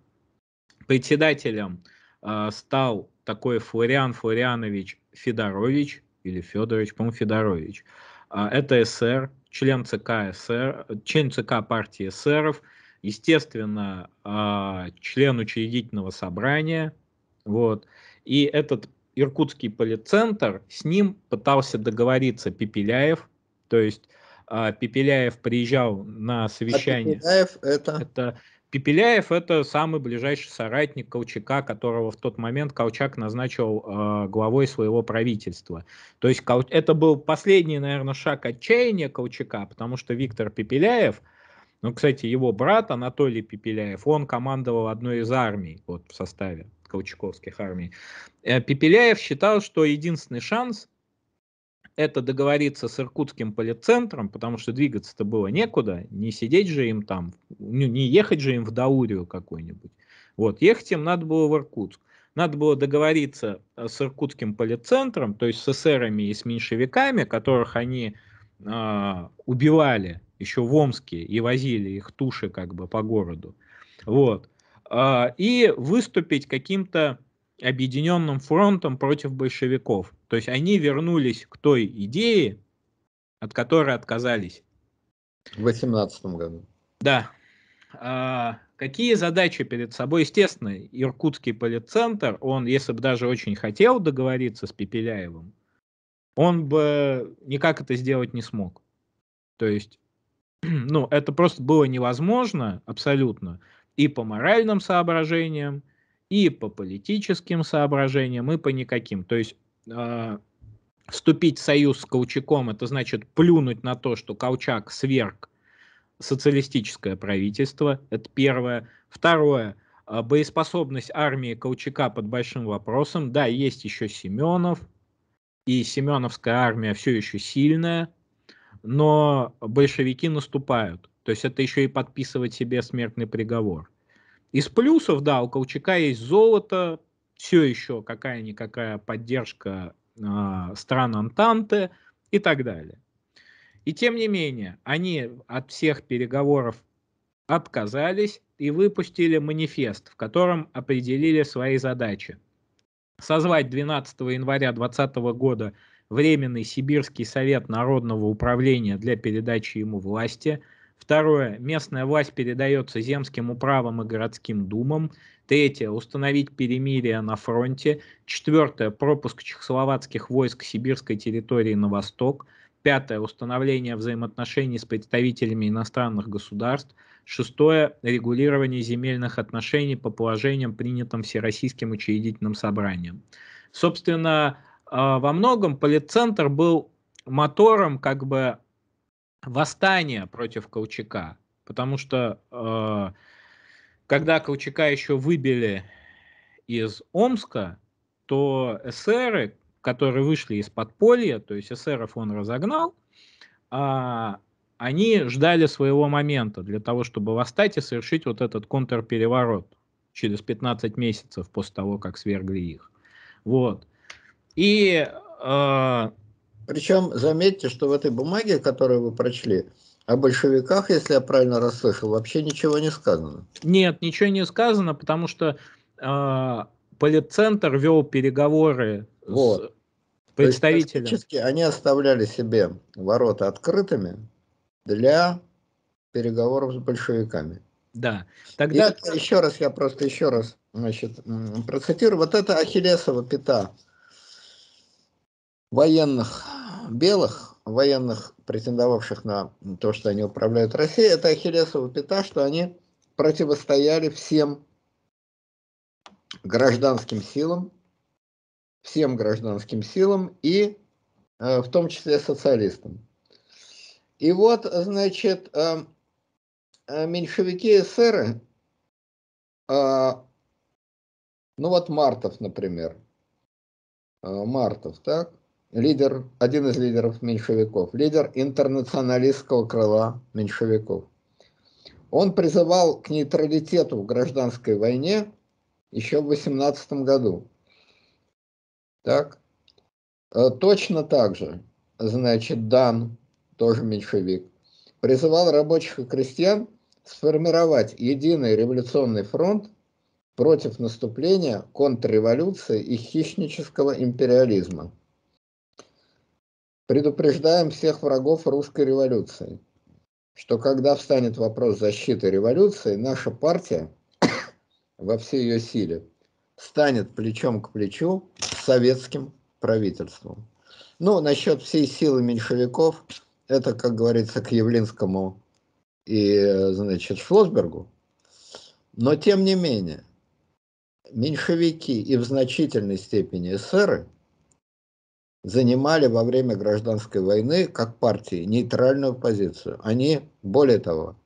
Председателем а, стал такой Флориан Флорианович Федорович, или Федорович, по-моему, Федорович. А, это СР, член ЦК СР, член ЦК партии СРов, естественно, а, член учредительного собрания. Вот. И этот Иркутский полицентр, с ним пытался договориться Пепеляев, то есть а, Пепеляев приезжал на совещание. А Пепеляев это? Это Пепеляев – это самый ближайший соратник Колчака, которого в тот момент Колчак назначил э, главой своего правительства. То есть Кол... это был последний, наверное, шаг отчаяния Колчака, потому что Виктор Пепеляев, ну, кстати, его брат Анатолий Пепеляев, он командовал одной из армий вот, в составе колчаковских армий. Э, Пепеляев считал, что единственный шанс это договориться с иркутским полицентром, потому что двигаться-то было некуда, не сидеть же им там, ну, не ехать же им в Даурию какую-нибудь. Вот, ехать им надо было в Иркутск. Надо было договориться э, с иркутским полицентром, то есть с эсерами и с меньшевиками, которых они э, убивали еще в Омске и возили их туши как бы по городу. Вот. Э, и выступить каким-то объединенным фронтом против большевиков. То есть они вернулись к той идее, от которой отказались. В 18 году. Да. А, какие задачи перед собой? Естественно, Иркутский полицентр, он, если бы даже очень хотел договориться с Пепеляевым, он бы никак это сделать не смог. То есть, ну, это просто было невозможно абсолютно и по моральным соображениям, и по политическим соображениям, и по никаким. То есть э, вступить в союз с Колчаком, это значит плюнуть на то, что Колчак сверг социалистическое правительство, это первое. Второе, а, боеспособность армии Колчака под большим вопросом. Да, есть еще Семенов, и Семеновская армия все еще сильная, но большевики наступают. То есть это еще и подписывать себе смертный приговор. Из плюсов, да, у Колчака есть золото, все еще какая-никакая поддержка э, стран Антанты и так далее. И тем не менее, они от всех переговоров отказались и выпустили манифест, в котором определили свои задачи. Созвать 12 января 2020 года Временный Сибирский совет народного управления для передачи ему власти – Второе. Местная власть передается земским управам и городским думам. Третье. Установить перемирие на фронте. Четвертое. Пропуск чехословацких войск сибирской территории на восток. Пятое. Установление взаимоотношений с представителями иностранных государств. Шестое. Регулирование земельных отношений по положениям, принятым Всероссийским учредительным собранием. Собственно, а, во многом полицентр был мотором как бы восстание против Колчака, потому что э, когда Колчака еще выбили из Омска, то эсеры, которые вышли из подполья, то есть эсеров он разогнал, э, они ждали своего момента для того, чтобы восстать и совершить вот этот контрпереворот через 15 месяцев после того, как свергли их. Вот. И э, причем заметьте, что в этой бумаге, которую вы прочли, о большевиках, если я правильно расслышал, вообще ничего не сказано. Нет, ничего не сказано, потому что э, политцентр вел переговоры вот. с представителями. То они оставляли себе ворота открытыми для переговоров с большевиками. Да. Тогда... Я, еще раз, я просто еще раз значит, процитирую. Вот это Ахиллесова пята – военных белых, военных, претендовавших на то, что они управляют Россией, это Ахиллесова пята, что они противостояли всем гражданским силам, всем гражданским силам и э, в том числе социалистам. И вот, значит, э, э меньшевики и эсеры, э, ну вот Мартов, например, э, Мартов, так, лидер, один из лидеров меньшевиков, лидер интернационалистского крыла меньшевиков. Он призывал к нейтралитету в гражданской войне еще в 18 году. Так. Э, точно так же, значит, Дан, тоже меньшевик, призывал рабочих и крестьян сформировать единый революционный фронт против наступления, контрреволюции и хищнического империализма. Предупреждаем всех врагов русской революции, что когда встанет вопрос защиты революции, наша партия во всей ее силе станет плечом к плечу с советским правительством. Ну, насчет всей силы меньшевиков, это, как говорится, к Явлинскому и, значит, Шлосбергу. Но, тем не менее, меньшевики и в значительной степени эсеры занимали во время гражданской войны как партии нейтральную позицию. Они, более того,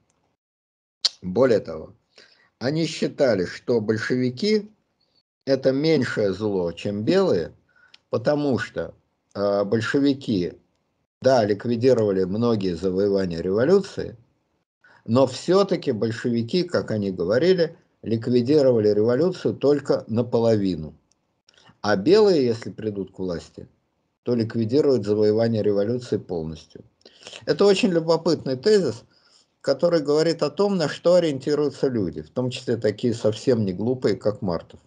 более того, они считали, что большевики это меньшее зло, чем белые, потому что э, большевики, да, ликвидировали многие завоевания революции, но все-таки большевики, как они говорили, ликвидировали революцию только наполовину. А белые, если придут к власти, то ликвидирует завоевание революции полностью. Это очень любопытный тезис, который говорит о том, на что ориентируются люди, в том числе такие совсем не глупые, как Мартов.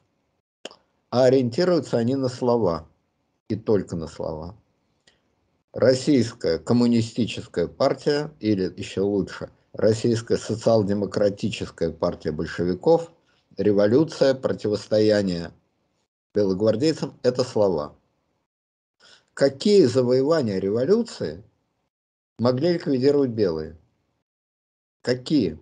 А ориентируются они на слова, и только на слова. Российская коммунистическая партия, или еще лучше, Российская социал-демократическая партия большевиков, революция, противостояние белогвардейцам – это слова – какие завоевания революции могли ликвидировать белые? Какие?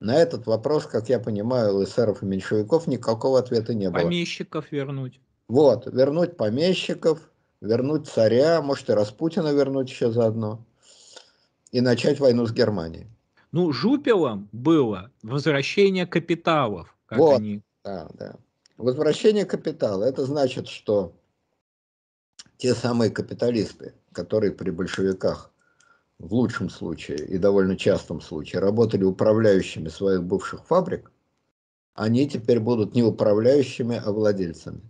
На этот вопрос, как я понимаю, у и меньшевиков никакого ответа не было. Помещиков вернуть. Вот, вернуть помещиков, вернуть царя, может и Распутина вернуть еще заодно, и начать войну с Германией. Ну, жупелом было возвращение капиталов. Как вот, они... да, да. Возвращение капитала. Это значит, что те самые капиталисты, которые при большевиках в лучшем случае и довольно частом случае работали управляющими своих бывших фабрик, они теперь будут не управляющими, а владельцами.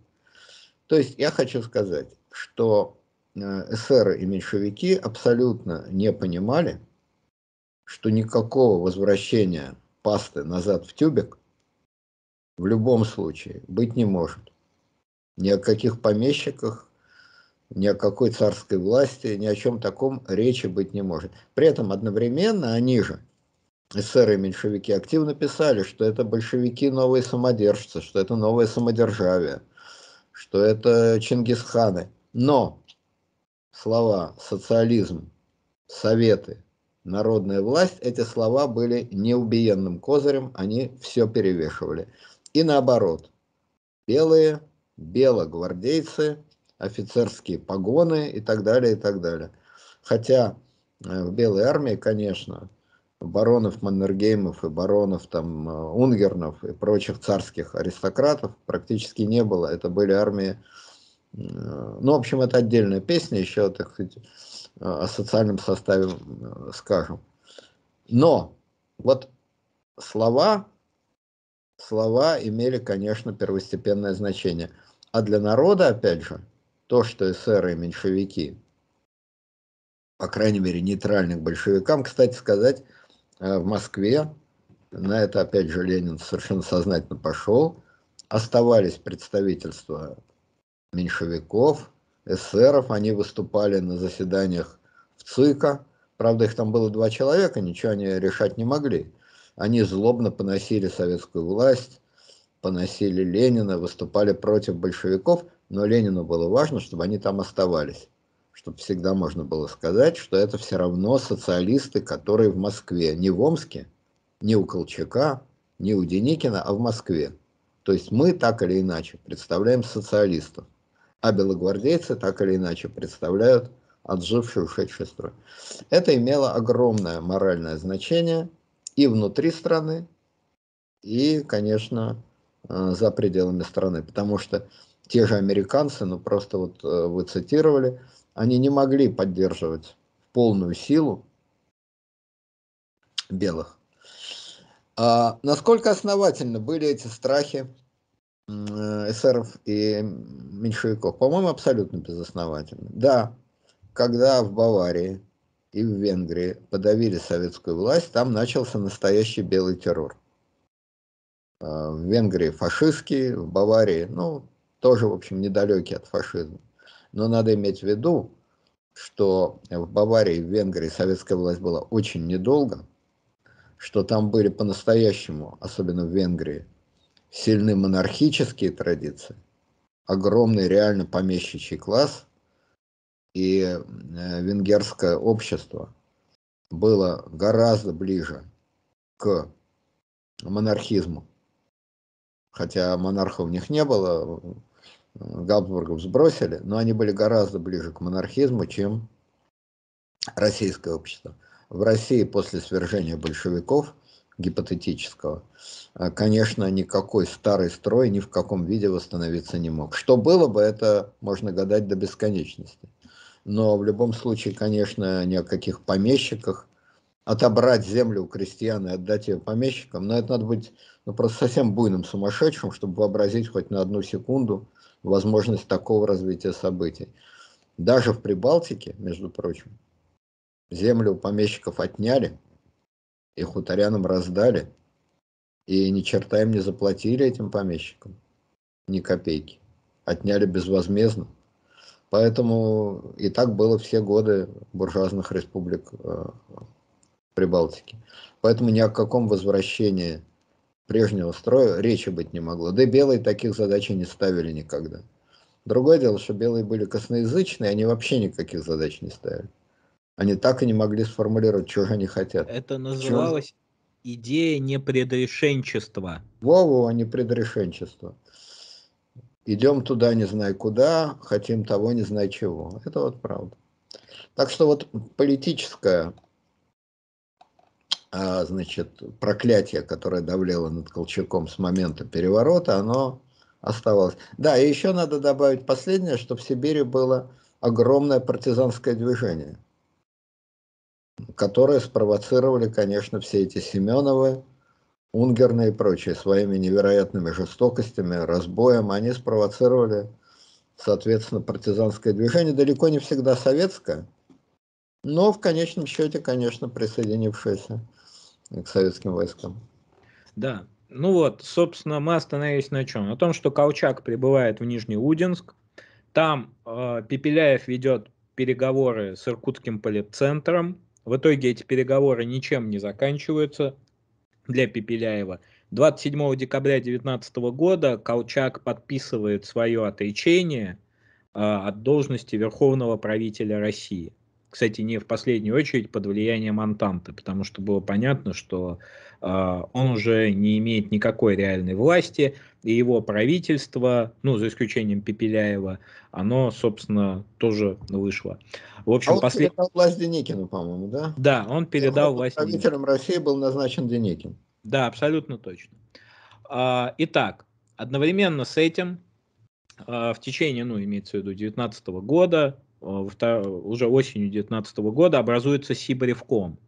То есть я хочу сказать, что э, эсеры и меньшевики абсолютно не понимали, что никакого возвращения пасты назад в тюбик в любом случае быть не может. Ни о каких помещиках ни о какой царской власти, ни о чем таком речи быть не может. При этом одновременно они же, эсеры и меньшевики, активно писали, что это большевики новые самодержцы, что это новое самодержавие, что это Чингисханы. Но слова «социализм», «советы», «народная власть» эти слова были неубиенным козырем, они все перевешивали. И наоборот, белые, белогвардейцы – офицерские погоны и так далее, и так далее. Хотя э, в Белой армии, конечно, баронов Маннергеймов и баронов там э, Унгернов и прочих царских аристократов практически не было. Это были армии... Э, ну, в общем, это отдельная песня, еще, так сказать, о социальном составе скажем. Но вот слова, слова имели, конечно, первостепенное значение. А для народа, опять же, то, что эсеры и меньшевики, по крайней мере, нейтральных большевикам, кстати сказать, э, в Москве, на это опять же Ленин совершенно сознательно пошел, оставались представительства меньшевиков, эсеров, они выступали на заседаниях в ЦИКа, правда их там было два человека, ничего они решать не могли. Они злобно поносили советскую власть, поносили Ленина, выступали против большевиков – но Ленину было важно, чтобы они там оставались, чтобы всегда можно было сказать, что это все равно социалисты, которые в Москве, не в Омске, не у Колчака, не у Деникина, а в Москве. То есть мы так или иначе представляем социалистов, а белогвардейцы так или иначе представляют отжившую ушедший строй. Это имело огромное моральное значение и внутри страны, и, конечно, э, за пределами страны, потому что те же американцы, ну просто вот э, вы цитировали, они не могли поддерживать в полную силу белых. А насколько основательны были эти страхи э, эсеров и меньшевиков? По-моему, абсолютно безосновательны. Да, когда в Баварии и в Венгрии подавили советскую власть, там начался настоящий белый террор. А в Венгрии фашистский, в Баварии, ну, тоже, в общем, недалекий от фашизма. Но надо иметь в виду, что в Баварии, в Венгрии советская власть была очень недолго, что там были по-настоящему, особенно в Венгрии, сильны монархические традиции, огромный реально помещичий класс и э, венгерское общество было гораздо ближе к монархизму. Хотя монарха у них не было, Габсбургов сбросили, но они были гораздо ближе к монархизму, чем российское общество. В России после свержения большевиков гипотетического, а, конечно, никакой старый строй ни в каком виде восстановиться не мог. Что было бы, это можно гадать до бесконечности. Но в любом случае, конечно, ни о каких помещиках, отобрать землю у крестьян и отдать ее помещикам, но это надо быть ну, просто совсем буйным сумасшедшим, чтобы вообразить хоть на одну секунду, возможность такого развития событий. Даже в Прибалтике, между прочим, землю помещиков отняли, и хуторянам раздали, и ни черта им не заплатили этим помещикам, ни копейки. Отняли безвозмездно. Поэтому и так было все годы буржуазных республик э, Прибалтики. Поэтому ни о каком возвращении прежнего строя речи быть не могло. Да и белые таких задач не ставили никогда. Другое дело, что белые были косноязычные, они вообще никаких задач не ставили. Они так и не могли сформулировать, чего же они хотят. Это называлось чего? идея непредрешенчества. Во-во, а непредрешенчество. Идем туда, не знаю куда, хотим того, не знаю чего. Это вот правда. Так что вот политическая а, значит, проклятие, которое давлело над Колчаком с момента переворота, оно оставалось. Да, и еще надо добавить последнее, что в Сибири было огромное партизанское движение, которое спровоцировали, конечно, все эти Семеновы, Унгерны и прочие своими невероятными жестокостями, разбоем. Они спровоцировали, соответственно, партизанское движение, далеко не всегда советское, но в конечном счете, конечно, присоединившееся к советским войскам. Да, ну вот, собственно, мы остановились на чем? На том, что Колчак прибывает в Нижний Удинск, там э, Пепеляев ведет переговоры с Иркутским полицентром. В итоге эти переговоры ничем не заканчиваются для Пепеляева. 27 декабря 2019 года Колчак подписывает свое отречение э, от должности Верховного правителя России кстати, не в последнюю очередь под влиянием Антанты, потому что было понятно, что э, он уже не имеет никакой реальной власти, и его правительство, ну, за исключением Пепеляева, оно, собственно, тоже вышло. В общем, а он послед... передал власть Деникину, по-моему, да? Да, он передал власть Правителем Деникину. России был назначен Деникин. Да, абсолютно точно. А, итак, одновременно с этим а, в течение, ну, имеется в виду, 2019 года а, уже осенью 2019 года образуется Сибаревком.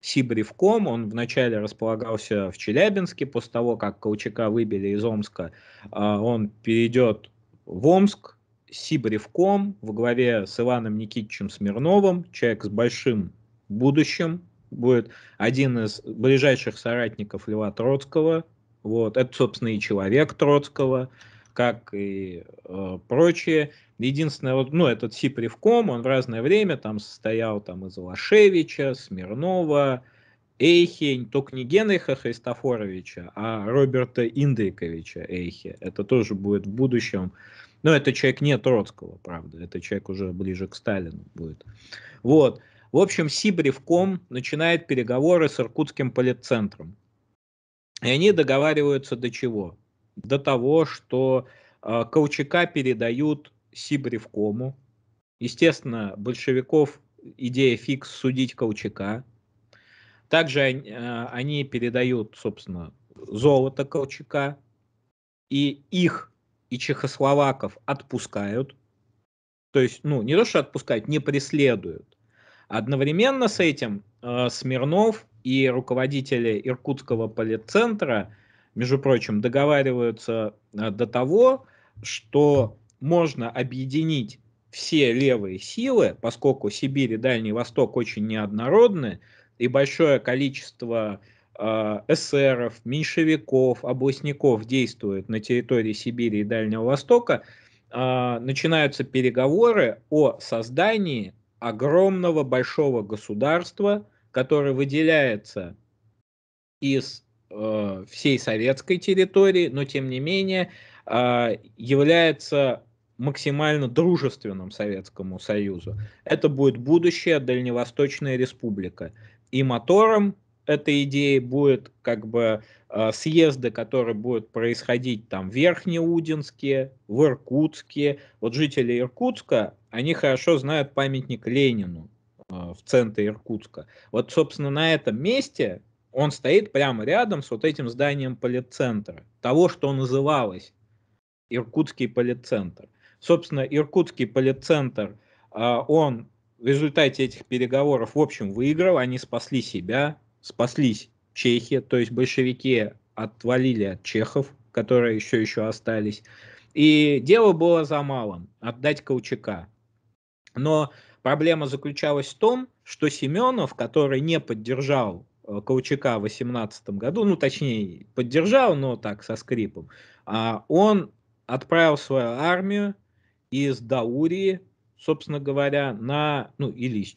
Сибревком. Он вначале располагался в Челябинске, после того, как Колчака выбили из Омска, а, он перейдет в Омск. Сибревком во главе с Иваном Никитичем Смирновым, человек с большим будущим, будет один из ближайших соратников Льва Троцкого. Вот. Это, собственно, и человек Троцкого как и э, прочие. Единственное, вот, ну, этот Сипревком, он в разное время там состоял там из Лашевича, Смирнова, Эйхи, только не Генриха Христофоровича, а Роберта Индриковича Эйхи. Это тоже будет в будущем. Но это человек не Троцкого, правда. Это человек уже ближе к Сталину будет. Вот. В общем, Сибревком начинает переговоры с Иркутским политцентром. И они договариваются до чего? до того, что э, а, Колчака передают Сибревкому. Естественно, большевиков идея фикс судить Колчака. Также э, они передают, собственно, золото Колчака. И их, и чехословаков отпускают. То есть, ну, не то, что отпускают, не преследуют. Одновременно с этим э, Смирнов и руководители Иркутского политцентра – между прочим, договариваются э, до того, что можно объединить все левые силы, поскольку Сибирь и Дальний Восток очень неоднородны, и большое количество э, эсеров, меньшевиков, областников действует на территории Сибири и Дальнего Востока, а, начинаются переговоры о создании огромного большого государства, которое выделяется из Э, всей советской территории, но тем не менее а, является максимально дружественным Советскому Союзу. Это будет будущая Дальневосточная Республика. И мотором этой идеи будет как бы а, съезды, которые будут происходить там в Верхнеудинске, в Иркутске. Вот жители Иркутска, они хорошо знают памятник Ленину а, в центре Иркутска. Вот, собственно, на этом месте он стоит прямо рядом с вот этим зданием политцентра, того, что называлось Иркутский политцентр. Собственно, Иркутский политцентр, а, он в результате этих переговоров, в общем, выиграл, они спасли себя, спаслись чехи, то есть большевики отвалили от чехов, которые еще еще остались. И дело было за малым – отдать Колчака. Но проблема заключалась в том, что Семенов, который не поддержал Э, Каучака в 2018 году, ну, точнее, поддержал, но так, со скрипом, а он отправил свою армию из Даурии, собственно говоря, на, ну, или из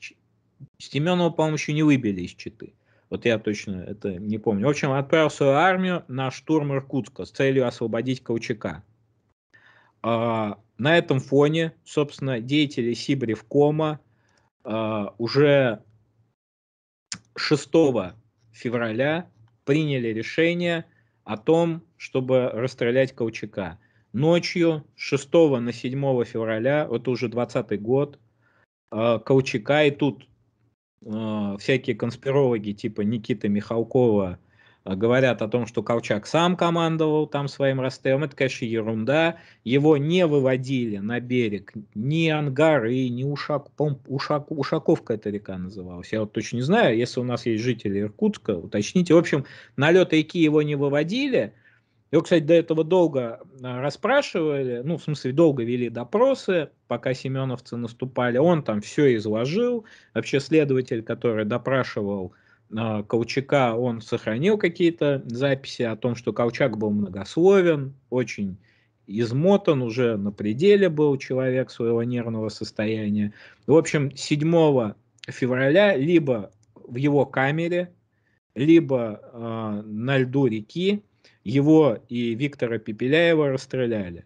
Стеменова, по-моему, еще не выбили из Читы. Вот я точно это не помню. В общем, отправил свою армию на штурм Иркутска с целью освободить Каучака. А, на этом фоне, собственно, деятели Сибревкома а, уже 6 февраля приняли решение о том, чтобы расстрелять Колчака. Ночью с 6 на 7 февраля, это уже 20 год, э, Колчака и тут э, всякие конспирологи типа Никиты Михалкова а говорят о том, что Колчак сам командовал там своим Ростелом, это, конечно, ерунда. Его не выводили на берег ни Ангары, ни Ушак, Ушак, Ушаковка эта река называлась. Я вот точно не знаю, если у нас есть жители Иркутска, уточните. В общем, на лед реки его не выводили. Его, кстати, до этого долго а, расспрашивали, ну, в смысле, долго вели допросы, пока семеновцы наступали. Он там все изложил. Вообще следователь, который допрашивал а, Колчака он сохранил какие-то записи о том, что Колчак был многословен, очень измотан, уже на пределе был человек своего нервного состояния. В общем, 7 февраля либо в его камере, либо э, на льду реки его и Виктора Пепеляева расстреляли.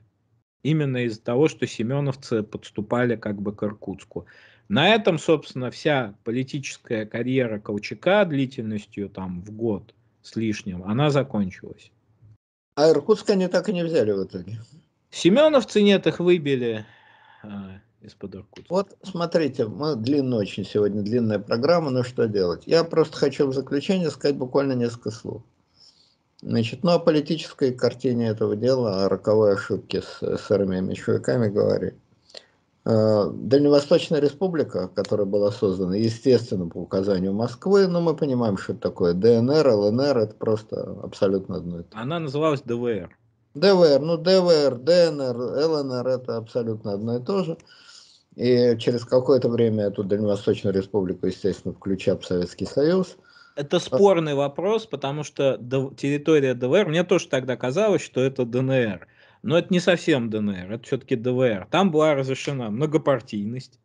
Именно из-за того, что семеновцы подступали как бы к Иркутску. На этом, собственно, вся политическая карьера Колчака длительностью там в год с лишним, она закончилась. А Иркутск они так и не взяли в итоге. Семеновцы нет, их выбили э, из-под Иркутска. Вот смотрите, мы длинная очень сегодня, длинная программа, но ну что делать? Я просто хочу в заключение сказать буквально несколько слов. Значит, ну о политической картине этого дела, о роковой ошибке с, с армиями чуваками говорить. Э, Дальневосточная республика, которая была создана, естественно, по указанию Москвы, но мы понимаем, что это такое ДНР, ЛНР, это просто абсолютно одно и то. Она называлась ДВР. ДВР, ну ДВР, ДНР, ЛНР, это абсолютно одно и то же. И через какое-то время эту Дальневосточную республику, естественно, включат в Советский Союз. Это спорный вопрос, потому что территория ДВР, мне тоже тогда казалось, что это ДНР. Но это не совсем ДНР, это все-таки ДВР. Там была разрешена многопартийность.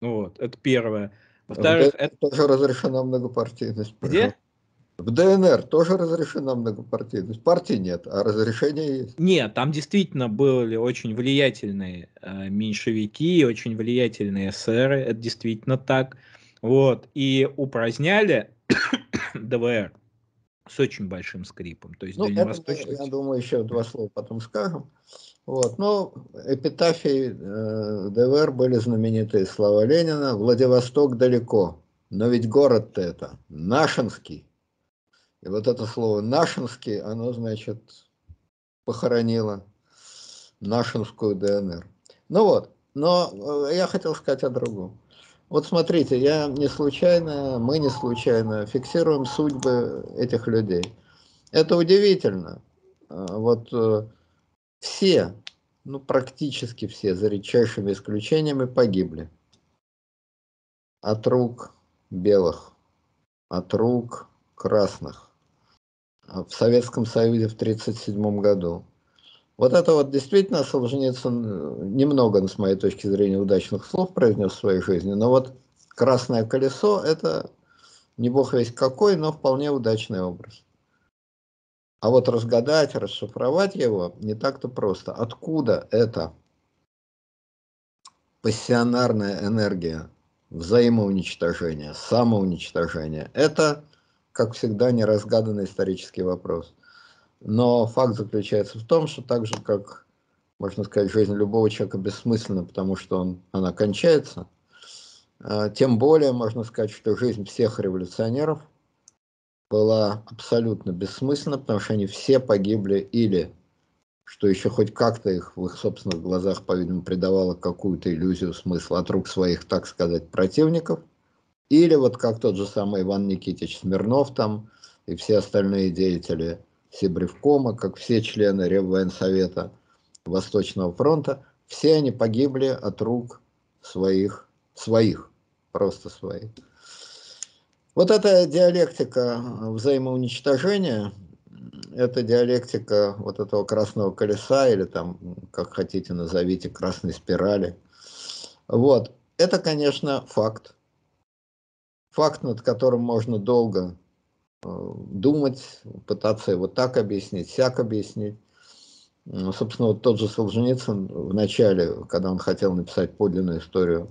Ну вот, это первое. А Во-вторых, это... Тоже разрешена многопартийность. Где? В ДНР тоже разрешена многопартийность. Партии нет, а разрешение есть. Нет, там действительно были очень влиятельные э, меньшевики, очень влиятельные эсеры. Это действительно так. Вот. И упраздняли ДВР с очень большим скрипом. То есть ну, дальневосточный... это, я думаю, еще два слова потом скажем. Вот. Но ну, эпитафии э, ДВР были знаменитые слова Ленина «Владивосток далеко, но ведь город-то это Нашинский». И вот это слово «нашинский», оно, значит, похоронило нашинскую ДНР. Ну вот, но э, я хотел сказать о другом. Вот смотрите, я не случайно, мы не случайно фиксируем судьбы этих людей. Это удивительно. А, вот э, все, ну практически все, за редчайшими исключениями, погибли. От рук белых, от рук красных. А в Советском Союзе в 1937 году, вот это вот действительно Солженицын э, немного, с моей точки зрения, удачных слов произнес в своей жизни, но вот «Красное колесо» — это не бог весь какой, но вполне удачный образ. А вот разгадать, расшифровать его не так-то просто. Откуда эта пассионарная энергия взаимоуничтожения, самоуничтожения? Это, как всегда, неразгаданный исторический вопрос. Но факт заключается в том, что так же, как, можно сказать, жизнь любого человека бессмысленна, потому что он, она кончается, а, тем более можно сказать, что жизнь всех революционеров была абсолютно бессмысленна, потому что они все погибли или, что еще хоть как-то их в их собственных глазах, по-видимому, придавало какую-то иллюзию смысла от рук своих, так сказать, противников, или вот как тот же самый Иван Никитич Смирнов там и все остальные деятели Сибревкома, как все члены Реввоенсовета Восточного фронта, все они погибли от рук своих, своих, просто своих. Вот эта диалектика взаимоуничтожения, это диалектика вот этого красного колеса, или там, как хотите, назовите, красной спирали. Вот, это, конечно, факт. Факт, над которым можно долго Э, думать, пытаться его так объяснить, всяк объяснить. Ну, собственно, вот тот же Солженицын в начале, когда он хотел написать подлинную историю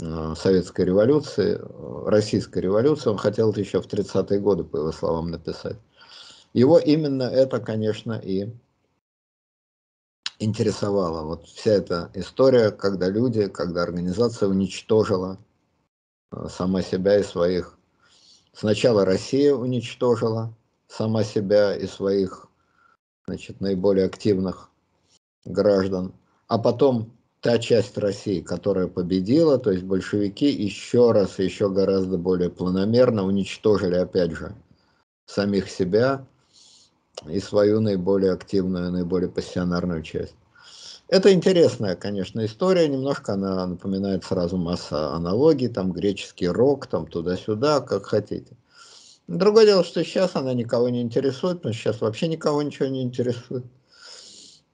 э, советской революции, э, российской революции, он хотел это еще в 30-е годы, по его словам, написать. Его именно это, конечно, и интересовало. Вот вся эта история, когда люди, когда организация уничтожила сама себя и своих Сначала Россия уничтожила сама себя и своих значит, наиболее активных граждан, а потом та часть России, которая победила, то есть большевики еще раз, еще гораздо более планомерно уничтожили, опять же, самих себя и свою наиболее активную, наиболее пассионарную часть. Это интересная, конечно, история. Немножко она напоминает сразу масса аналогий, там греческий рок, там туда-сюда, как хотите. Другое дело, что сейчас она никого не интересует, потому что сейчас вообще никого ничего не интересует.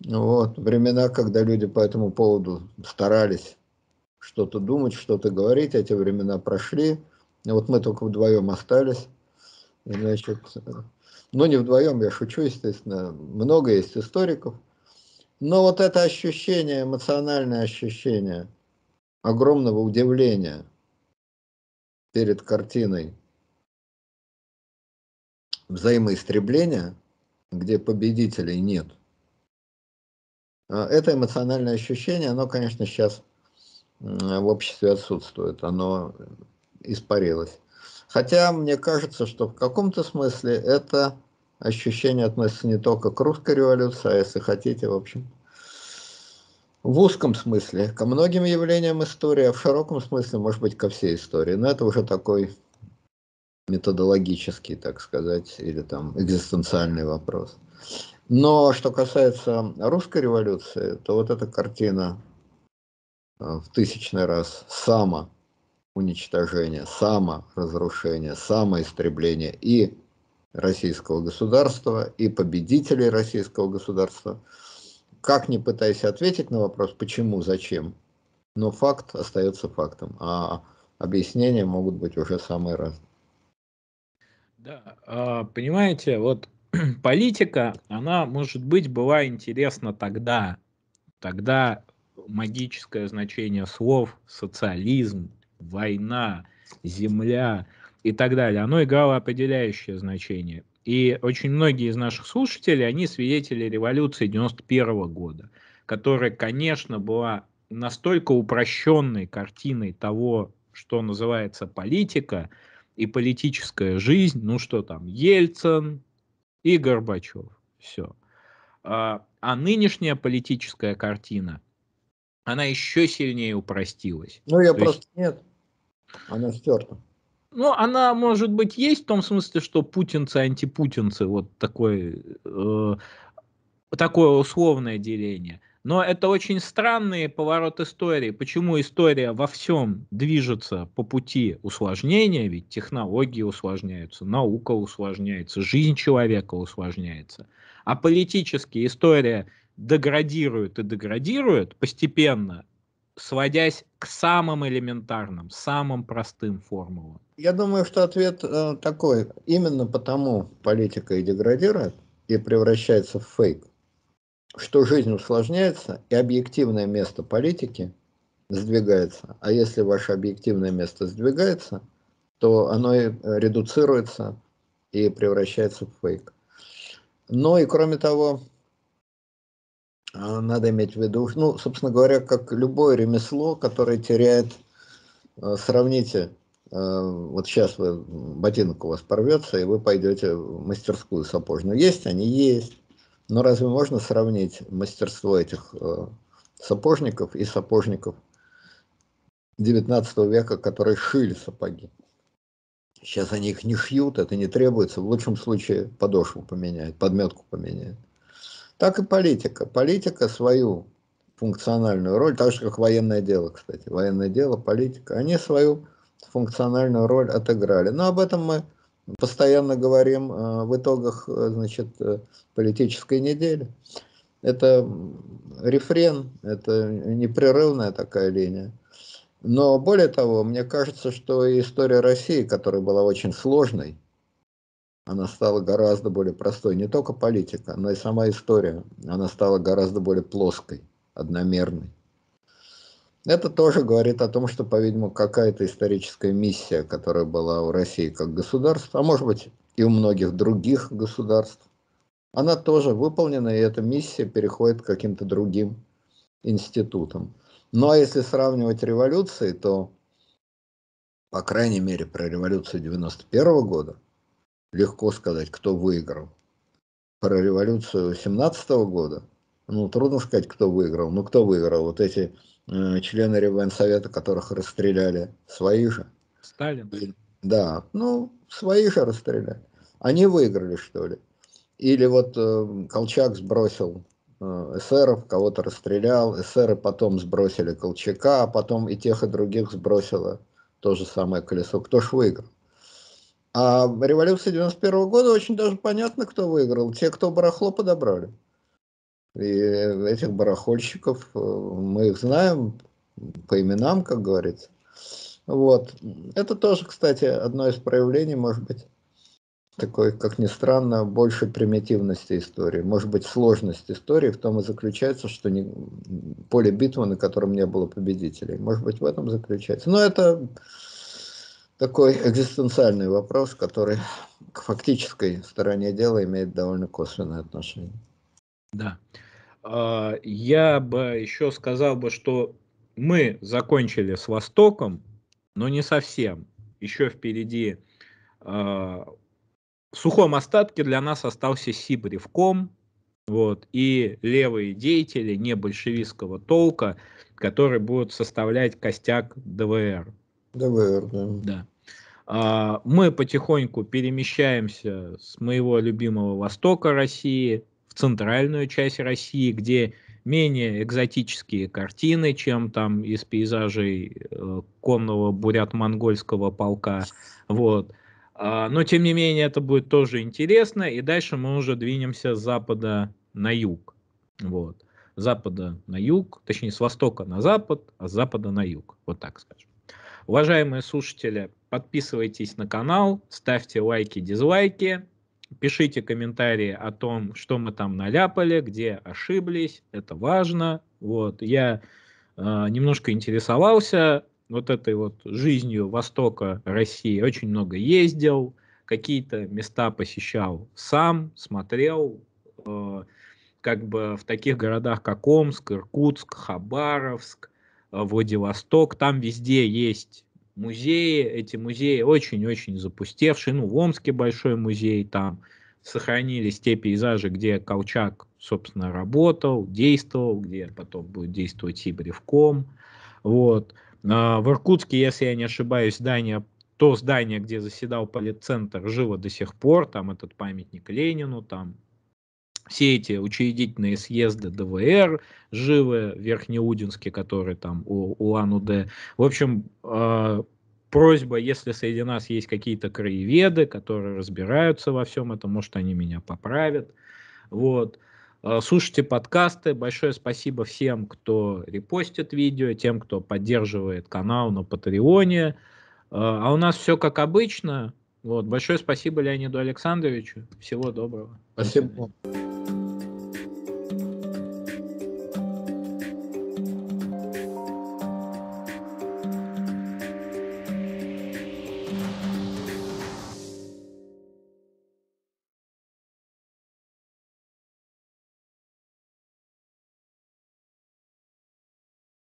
Вот. Времена, когда люди по этому поводу старались что-то думать, что-то говорить, эти времена прошли. И ну, вот мы только вдвоем остались. Значит, ну, не вдвоем, я шучу, естественно. Много есть историков, но вот это ощущение, эмоциональное ощущение огромного удивления перед картиной взаимоистребления, где победителей нет, а, это эмоциональное ощущение, оно, конечно, сейчас в обществе отсутствует, оно испарилось. Хотя мне кажется, что в каком-то смысле это ощущения относятся не только к русской революции, а если хотите, в общем, в узком смысле, ко многим явлениям истории, а в широком смысле, может быть, ко всей истории. Но это уже такой методологический, так сказать, или там экзистенциальный вопрос. Но что касается русской революции, то вот эта картина э, в тысячный раз само уничтожение, само разрушение, само истребление и российского государства и победителей российского государства. Как не пытайся ответить на вопрос, почему, зачем, но факт остается фактом, а объяснения могут быть уже самые разные. Да, а, понимаете, вот политика, она, может быть, была интересна тогда, тогда магическое значение слов социализм, война, земля, и так далее, оно играло определяющее значение. И очень многие из наших слушателей, они свидетели революции 91 года, которая, конечно, была настолько упрощенной картиной того, что называется политика и политическая жизнь, ну что там, Ельцин и Горбачев, все. А, а нынешняя политическая картина, она еще сильнее упростилась. Ну, я То просто есть... нет, она стерта. Ну, она, может быть, есть в том смысле, что путинцы, антипутинцы, вот такой, э, такое условное деление. Но это очень странный поворот истории. Почему история во всем движется по пути усложнения? Ведь технологии усложняются, наука усложняется, жизнь человека усложняется. А политически история деградирует и деградирует постепенно сводясь к самым элементарным, самым простым формулам? Я думаю, что ответ э, такой. Именно потому политика и деградирует, и превращается в фейк, что жизнь усложняется, и объективное место политики сдвигается. А если ваше объективное место сдвигается, то оно и редуцируется и превращается в фейк. Ну и кроме того, а, надо иметь в виду, ну, собственно говоря, как любое ремесло, которое теряет, э, сравните, э, вот сейчас вы, ботинок у вас порвется, и вы пойдете в мастерскую сапожную. Есть они? Есть. Но разве можно сравнить мастерство этих э, сапожников и сапожников 19 века, которые шили сапоги? Сейчас они их не шьют, это не требуется. В лучшем случае подошву поменяют, подметку поменяют. Так и политика. Политика свою функциональную роль, так же как военное дело, кстати. Военное дело, политика, они свою функциональную роль отыграли. Но об этом мы постоянно говорим э, в итогах э, значит, э, политической недели. Это рефрен, это непрерывная такая линия. Но более того, мне кажется, что история России, которая была очень сложной, она стала гораздо более простой. Не только политика, но и сама история. Она стала гораздо более плоской, одномерной. Это тоже говорит о том, что, по-видимому, какая-то историческая миссия, которая была у России как государства, а может быть и у многих других государств, она тоже выполнена, и эта миссия переходит к каким-то другим институтам. Ну а если сравнивать революции, то, по крайней мере, про революцию 91 года – легко сказать, кто выиграл. Про революцию 17 года, ну, трудно сказать, кто выиграл. Ну, кто выиграл? Вот эти э, члены Реввоенсовета, которых расстреляли, свои же. Сталин. И, да, ну, свои же расстреляли. Они выиграли, что ли? Или вот э, Колчак сбросил э, эсеров, кого-то расстрелял, эсеры потом сбросили Колчака, а потом и тех, и других сбросило то же самое колесо. Кто ж выиграл? А революция 91 года очень даже понятно, кто выиграл. Те, кто барахло подобрали. И этих барахольщиков, э, мы их знаем по именам, как говорится. Вот. Это тоже, кстати, одно из проявлений, может быть, такой, как ни странно, больше примитивности истории. Может быть, сложность истории в том и заключается, что не, поле битвы, на котором не было победителей. Может быть, в этом заключается. Но это такой экзистенциальный вопрос, который к фактической стороне дела имеет довольно косвенное отношение. Да. А, я бы еще сказал бы, что мы закончили с Востоком, но не совсем. Еще впереди а, в сухом остатке для нас остался Сибревком, вот, и левые деятели не большевистского толка, которые будут составлять костяк ДВР. ДВР, да. да. А, мы потихоньку перемещаемся с моего любимого востока России в центральную часть России, где менее экзотические картины, чем там из пейзажей э, конного бурят-монгольского полка. Вот. А, но, тем не менее, это будет тоже интересно. И дальше мы уже двинемся с запада на юг. Вот. С запада на юг, точнее, с востока на запад, а с запада на юг. Вот так скажем. Уважаемые слушатели, подписывайтесь на канал, ставьте лайки, дизлайки, пишите комментарии о том, что мы там наляпали, где ошиблись, это важно. Вот, я э, немножко интересовался вот этой вот жизнью Востока России, очень много ездил, какие-то места посещал сам, смотрел, э, как бы в таких городах, как Омск, Иркутск, Хабаровск, Э, Владивосток, там везде есть музеи, эти музеи очень-очень запустевшие, ну, в Омске большой музей, там сохранились те пейзажи, где Колчак, собственно, работал, действовал, где потом будет действовать и Бревком, вот. Э, в Иркутске, если я не ошибаюсь, здание, то здание, где заседал политцентр, живо до сих пор, там этот памятник Ленину, там все эти учредительные съезды ДВР, живы Верхнеудинске, который там у, у Ануд. В общем, э, просьба, если среди нас есть какие-то краеведы, которые разбираются во всем этом, может, они меня поправят. Вот. А, слушайте подкасты. Большое спасибо всем, кто репостит видео, тем, кто поддерживает канал на Патреоне. а, а у нас все как обычно. Вот. Большое спасибо Леониду Александровичу. Всего доброго. Спасибо.